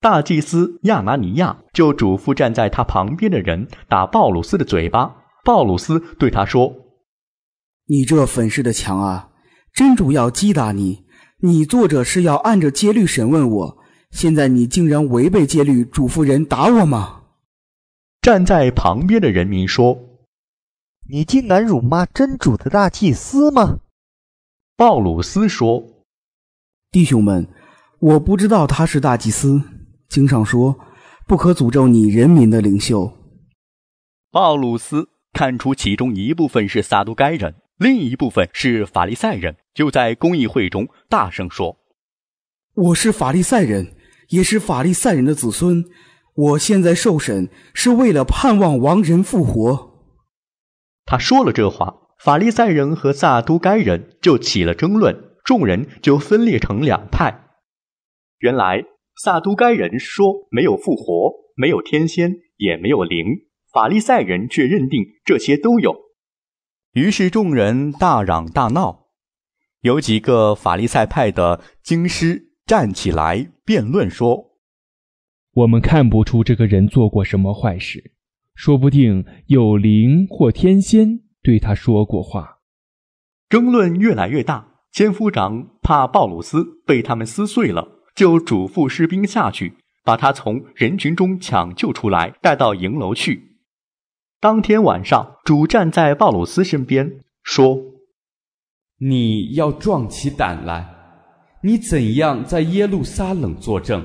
大祭司亚拿尼亚就嘱咐站在他旁边的人打鲍鲁斯的嘴巴。鲍鲁斯对他说：“你这粉饰的墙啊，真主要击打你。”你作者是要按着戒律审问我，现在你竟然违背戒律，嘱咐人打我吗？站在旁边的人民说：“你竟敢辱骂真主的大祭司吗？”鲍鲁斯说：“弟兄们，我不知道他是大祭司。经上说，不可诅咒你人民的领袖。”鲍鲁斯看出其中一部分是撒都该人，另一部分是法利赛人。就在公议会中大声说：“我是法利赛人，也是法利赛人的子孙。我现在受审是为了盼望亡人复活。”他说了这话，法利赛人和萨都该人就起了争论，众人就分裂成两派。原来萨都该人说没有复活，没有天仙，也没有灵；法利赛人却认定这些都有。于是众人大嚷大闹。有几个法利赛派的经师站起来辩论说：“我们看不出这个人做过什么坏事，说不定有灵或天仙对他说过话。”争论越来越大，千夫长怕鲍鲁斯被他们撕碎了，就嘱咐士兵下去把他从人群中抢救出来，带到营楼去。当天晚上，主站在鲍鲁斯身边说。你要壮起胆来，你怎样在耶路撒冷作证，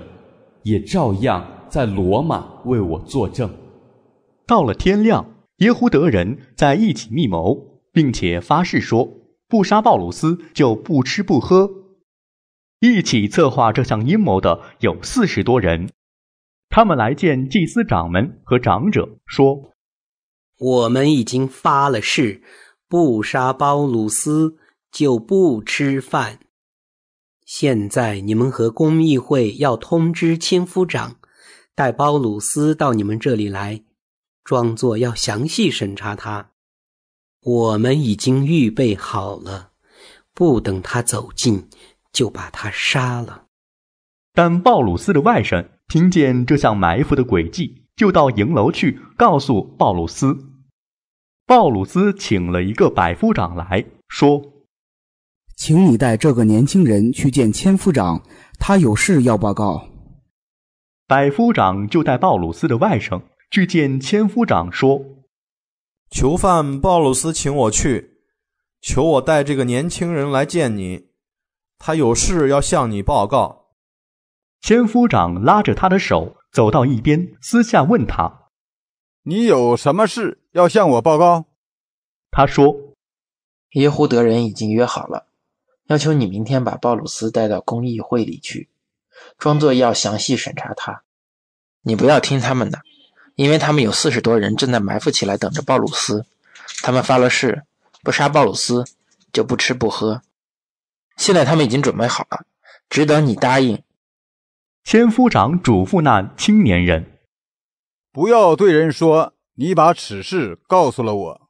也照样在罗马为我作证。到了天亮，耶胡德人在一起密谋，并且发誓说，不杀鲍鲁斯就不吃不喝。一起策划这项阴谋的有四十多人，他们来见祭司长们和长者，说：“我们已经发了誓，不杀鲍鲁斯。”就不吃饭。现在你们和公议会要通知千夫长，带鲍鲁斯到你们这里来，装作要详细审查他。我们已经预备好了，不等他走近，就把他杀了。但鲍鲁斯的外甥听见这项埋伏的诡计，就到营楼去告诉鲍鲁斯。鲍鲁斯请了一个百夫长来说。请你带这个年轻人去见千夫长，他有事要报告。百夫长就带鲍鲁斯的外甥去见千夫长，说：“囚犯鲍鲁斯请我去，求我带这个年轻人来见你，他有事要向你报告。”千夫长拉着他的手走到一边，私下问他：“你有什么事要向我报告？”他说：“耶胡德人已经约好了。”要求你明天把鲍鲁斯带到公益会里去，装作要详细审查他。你不要听他们的，因为他们有四十多人正在埋伏起来等着鲍鲁斯。他们发了誓，不杀鲍鲁斯就不吃不喝。现在他们已经准备好了，只等你答应。千夫长嘱咐那青年人，不要对人说你把此事告诉了我，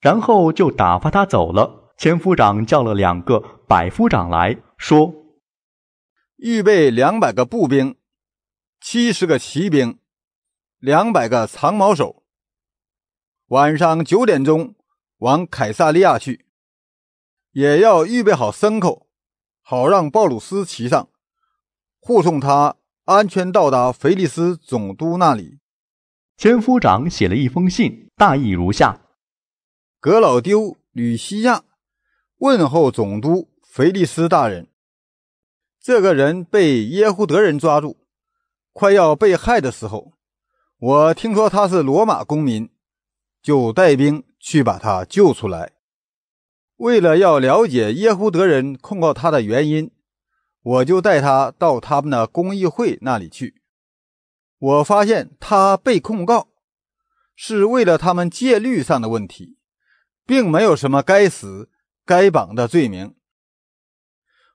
然后就打发他走了。千夫长叫了两个百夫长来说：“预备两百个步兵，七十个骑兵，两百个长矛手。晚上九点钟往凯撒利亚去，也要预备好牲口，好让鲍鲁斯骑上，护送他安全到达腓利斯总督那里。”千夫长写了一封信，大意如下：格老丢吕西亚。问候总督菲利斯大人。这个人被耶胡德人抓住，快要被害的时候，我听说他是罗马公民，就带兵去把他救出来。为了要了解耶胡德人控告他的原因，我就带他到他们的公议会那里去。我发现他被控告是为了他们戒律上的问题，并没有什么该死。该绑的罪名。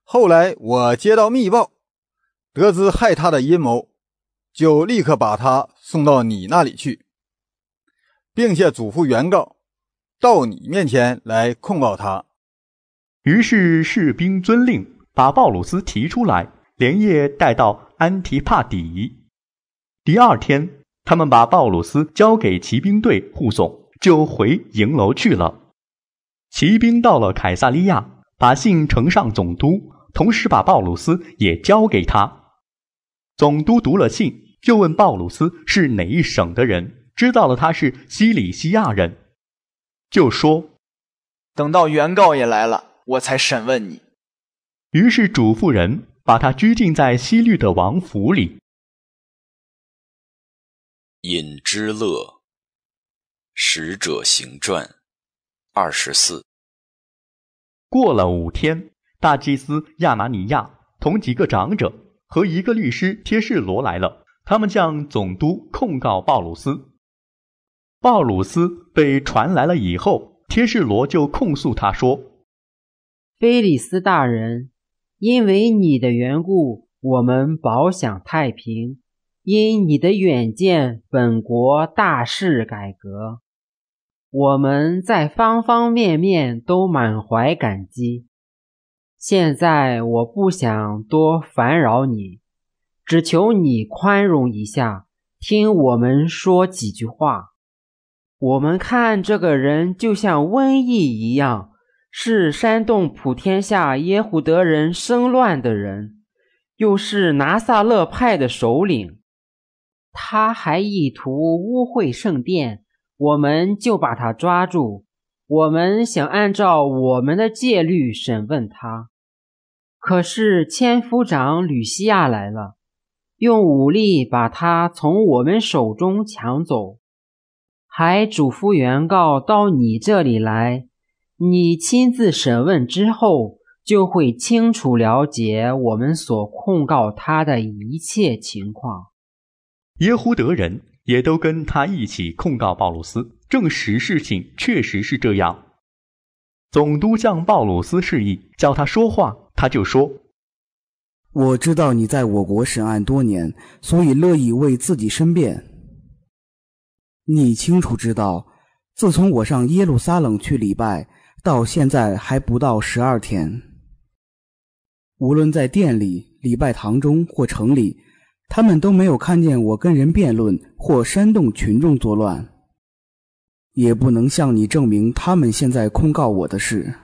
后来我接到密报，得知害他的阴谋，就立刻把他送到你那里去，并且嘱咐原告到你面前来控告他。于是士兵遵令，把鲍鲁斯提出来，连夜带到安提帕底。第二天，他们把鲍鲁斯交给骑兵队护送，就回营楼去了。骑兵到了凯撒利亚，把信呈上总督，同时把鲍鲁斯也交给他。总督读了信，就问鲍鲁斯是哪一省的人，知道了他是西里西亚人，就说：“等到原告也来了，我才审问你。”于是嘱咐人把他拘禁在西律的王府里。尹之乐，使者行传。二十四，过了五天，大祭司亚拿尼亚同几个长者和一个律师贴士罗来了。他们向总督控告鲍鲁斯。鲍鲁斯被传来了以后，贴士罗就控诉他说：“菲里斯大人，因为你的缘故，我们保享太平；因你的远见，本国大事改革。”我们在方方面面都满怀感激。现在我不想多烦扰你，只求你宽容一下，听我们说几句话。我们看这个人就像瘟疫一样，是煽动普天下耶户得人生乱的人，又是拿撒勒派的首领，他还意图污秽圣殿。我们就把他抓住，我们想按照我们的戒律审问他。可是千夫长吕西亚来了，用武力把他从我们手中抢走，还嘱咐原告到你这里来，你亲自审问之后，就会清楚了解我们所控告他的一切情况。耶胡德人。也都跟他一起控告鲍鲁斯，证实事情确实是这样。总督向鲍鲁斯示意，叫他说话，他就说：“我知道你在我国审案多年，所以乐意为自己申辩。你清楚知道，自从我上耶路撒冷去礼拜，到现在还不到十二天。无论在殿里、礼拜堂中或城里。”他们都没有看见我跟人辩论或煽动群众作乱，也不能向你证明他们现在控告我的事。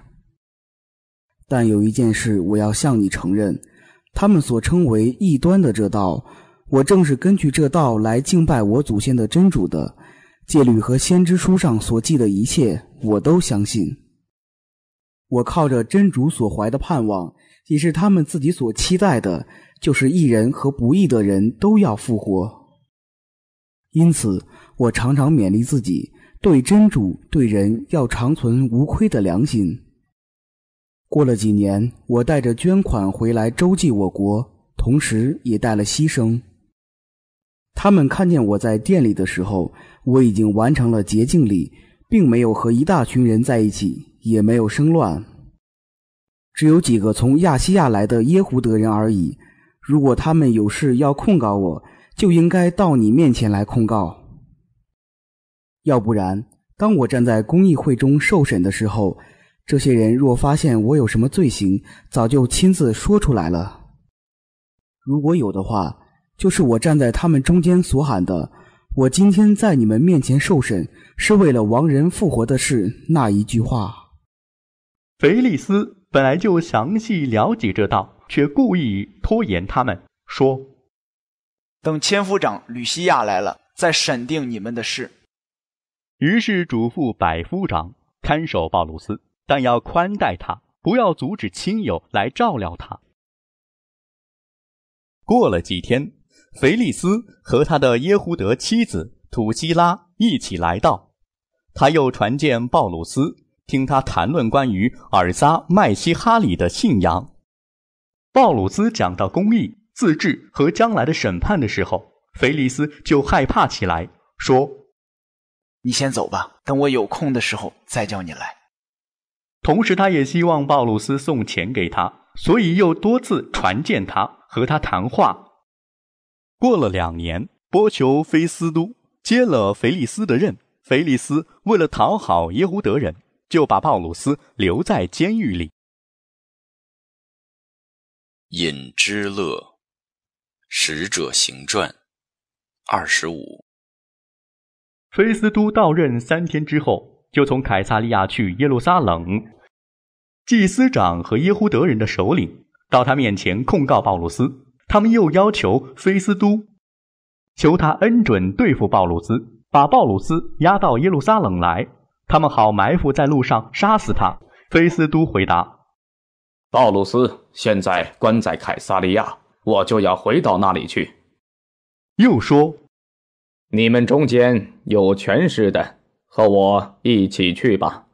但有一件事我要向你承认：他们所称为异端的这道，我正是根据这道来敬拜我祖先的真主的戒律和先知书上所记的一切，我都相信。我靠着真主所怀的盼望，也是他们自己所期待的。就是义人和不义的人都要复活，因此我常常勉励自己，对真主、对人要长存无愧的良心。过了几年，我带着捐款回来周济我国，同时也带了牺牲。他们看见我在店里的时候，我已经完成了洁净礼，并没有和一大群人在一起，也没有生乱，只有几个从亚细亚来的耶胡德人而已。如果他们有事要控告我，就应该到你面前来控告；要不然，当我站在公益会中受审的时候，这些人若发现我有什么罪行，早就亲自说出来了。如果有的话，就是我站在他们中间所喊的“我今天在你们面前受审是为了亡人复活的事”那一句话。菲利斯本来就详细了解这道，却故意。拖延他们说：“等千夫长吕西亚来了，再审定你们的事。”于是嘱咐百夫长看守鲍鲁斯，但要宽待他，不要阻止亲友来照料他。过了几天，腓利斯和他的耶胡德妻子土希拉一起来到，他又传见鲍鲁斯，听他谈论关于尔撒麦西哈里的信仰。鲍鲁斯讲到公益、自治和将来的审判的时候，菲利斯就害怕起来，说：“你先走吧，等我有空的时候再叫你来。”同时，他也希望鲍鲁斯送钱给他，所以又多次传见他和他谈话。过了两年，波求菲斯都接了菲利斯的任，菲利斯为了讨好耶胡德人，就把鲍鲁斯留在监狱里。《引之乐》，使者行传，二十五。菲斯都到任三天之后，就从凯撒利亚去耶路撒冷。祭司长和耶胡德人的首领到他面前控告鲍鲁斯，他们又要求菲斯都求他恩准对付鲍鲁斯，把鲍鲁斯押到耶路撒冷来，他们好埋伏在路上杀死他。菲斯都回答。鲍鲁斯现在关在凯撒利亚，我就要回到那里去。又说：“你们中间有权势的，和我一起去吧。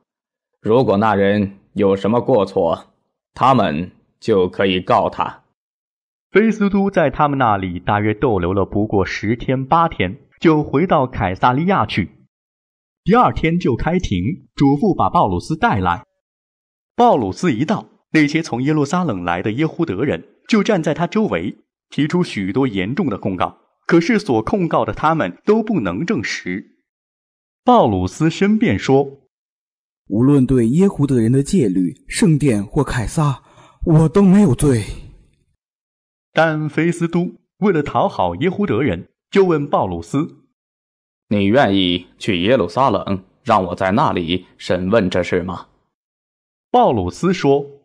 如果那人有什么过错，他们就可以告他。”菲斯都在他们那里大约逗留了不过十天八天，就回到凯撒利亚去。第二天就开庭，嘱咐把鲍鲁斯带来。鲍鲁斯一到。那些从耶路撒冷来的耶胡德人就站在他周围，提出许多严重的控告。可是所控告的，他们都不能证实。鲍鲁斯申辩说：“无论对耶胡德人的戒律、圣殿或凯撒，我都没有罪。”但菲斯都为了讨好耶胡德人，就问鲍鲁斯：“你愿意去耶路撒冷，让我在那里审问这事吗？”鲍鲁斯说。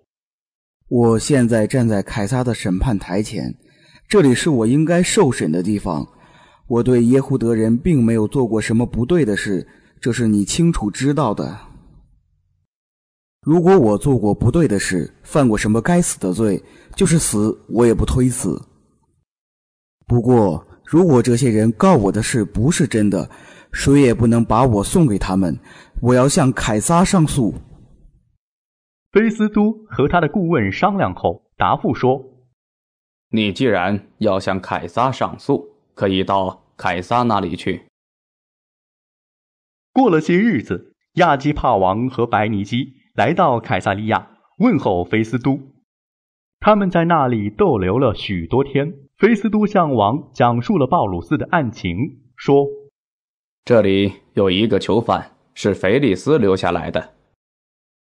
我现在站在凯撒的审判台前，这里是我应该受审的地方。我对耶胡德人并没有做过什么不对的事，这是你清楚知道的。如果我做过不对的事，犯过什么该死的罪，就是死我也不推辞。不过，如果这些人告我的事不是真的，谁也不能把我送给他们。我要向凯撒上诉。菲斯都和他的顾问商量后，答复说：“你既然要向凯撒上诉，可以到凯撒那里去。”过了些日子，亚基帕王和白尼基来到凯撒利亚问候菲斯都，他们在那里逗留了许多天。菲斯都向王讲述了鲍鲁斯的案情，说：“这里有一个囚犯是腓利斯留下来的。”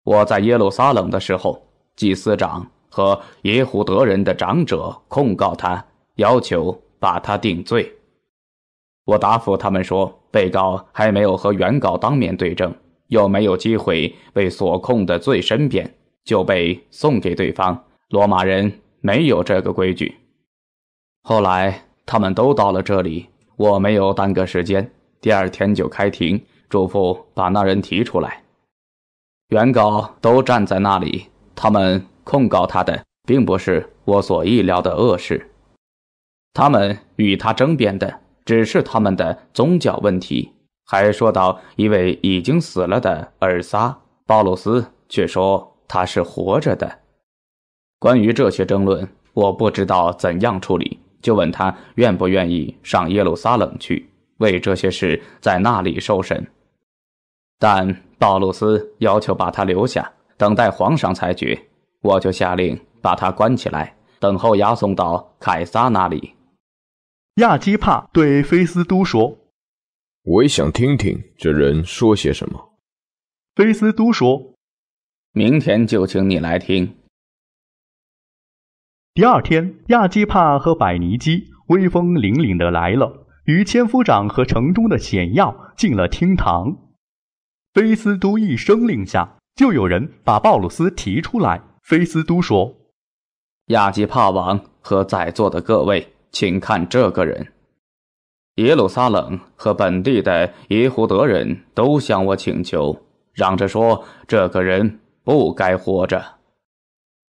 我在耶路撒冷的时候，祭司长和耶胡德人的长者控告他，要求把他定罪。我答复他们说，被告还没有和原告当面对证，又没有机会被所控的罪申辩，就被送给对方。罗马人没有这个规矩。后来他们都到了这里，我没有耽搁时间，第二天就开庭，嘱咐把那人提出来。原告都站在那里，他们控告他的并不是我所意料的恶事，他们与他争辩的只是他们的宗教问题，还说到一位已经死了的尔撒，鲍鲁斯却说他是活着的。关于这些争论，我不知道怎样处理，就问他愿不愿意上耶路撒冷去，为这些事在那里受审。但鲍鲁斯要求把他留下，等待皇上裁决，我就下令把他关起来，等候押送到凯撒那里。亚基帕对菲斯都说：“我也想听听这人说些什么。”菲斯都说：“明天就请你来听。”第二天，亚基帕和百尼基威风凛凛的来了，与千夫长和城中的显要进了厅堂。菲斯都一声令下，就有人把鲍鲁斯提出来。菲斯都说：“亚基帕王和在座的各位，请看这个人。耶路撒冷和本地的耶胡德人都向我请求，嚷着说这个人不该活着。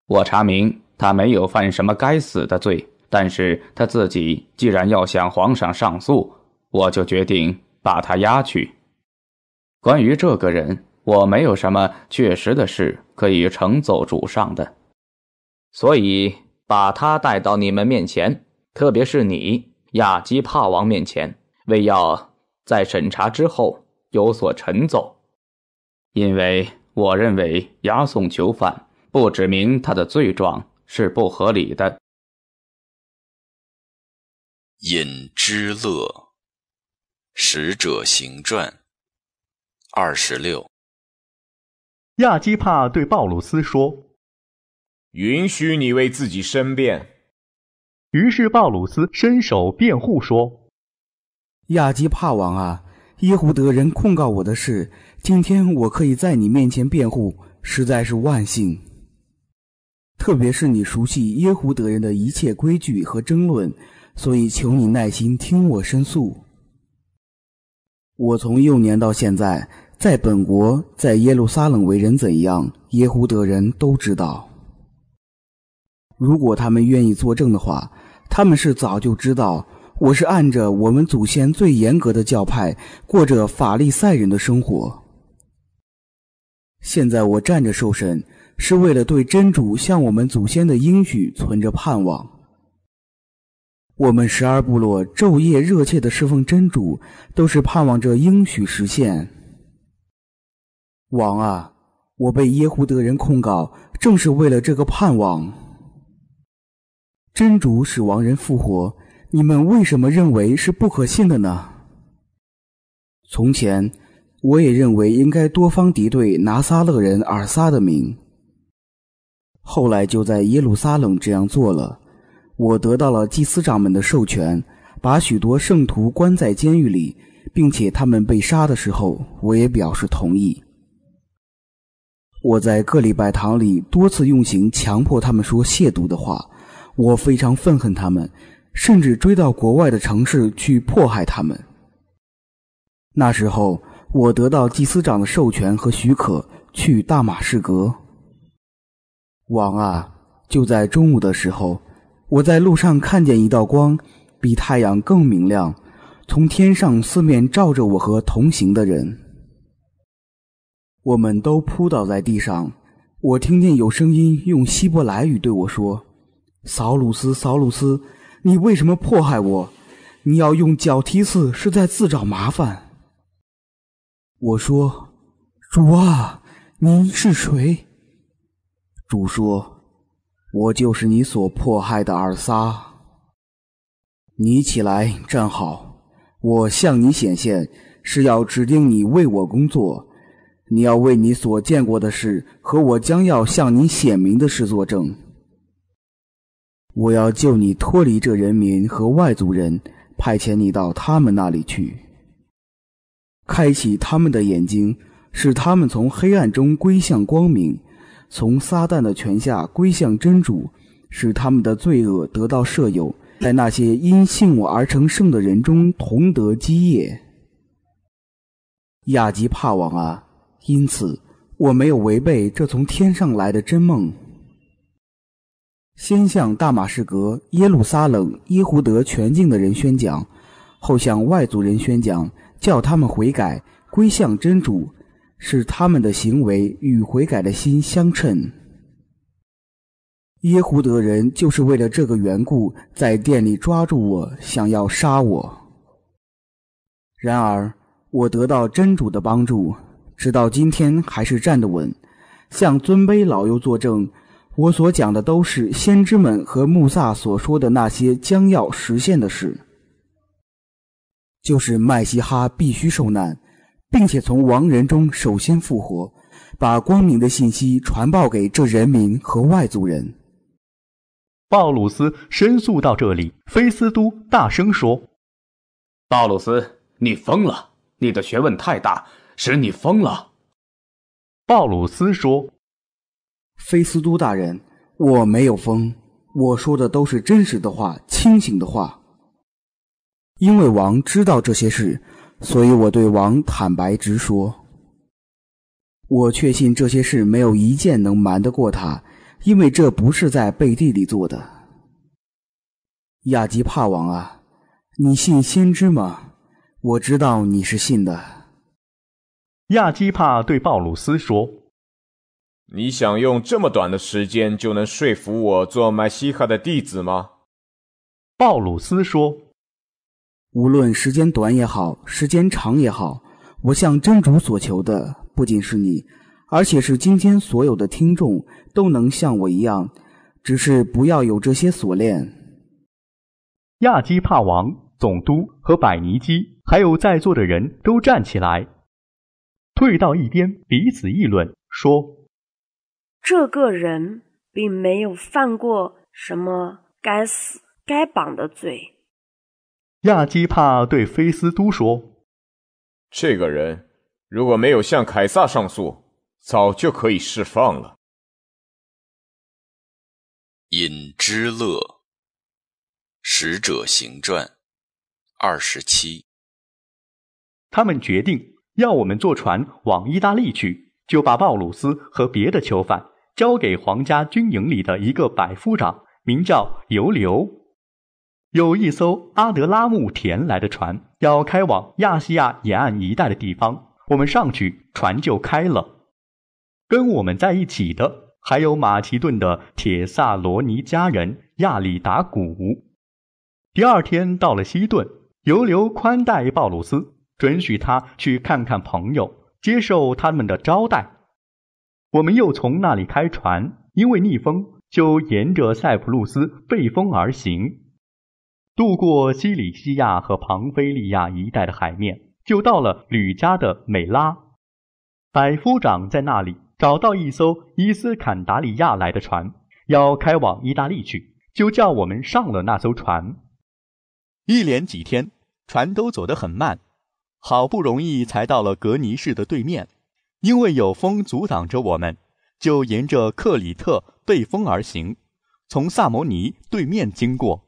我查明他没有犯什么该死的罪，但是他自己既然要向皇上上诉，我就决定把他押去。”关于这个人，我没有什么确实的事可以呈奏主上的，所以把他带到你们面前，特别是你亚基帕王面前，为要在审查之后有所陈奏。因为我认为押送囚犯不指明他的罪状是不合理的。尹之乐，使者行传。二十六，亚基帕对鲍鲁斯说：“允许你为自己申辩。”于是鲍鲁斯伸手辩护说：“亚基帕王啊，耶胡德人控告我的事，今天我可以在你面前辩护，实在是万幸。特别是你熟悉耶胡德人的一切规矩和争论，所以求你耐心听我申诉。我从幼年到现在。”在本国，在耶路撒冷为人怎样，耶胡德人都知道。如果他们愿意作证的话，他们是早就知道我是按着我们祖先最严格的教派，过着法利赛人的生活。现在我站着受审，是为了对真主向我们祖先的应许存着盼望。我们十二部落昼夜热切的侍奉真主，都是盼望着应许实现。王啊，我被耶胡德人控告，正是为了这个盼望。真主使亡人复活，你们为什么认为是不可信的呢？从前，我也认为应该多方敌对拿撒勒人尔撒的名，后来就在耶路撒冷这样做了。我得到了祭司长们的授权，把许多圣徒关在监狱里，并且他们被杀的时候，我也表示同意。我在各礼拜堂里多次用刑强迫他们说亵渎的话，我非常愤恨他们，甚至追到国外的城市去迫害他们。那时候，我得到祭司长的授权和许可去大马士革。王啊，就在中午的时候，我在路上看见一道光，比太阳更明亮，从天上四面照着我和同行的人。我们都扑倒在地上，我听见有声音用希伯来语对我说：“扫鲁斯，扫鲁斯，你为什么迫害我？你要用脚踢死，是在自找麻烦。”我说：“主啊，您是谁？”主说：“我就是你所迫害的尔撒。你起来，站好。我向你显现，是要指定你为我工作。”你要为你所见过的事和我将要向你显明的事作证。我要救你脱离这人民和外族人，派遣你到他们那里去，开启他们的眼睛，使他们从黑暗中归向光明，从撒旦的权下归向真主，使他们的罪恶得到赦宥，在那些因信我而成圣的人中同得基业。亚吉帕王啊！因此，我没有违背这从天上来的真梦。先向大马士革、耶路撒冷、耶胡德全境的人宣讲，后向外族人宣讲，叫他们悔改、归向真主，使他们的行为与悔改的心相称。耶胡德人就是为了这个缘故，在店里抓住我，想要杀我。然而，我得到真主的帮助。直到今天还是站得稳，向尊卑老幼作证，我所讲的都是先知们和穆萨所说的那些将要实现的事，就是麦西哈必须受难，并且从亡人中首先复活，把光明的信息传报给这人民和外族人。鲍鲁斯申诉到这里，菲斯都大声说：“鲍鲁斯，你疯了！你的学问太大。”使你疯了，鲍鲁斯说。菲斯都大人，我没有疯，我说的都是真实的话，清醒的话。因为王知道这些事，所以我对王坦白直说。我确信这些事没有一件能瞒得过他，因为这不是在背地里做的。亚吉帕王啊，你信先知吗？我知道你是信的。亚基帕对鲍鲁斯说：“你想用这么短的时间就能说服我做麦西哈的弟子吗？”鲍鲁斯说：“无论时间短也好，时间长也好，我向真主所求的不仅是你，而且是今天所有的听众都能像我一样，只是不要有这些锁链。”亚基帕王、总督和百尼基，还有在座的人都站起来。退到一边，彼此议论说：“这个人并没有犯过什么该死、该绑的罪。”亚基帕对菲斯都说：“这个人如果没有向凯撒上诉，早就可以释放了。”尹之乐，使者行传，二十七。他们决定。要我们坐船往意大利去，就把鲍鲁斯和别的囚犯交给皇家军营里的一个百夫长，名叫尤留。有一艘阿德拉木田来的船，要开往亚细亚沿岸一带的地方，我们上去，船就开了。跟我们在一起的还有马其顿的铁萨罗尼加人亚里达古。第二天到了西顿，尤留宽待鲍鲁斯。准许他去看看朋友，接受他们的招待。我们又从那里开船，因为逆风，就沿着塞浦路斯背风而行，渡过西里西亚和庞菲利亚一带的海面，就到了吕家的美拉。百夫长在那里找到一艘伊斯坎达里亚来的船，要开往意大利去，就叫我们上了那艘船。一连几天，船都走得很慢。好不容易才到了格尼市的对面，因为有风阻挡着我们，就沿着克里特背风而行，从萨摩尼对面经过，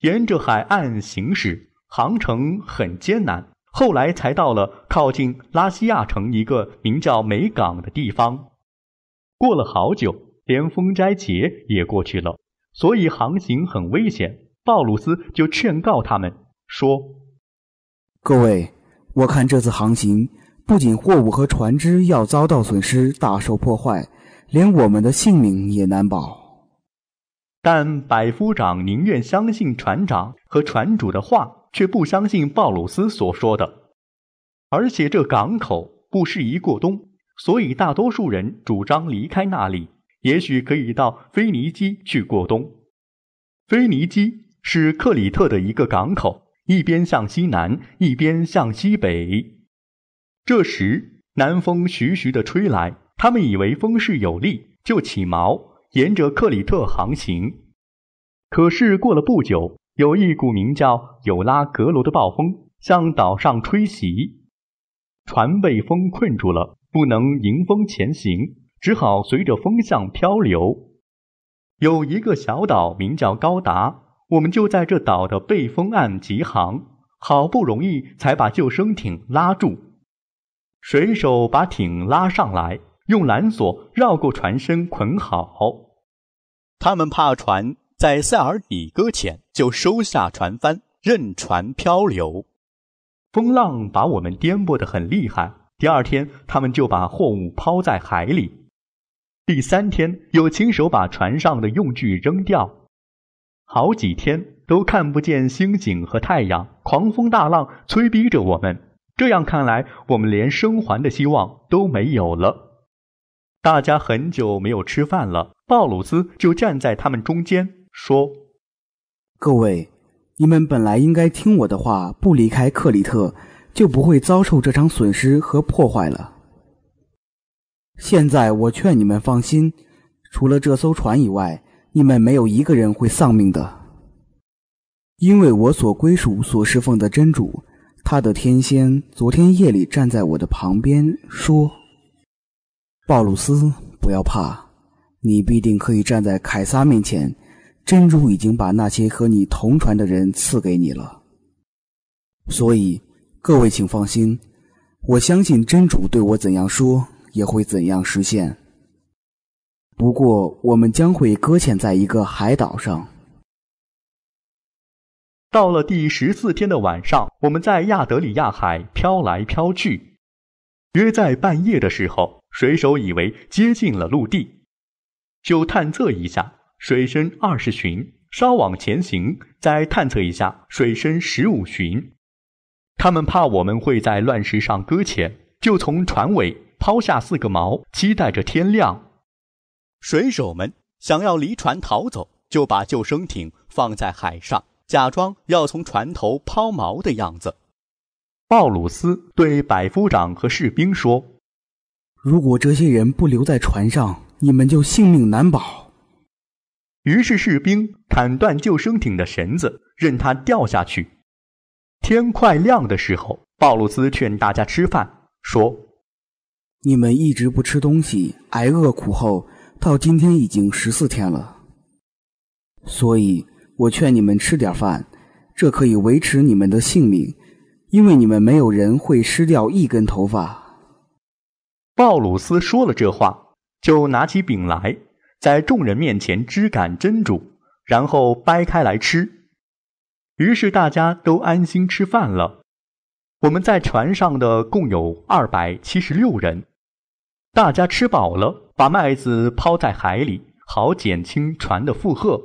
沿着海岸行驶，航程很艰难。后来才到了靠近拉西亚城一个名叫梅港的地方。过了好久，连风斋节也过去了，所以航行很危险。鲍鲁斯就劝告他们说：“各位。”我看这次航行不仅货物和船只要遭到损失、大受破坏，连我们的性命也难保。但百夫长宁愿相信船长和船主的话，却不相信鲍鲁斯所说的。而且这港口不适宜过冬，所以大多数人主张离开那里，也许可以到腓尼基去过冬。腓尼基是克里特的一个港口。一边向西南，一边向西北。这时，南风徐徐地吹来，他们以为风势有利，就起锚，沿着克里特航行。可是过了不久，有一股名叫“有拉格罗”的暴风向岛上吹袭，船被风困住了，不能迎风前行，只好随着风向漂流。有一个小岛，名叫高达。我们就在这岛的背风岸急航，好不容易才把救生艇拉住。水手把艇拉上来，用缆索绕过船身捆好。他们怕船在塞尔底搁浅，就收下船帆，任船漂流。风浪把我们颠簸得很厉害。第二天，他们就把货物抛在海里；第三天，又亲手把船上的用具扔掉。好几天都看不见星星和太阳，狂风大浪催逼着我们。这样看来，我们连生还的希望都没有了。大家很久没有吃饭了。鲍鲁斯就站在他们中间说：“各位，你们本来应该听我的话，不离开克里特，就不会遭受这场损失和破坏了。现在我劝你们放心，除了这艘船以外。”你们没有一个人会丧命的，因为我所归属、所侍奉的真主，他的天仙昨天夜里站在我的旁边说：“鲍鲁斯，不要怕，你必定可以站在凯撒面前。真主已经把那些和你同船的人赐给你了，所以各位请放心，我相信真主对我怎样说，也会怎样实现。”不过，我们将会搁浅在一个海岛上。到了第十四天的晚上，我们在亚德里亚海飘来飘去。约在半夜的时候，水手以为接近了陆地，就探测一下水深二十寻，稍往前行，再探测一下水深十五寻。他们怕我们会在乱石上搁浅，就从船尾抛下四个锚，期待着天亮。水手们想要离船逃走，就把救生艇放在海上，假装要从船头抛锚的样子。鲍鲁斯对百夫长和士兵说：“如果这些人不留在船上，你们就性命难保。”于是士兵砍断救生艇的绳子，任它掉下去。天快亮的时候，鲍鲁斯劝大家吃饭，说：“你们一直不吃东西，挨饿苦后。”到今天已经十四天了，所以我劝你们吃点饭，这可以维持你们的性命，因为你们没有人会失掉一根头发。鲍鲁斯说了这话，就拿起饼来，在众人面前支杆蒸煮，然后掰开来吃。于是大家都安心吃饭了。我们在船上的共有二百七十六人。大家吃饱了，把麦子抛在海里，好减轻船的负荷。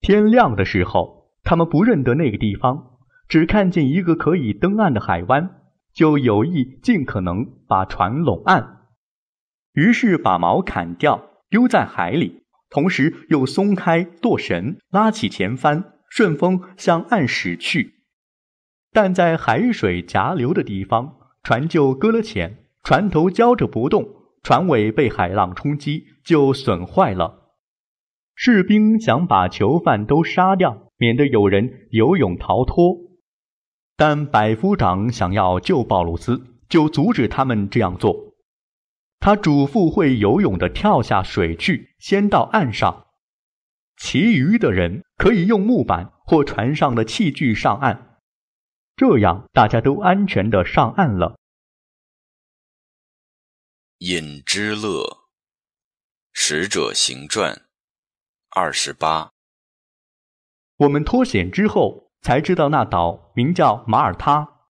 天亮的时候，他们不认得那个地方，只看见一个可以登岸的海湾，就有意尽可能把船拢岸。于是把锚砍掉，丢在海里，同时又松开舵绳，拉起前帆，顺风向岸驶去。但在海水夹流的地方，船就搁了浅。船头胶着不动，船尾被海浪冲击就损坏了。士兵想把囚犯都杀掉，免得有人游泳逃脱。但百夫长想要救鲍鲁斯，就阻止他们这样做。他嘱咐会游泳的跳下水去，先到岸上；其余的人可以用木板或船上的器具上岸。这样，大家都安全的上岸了。《隐之乐》使者行传二十八。我们脱险之后，才知道那岛名叫马耳他。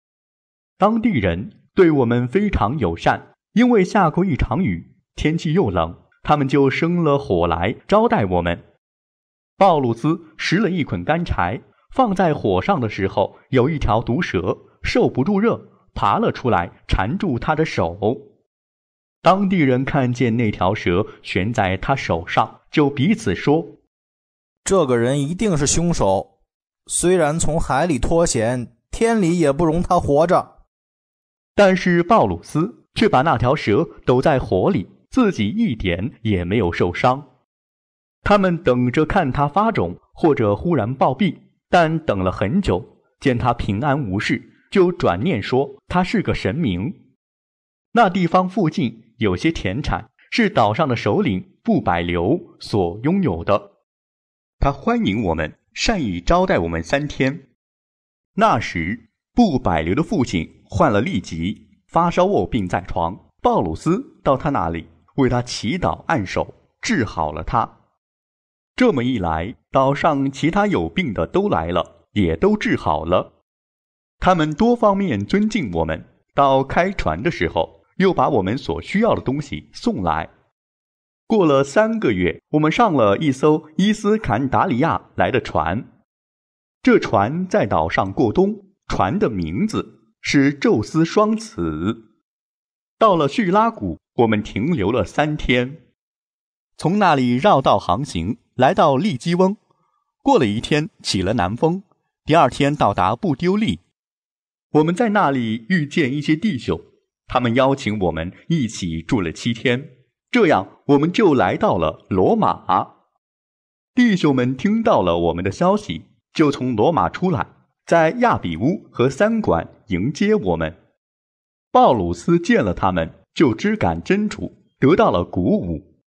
当地人对我们非常友善，因为下过一场雨，天气又冷，他们就生了火来招待我们。鲍鲁斯拾了一捆干柴放在火上的时候，有一条毒蛇受不住热，爬了出来，缠住他的手。当地人看见那条蛇悬在他手上，就彼此说：“这个人一定是凶手。虽然从海里脱险，天理也不容他活着。”但是鲍鲁斯却把那条蛇抖在火里，自己一点也没有受伤。他们等着看他发肿或者忽然暴毙，但等了很久，见他平安无事，就转念说他是个神明。那地方附近。有些田产是岛上的首领布百流所拥有的，他欢迎我们，善意招待我们三天。那时，布百流的父亲患了痢疾，发烧卧病在床。鲍鲁斯到他那里为他祈祷按手，治好了他。这么一来，岛上其他有病的都来了，也都治好了。他们多方面尊敬我们。到开船的时候。又把我们所需要的东西送来。过了三个月，我们上了一艘伊斯坎达里亚来的船，这船在岛上过冬。船的名字是宙斯双子。到了叙拉古，我们停留了三天，从那里绕道航行，来到利基翁。过了一天，起了南风，第二天到达布丢利。我们在那里遇见一些弟兄。他们邀请我们一起住了七天，这样我们就来到了罗马。弟兄们听到了我们的消息，就从罗马出来，在亚比乌和三馆迎接我们。鲍鲁斯见了他们，就知感真主，得到了鼓舞。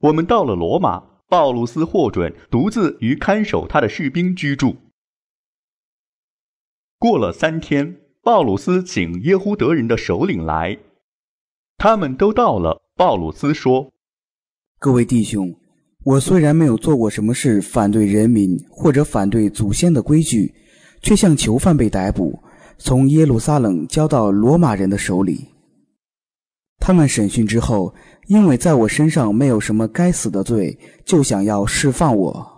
我们到了罗马，鲍鲁斯获准独自与看守他的士兵居住。过了三天。鲍鲁斯请耶胡德人的首领来，他们都到了。鲍鲁斯说：“各位弟兄，我虽然没有做过什么事反对人民或者反对祖先的规矩，却像囚犯被逮捕，从耶路撒冷交到罗马人的手里。他们审讯之后，因为在我身上没有什么该死的罪，就想要释放我。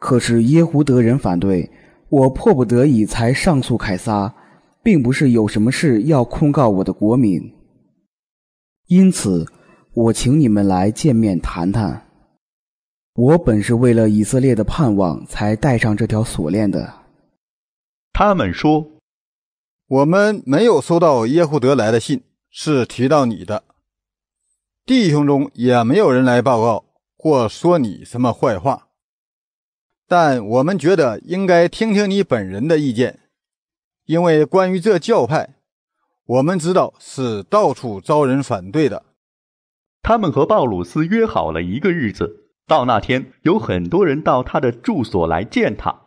可是耶胡德人反对。”我迫不得已才上诉凯撒，并不是有什么事要控告我的国民。因此，我请你们来见面谈谈。我本是为了以色列的盼望才戴上这条锁链的。他们说，我们没有收到耶户德来的信，是提到你的。弟兄中也没有人来报告或说你什么坏话。但我们觉得应该听听你本人的意见，因为关于这教派，我们知道是到处遭人反对的。他们和鲍鲁斯约好了一个日子，到那天有很多人到他的住所来见他。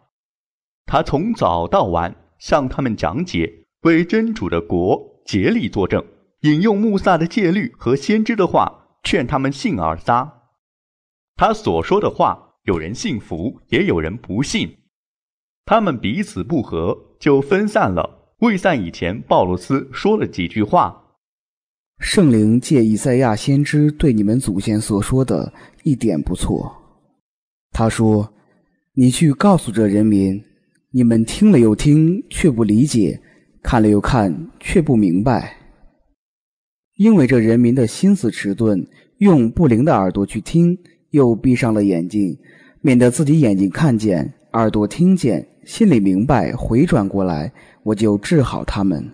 他从早到晚向他们讲解为真主的国竭力作证，引用穆萨的戒律和先知的话，劝他们信而撒。他所说的话。有人信服，也有人不信，他们彼此不和，就分散了。未散以前，鲍罗斯说了几句话：“圣灵借以赛亚先知对你们祖先所说的一点不错。”他说：“你去告诉这人民，你们听了又听，却不理解；看了又看，却不明白，因为这人民的心思迟钝，用不灵的耳朵去听。”又闭上了眼睛，免得自己眼睛看见、耳朵听见、心里明白，回转过来我就治好他们。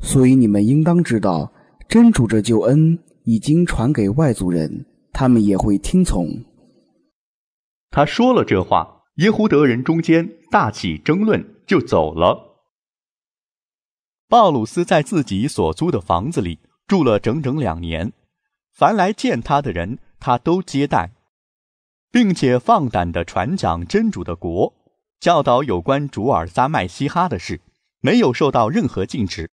所以你们应当知道，真主这救恩已经传给外族人，他们也会听从。他说了这话，耶胡德人中间大起争论，就走了。鲍鲁斯在自己所租的房子里住了整整两年，凡来见他的人。他都接待，并且放胆的传讲真主的国，教导有关主尔撒麦西哈的事，没有受到任何禁止。